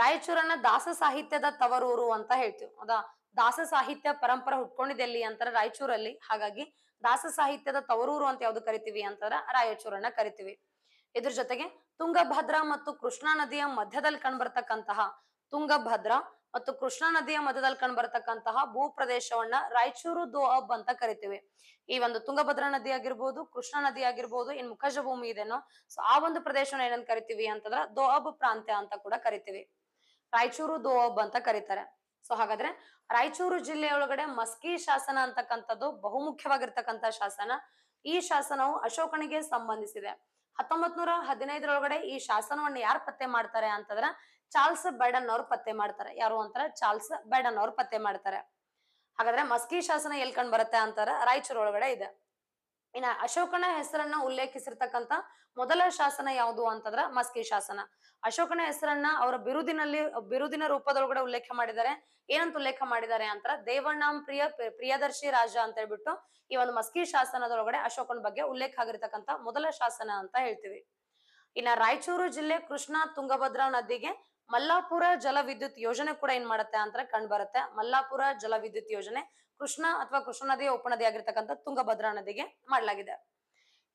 ರಾಯಚೂರನ್ನ ದಾಸ ಸಾಹಿತ್ಯದ ತವರೂರು ಅಂತ ಹೇಳ್ತೀವಿ ಹೌದಾ ದಾಸ ಸಾಹಿತ್ಯ ಪರಂಪರೆ ಹುಟ್ಕೊಂಡಿದೆ ಇಲ್ಲಿ ಅಂತಾರೆ ರಾಯಚೂರಲ್ಲಿ ಹಾಗಾಗಿ ದಾಸ ಸಾಹಿತ್ಯದ ತವರೂರು ಅಂತ ಯಾವ್ದು ಕರಿತೀವಿ ಅಂತಂದ್ರ ರಾಯಚೂರನ್ನ ಕರಿತೀವಿ ಇದ್ರ ಜೊತೆಗೆ ತುಂಗಭದ್ರಾ ಮತ್ತು ಕೃಷ್ಣಾ ನದಿಯ ಮಧ್ಯದಲ್ಲಿ ಬರ್ತಕ್ಕಂತಹ ತುಂಗಭದ್ರಾ ಮತ್ತು ಕೃಷ್ಣಾ ನದಿಯ ಮಧ್ಯದಲ್ಲಿ ಬರ್ತಕ್ಕಂತಹ ಭೂ ಪ್ರದೇಶವನ್ನ ರಾಯಚೂರು ದೋಅಬ್ ಅಂತ ಕರಿತೀವಿ ಈ ಒಂದು ತುಂಗಭದ್ರಾ ನದಿ ಆಗಿರ್ಬೋದು ಕೃಷ್ಣಾ ನದಿ ಆಗಿರ್ಬೋದು ಇನ್ ಮುಖಜ ಭೂಮಿ ಇದೆನೋ ಸೊ ಆ ಒಂದು ಪ್ರದೇಶವನ್ನ ಏನಂತ ಕರಿತೀವಿ ಅಂತಂದ್ರ ದೋಅಬ್ ಪ್ರಾಂತ್ಯ ಅಂತ ಕೂಡ ಕರಿತೀವಿ ರಾಯಚೂರು ದೋಬ್ ಅಂತ ಕರೀತಾರೆ ಸೊ ಹಾಗಾದ್ರೆ ರಾಯಚೂರು ಜಿಲ್ಲೆಯೊಳಗಡೆ ಮಸ್ಕಿ ಶಾಸನ ಅಂತಕ್ಕಂಥದ್ದು ಬಹುಮುಖ್ಯವಾಗಿರ್ತಕ್ಕಂಥ ಶಾಸನ ಈ ಶಾಸನವು ಅಶೋಕನಿಗೆ ಸಂಬಂಧಿಸಿದೆ ಹತ್ತೊಂಬತ್ ನೂರ ಹದಿನೈದರೊಳಗಡೆ ಈ ಶಾಸನವನ್ನು ಯಾರು ಪತ್ತೆ ಮಾಡ್ತಾರೆ ಅಂತಂದ್ರ ಚಾರ್ಲ್ಸ್ ಬೈಡನ್ ಅವ್ರು ಪತ್ತೆ ಮಾಡ್ತಾರೆ ಯಾರು ಅಂತಾರೆ ಚಾರ್ಲ್ಸ್ ಬೈಡನ್ ಅವ್ರು ಪತ್ತೆ ಮಾಡ್ತಾರೆ ಹಾಗಾದ್ರೆ ಮಸ್ಕಿ ಶಾಸನ ಎಲ್ ಬರುತ್ತೆ ಅಂತಾರೆ ರಾಯಚೂರು ಒಳಗಡೆ ಇದೆ ಇನ್ನ ಅಶೋಕನ ಹೆಸರನ್ನ ಉಲ್ಲೇಖಿಸಿರ್ತಕ್ಕಂತ ಮೊದಲ ಶಾಸನ ಯಾವುದು ಅಂತಂದ್ರ ಮಸ್ಕಿ ಶಾಸನ ಅಶೋಕನ ಹೆಸರನ್ನ ಅವರ ಬಿರುದಿನಲ್ಲಿ ಬಿರುದಿನ ರೂಪದೊಳಗಡೆ ಉಲ್ಲೇಖ ಮಾಡಿದ್ದಾರೆ ಏನಂತ ಉಲ್ಲೇಖ ಮಾಡಿದ್ದಾರೆ ಅಂತ ದೇವಣ್ಣ ಪ್ರಿಯ ಪ್ರಿಯದರ್ಶಿ ರಾಜ ಅಂತ ಹೇಳ್ಬಿಟ್ಟು ಈ ಒಂದು ಮಸ್ಕಿ ಶಾಸನದೊಳಗಡೆ ಅಶೋಕನ ಬಗ್ಗೆ ಉಲ್ಲೇಖ ಆಗಿರ್ತಕ್ಕಂಥ ಮೊದಲ ಶಾಸನ ಅಂತ ಹೇಳ್ತೀವಿ ಇನ್ನ ರಾಯಚೂರು ಜಿಲ್ಲೆ ಕೃಷ್ಣ ತುಂಗಭದ್ರಾ ನದಿಗೆ ಮಲ್ಲಾಪುರ ಜಲ ವಿದ್ಯುತ್ ಯೋಜನೆ ಕೂಡ ಏನ್ ಮಾಡತ್ತೆ ಅಂತ ಕಂಡ್ ಬರುತ್ತೆ ಮಲ್ಲಾಪುರ ಜಲ ವಿದ್ಯುತ್ ಯೋಜನೆ ಕೃಷ್ಣ ಅಥವಾ ಕೃಷ್ಣ ನದಿಯ ಉಪನದಿ ಆಗಿರ್ತಕ್ಕಂಥ ತುಂಗಭದ್ರಾ ನದಿಗೆ ಮಾಡಲಾಗಿದೆ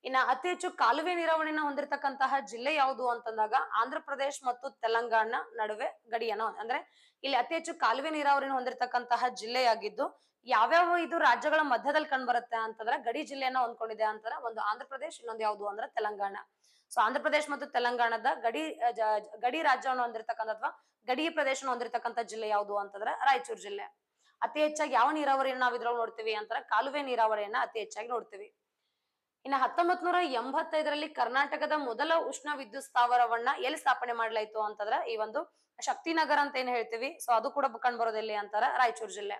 ಇನ್ನ ಅತಿ ಹೆಚ್ಚು ಕಾಲುವೆ ನೀರಾವರಿನ ಹೊಂದಿರತಕ್ಕಂತಹ ಜಿಲ್ಲೆ ಯಾವುದು ಅಂತಂದಾಗ ಆಂಧ್ರ ಪ್ರದೇಶ ಮತ್ತು ತೆಲಂಗಾಣ ನಡುವೆ ಗಡಿಯನ ಅಂದ್ರೆ ಇಲ್ಲಿ ಅತಿ ಹೆಚ್ಚು ಕಾಲುವೆ ನೀರಾವರಿನ ಹೊಂದಿರತಕ್ಕಂತಹ ಜಿಲ್ಲೆಯಾಗಿದ್ದು ಯಾವ್ಯಾವ ಇದು ರಾಜ್ಯಗಳ ಮಧ್ಯದಲ್ಲಿ ಕಂಡು ಬರುತ್ತೆ ಅಂತಂದ್ರೆ ಗಡಿ ಜಿಲ್ಲೆಯನ್ನ ಹೊಂದ್ಕೊಂಡಿದೆ ಅಂತಂದ್ರೆ ಒಂದು ಆಂಧ್ರ ಪ್ರದೇಶ್ ಇನ್ನೊಂದು ಯಾವುದು ಅಂದ್ರೆ ತೆಲಂಗಾಣ ಸೊ ಆಂಧ್ರ ಪ್ರದೇಶ ಮತ್ತು ತೆಲಂಗಾಣದ ಗಡಿ ಗಡಿ ರಾಜ್ಯವನ್ನು ಹೊಂದಿರತಕ್ಕಂಥ ಅಥವಾ ಗಡಿ ಪ್ರದೇಶವನ್ನು ಹೊಂದಿರತಕ್ಕಂಥ ಜಿಲ್ಲೆ ಯಾವುದು ಅಂತಂದ್ರೆ ರಾಯಚೂರು ಜಿಲ್ಲೆ ಅತಿ ಹೆಚ್ಚಾಗಿ ಯಾವ ನೀರಾವರಿಯನ್ನು ನಾವು ಇದ್ರೊಳಗೆ ನೋಡ್ತೀವಿ ಅಂತರ ಕಾಲುವೆ ನೀರಾವರಿಯನ್ನ ಅತಿ ಹೆಚ್ಚಾಗಿ ನೋಡ್ತೀವಿ ಇನ್ನು ಹತ್ತೊಂಬತ್ ನೂರ ಎಂಬತ್ತೈದರಲ್ಲಿ ಕರ್ನಾಟಕದ ಮೊದಲ ಉಷ್ಣ ವಿದ್ಯುತ್ ಸ್ಥಾವರವನ್ನ ಎಲ್ಲಿ ಸ್ಥಾಪನೆ ಮಾಡ್ಲಾಯ್ತು ಅಂತಂದ್ರೆ ಈ ಒಂದು ಶಕ್ತಿನಗರ ಅಂತ ಏನ್ ಹೇಳ್ತೀವಿ ಸೊ ಅದು ಕೂಡ ಕಂಡು ಬರೋದೆಲ್ಲಿ ಅಂತಾರ ರಾಯಚೂರು ಜಿಲ್ಲೆ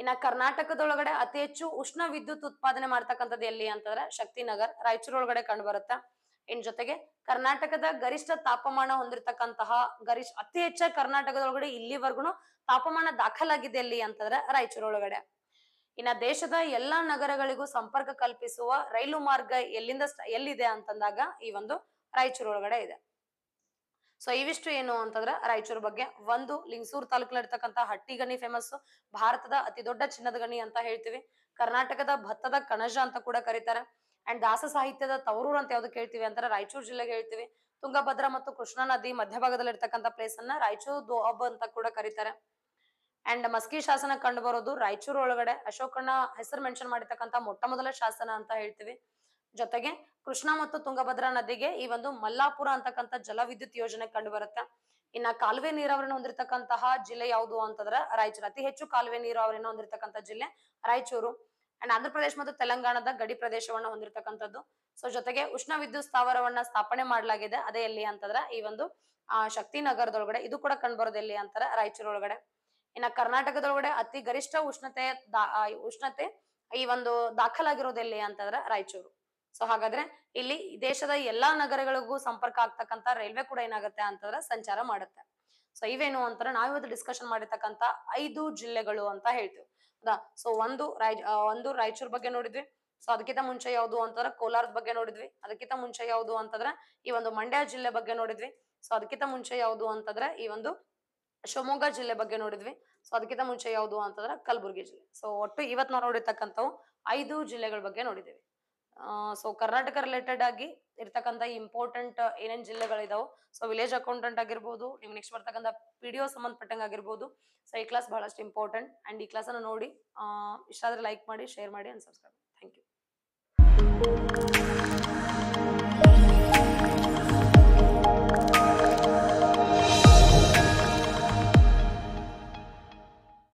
ಇನ್ನ ಕರ್ನಾಟಕದೊಳಗಡೆ ಅತಿ ಹೆಚ್ಚು ಉಷ್ಣ ವಿದ್ಯುತ್ ಉತ್ಪಾದನೆ ಮಾಡ್ತಕ್ಕಂಥದ್ದು ಎಲ್ಲಿ ಅಂತಂದ್ರೆ ಶಕ್ತಿನಗರ್ ರಾಯಚೂರು ಒಳಗಡೆ ಕಂಡು ಬರುತ್ತಾ ಇನ್ ಜೊತೆಗೆ ಕರ್ನಾಟಕದ ಗರಿಷ್ಠ ತಾಪಮಾನ ಹೊಂದಿರತಕ್ಕಂತಹ ಗರಿಷ್ಠ ಅತಿ ಹೆಚ್ಚ ಕರ್ನಾಟಕದೊಳಗಡೆ ಇಲ್ಲಿವರೆಗೂ ತಾಪಮಾನ ದಾಖಲಾಗಿದೆ ಅಲ್ಲಿ ಅಂತಂದ್ರೆ ಒಳಗಡೆ ಇನ್ನ ದೇಶದ ಎಲ್ಲಾ ನಗರಗಳಿಗೂ ಸಂಪರ್ಕ ಕಲ್ಪಿಸುವ ರೈಲು ಮಾರ್ಗ ಎಲ್ಲಿಂದ ಎಲ್ಲಿದೆ ಅಂತಂದಾಗ ಈ ಒಂದು ರಾಯಚೂರು ಒಳಗಡೆ ಇದೆ ಸೊ ಇವಿಷ್ಟು ಏನು ಅಂತಂದ್ರೆ ರಾಯಚೂರು ಬಗ್ಗೆ ಒಂದು ಲಿಂಗಸೂರು ತಾಲೂಕಲ್ಲಿ ಹಟ್ಟಿ ಗಣಿ ಫೇಮಸ್ ಭಾರತದ ಅತಿ ದೊಡ್ಡ ಚಿನ್ನದ ಗಣಿ ಅಂತ ಹೇಳ್ತೀವಿ ಕರ್ನಾಟಕದ ಭತ್ತದ ಕಣಜ ಅಂತ ಕೂಡ ಕರೀತಾರೆ ಅಂಡ್ ದಾಸ ಸಾಹಿತ್ಯದ ತವರೂರ್ ಅಂತ ಯಾವ್ದು ಹೇಳ್ತೀವಿ ಅಂತಾರೆ ರಾಯಚೂರು ಜಿಲ್ಲೆಗೆ ಹೇಳ್ತೀವಿ ತುಂಗಭದ್ರಾ ಮತ್ತು ಕೃಷ್ಣಾ ನದಿ ಮಧ್ಯಭಾಗದಲ್ಲಿ ಇರ್ತಕ್ಕಂಥ ಪ್ಲೇಸ್ ಅನ್ನ ರಾಯಚೂರು ದೋಹಬ್ ಅಂತ ಕೂಡ ಕರೀತಾರೆ ಅಂಡ್ ಮಸ್ಕಿ ಶಾಸನ ಕಂಡು ಬರೋದು ರಾಯಚೂರು ಒಳಗಡೆ ಅಶೋಕಣ್ಣ ಹೆಸರು ಮೆನ್ಷನ್ ಮಾಡಿರ್ತಕ್ಕಂಥ ಮೊಟ್ಟ ಮೊದಲ ಶಾಸನ ಅಂತ ಹೇಳ್ತೀವಿ ಜೊತೆಗೆ ಕೃಷ್ಣ ಮತ್ತು ತುಂಗಭದ್ರಾ ನದಿಗೆ ಈ ಒಂದು ಮಲ್ಲಾಪುರ ಅಂತಕ್ಕಂಥ ಜಲವಿದ್ಯುತ್ ಯೋಜನೆ ಕಂಡು ಬರುತ್ತೆ ಇನ್ನ ಕಾಲುವೆ ನೀರಾವರಿನ ಹೊಂದಿರತಕ್ಕಂತಹ ಜಿಲ್ಲೆ ಯಾವುದು ಅಂತಂದ್ರೆ ರಾಯಚೂರು ಅತಿ ಹೆಚ್ಚು ಕಾಲುವೆ ನೀರಾವರಿನ ಹೊಂದಿರತಕ್ಕಂಥ ಜಿಲ್ಲೆ ರಾಯಚೂರು ಅಂಡ್ ಆಂಧ್ರ ಪ್ರದೇಶ ಮತ್ತು ತೆಲಂಗಾಣದ ಗಡಿ ಪ್ರದೇಶವನ್ನು ಹೊಂದಿರತಕ್ಕಂಥದ್ದು ಸೊ ಜೊತೆಗೆ ಉಷ್ಣ ವಿದ್ಯುತ್ ಸ್ಥಾವರವನ್ನ ಸ್ಥಾಪನೆ ಮಾಡಲಾಗಿದೆ ಅದೇ ಎಲ್ಲಿ ಅಂತಂದ್ರ ಈ ಒಂದು ಶಕ್ತಿ ನಗರದೊಳಗಡೆ ಇದು ಕೂಡ ಕಂಡುಬರೋದು ಎಲ್ಲಿ ಅಂತಾರ ರಾಯಚೂರೊಳಗಡೆ ಇನ್ನ ಕರ್ನಾಟಕದೊಳಗಡೆ ಅತಿ ಗರಿಷ್ಠ ಉಷ್ಣತೆ ಉಷ್ಣತೆ ಈ ಒಂದು ದಾಖಲಾಗಿರೋದು ಎಲ್ಲಿ ಅಂತಂದ್ರ ರಾಯಚೂರು ಸೊ ಹಾಗಾದ್ರೆ ಇಲ್ಲಿ ದೇಶದ ಎಲ್ಲಾ ನಗರಗಳಿಗೂ ಸಂಪರ್ಕ ಆಗ್ತಕ್ಕಂತ ರೈಲ್ವೆ ಕೂಡ ಏನಾಗುತ್ತೆ ಅಂತಂದ್ರೆ ಸಂಚಾರ ಮಾಡುತ್ತೆ ಸೊ ಇವೇನು ಅಂತಾರೆ ನಾವಿವತ್ತು ಡಿಸ್ಕಷನ್ ಮಾಡಿರ್ತಕ್ಕಂತ ಐದು ಜಿಲ್ಲೆಗಳು ಅಂತ ಹೇಳ್ತೀವಿ ಸೊ ಒಂದು ರಾಯ್ ಒಂದು ರಾಯಚೂರ್ ಬಗ್ಗೆ ನೋಡಿದ್ವಿ ಸೊ ಅದಕ್ಕಿಂತ ಮುಂಚೆ ಯಾವ್ದು ಅಂತಂದ್ರೆ ಕೋಲಾರದ ಬಗ್ಗೆ ನೋಡಿದ್ವಿ ಅದಕ್ಕಿಂತ ಮುಂಚೆ ಯಾವ್ದು ಅಂತಂದ್ರೆ ಈ ಒಂದು ಮಂಡ್ಯ ಜಿಲ್ಲೆ ಬಗ್ಗೆ ನೋಡಿದ್ವಿ ಸೊ ಅದಕ್ಕಿಂತ ಮುಂಚೆ ಯಾವ್ದು ಅಂತಂದ್ರೆ ಈ ಒಂದು ಶಿವಮೊಗ್ಗ ಜಿಲ್ಲೆ ಬಗ್ಗೆ ನೋಡಿದ್ವಿ ಸೊ ಅದಕ್ಕಿಂತ ಮುಂಚೆ ಯಾವ್ದು ಅಂತಂದ್ರೆ ಕಲಬುರಗಿ ಜಿಲ್ಲೆ ಸೊ ಒಟ್ಟು ಇವತ್ ನಾವು ನೋಡಿರ್ತಕ್ಕಂಥವು ಐದು ಜಿಲ್ಲೆಗಳ ಬಗ್ಗೆ ನೋಡಿದಿವಿ ಸೊ ಕರ್ನಾಟಕ ರಿಲೇಟೆಡ್ ಆಗಿ ಇರ್ತಕ್ಕಂಥ ಇಂಪಾರ್ಟೆಂಟ್ ಏನೇನ್ ಜಿಲ್ಲೆಗಳಿದಾವೆ ಸೊ ವಿಲೇಜ್ ಅಕೌಂಟೆಂಟ್ ಆಗಿರ್ಬೋದು ನಿಮ್ಗೆ ನೆಕ್ಸ್ಟ್ ಬರ್ತಕ್ಕಂಥ ಪಿ ಡಿ ಒ ಸಂಬಂಧಪಟ್ಟಂಗೆ ಆಗಿರ್ಬೋದು ಸೊ ಈ ಕ್ಲಾಸ್ ಬಹಳಷ್ಟು ಇಂಪಾರ್ಟೆಂಟ್ ಅಂಡ್ ಈ ಕ್ಲಾಸ್ ಅನ್ನು ನೋಡಿ ಇಷ್ಟ ಆದ್ರೆ ಲೈಕ್ ಮಾಡಿ ಶೇರ್ ಮಾಡಿ ಅಂಡ್ ಸಬ್ಸ್ಕ್ರೈಬ್ ಥ್ಯಾಂಕ್ ಯು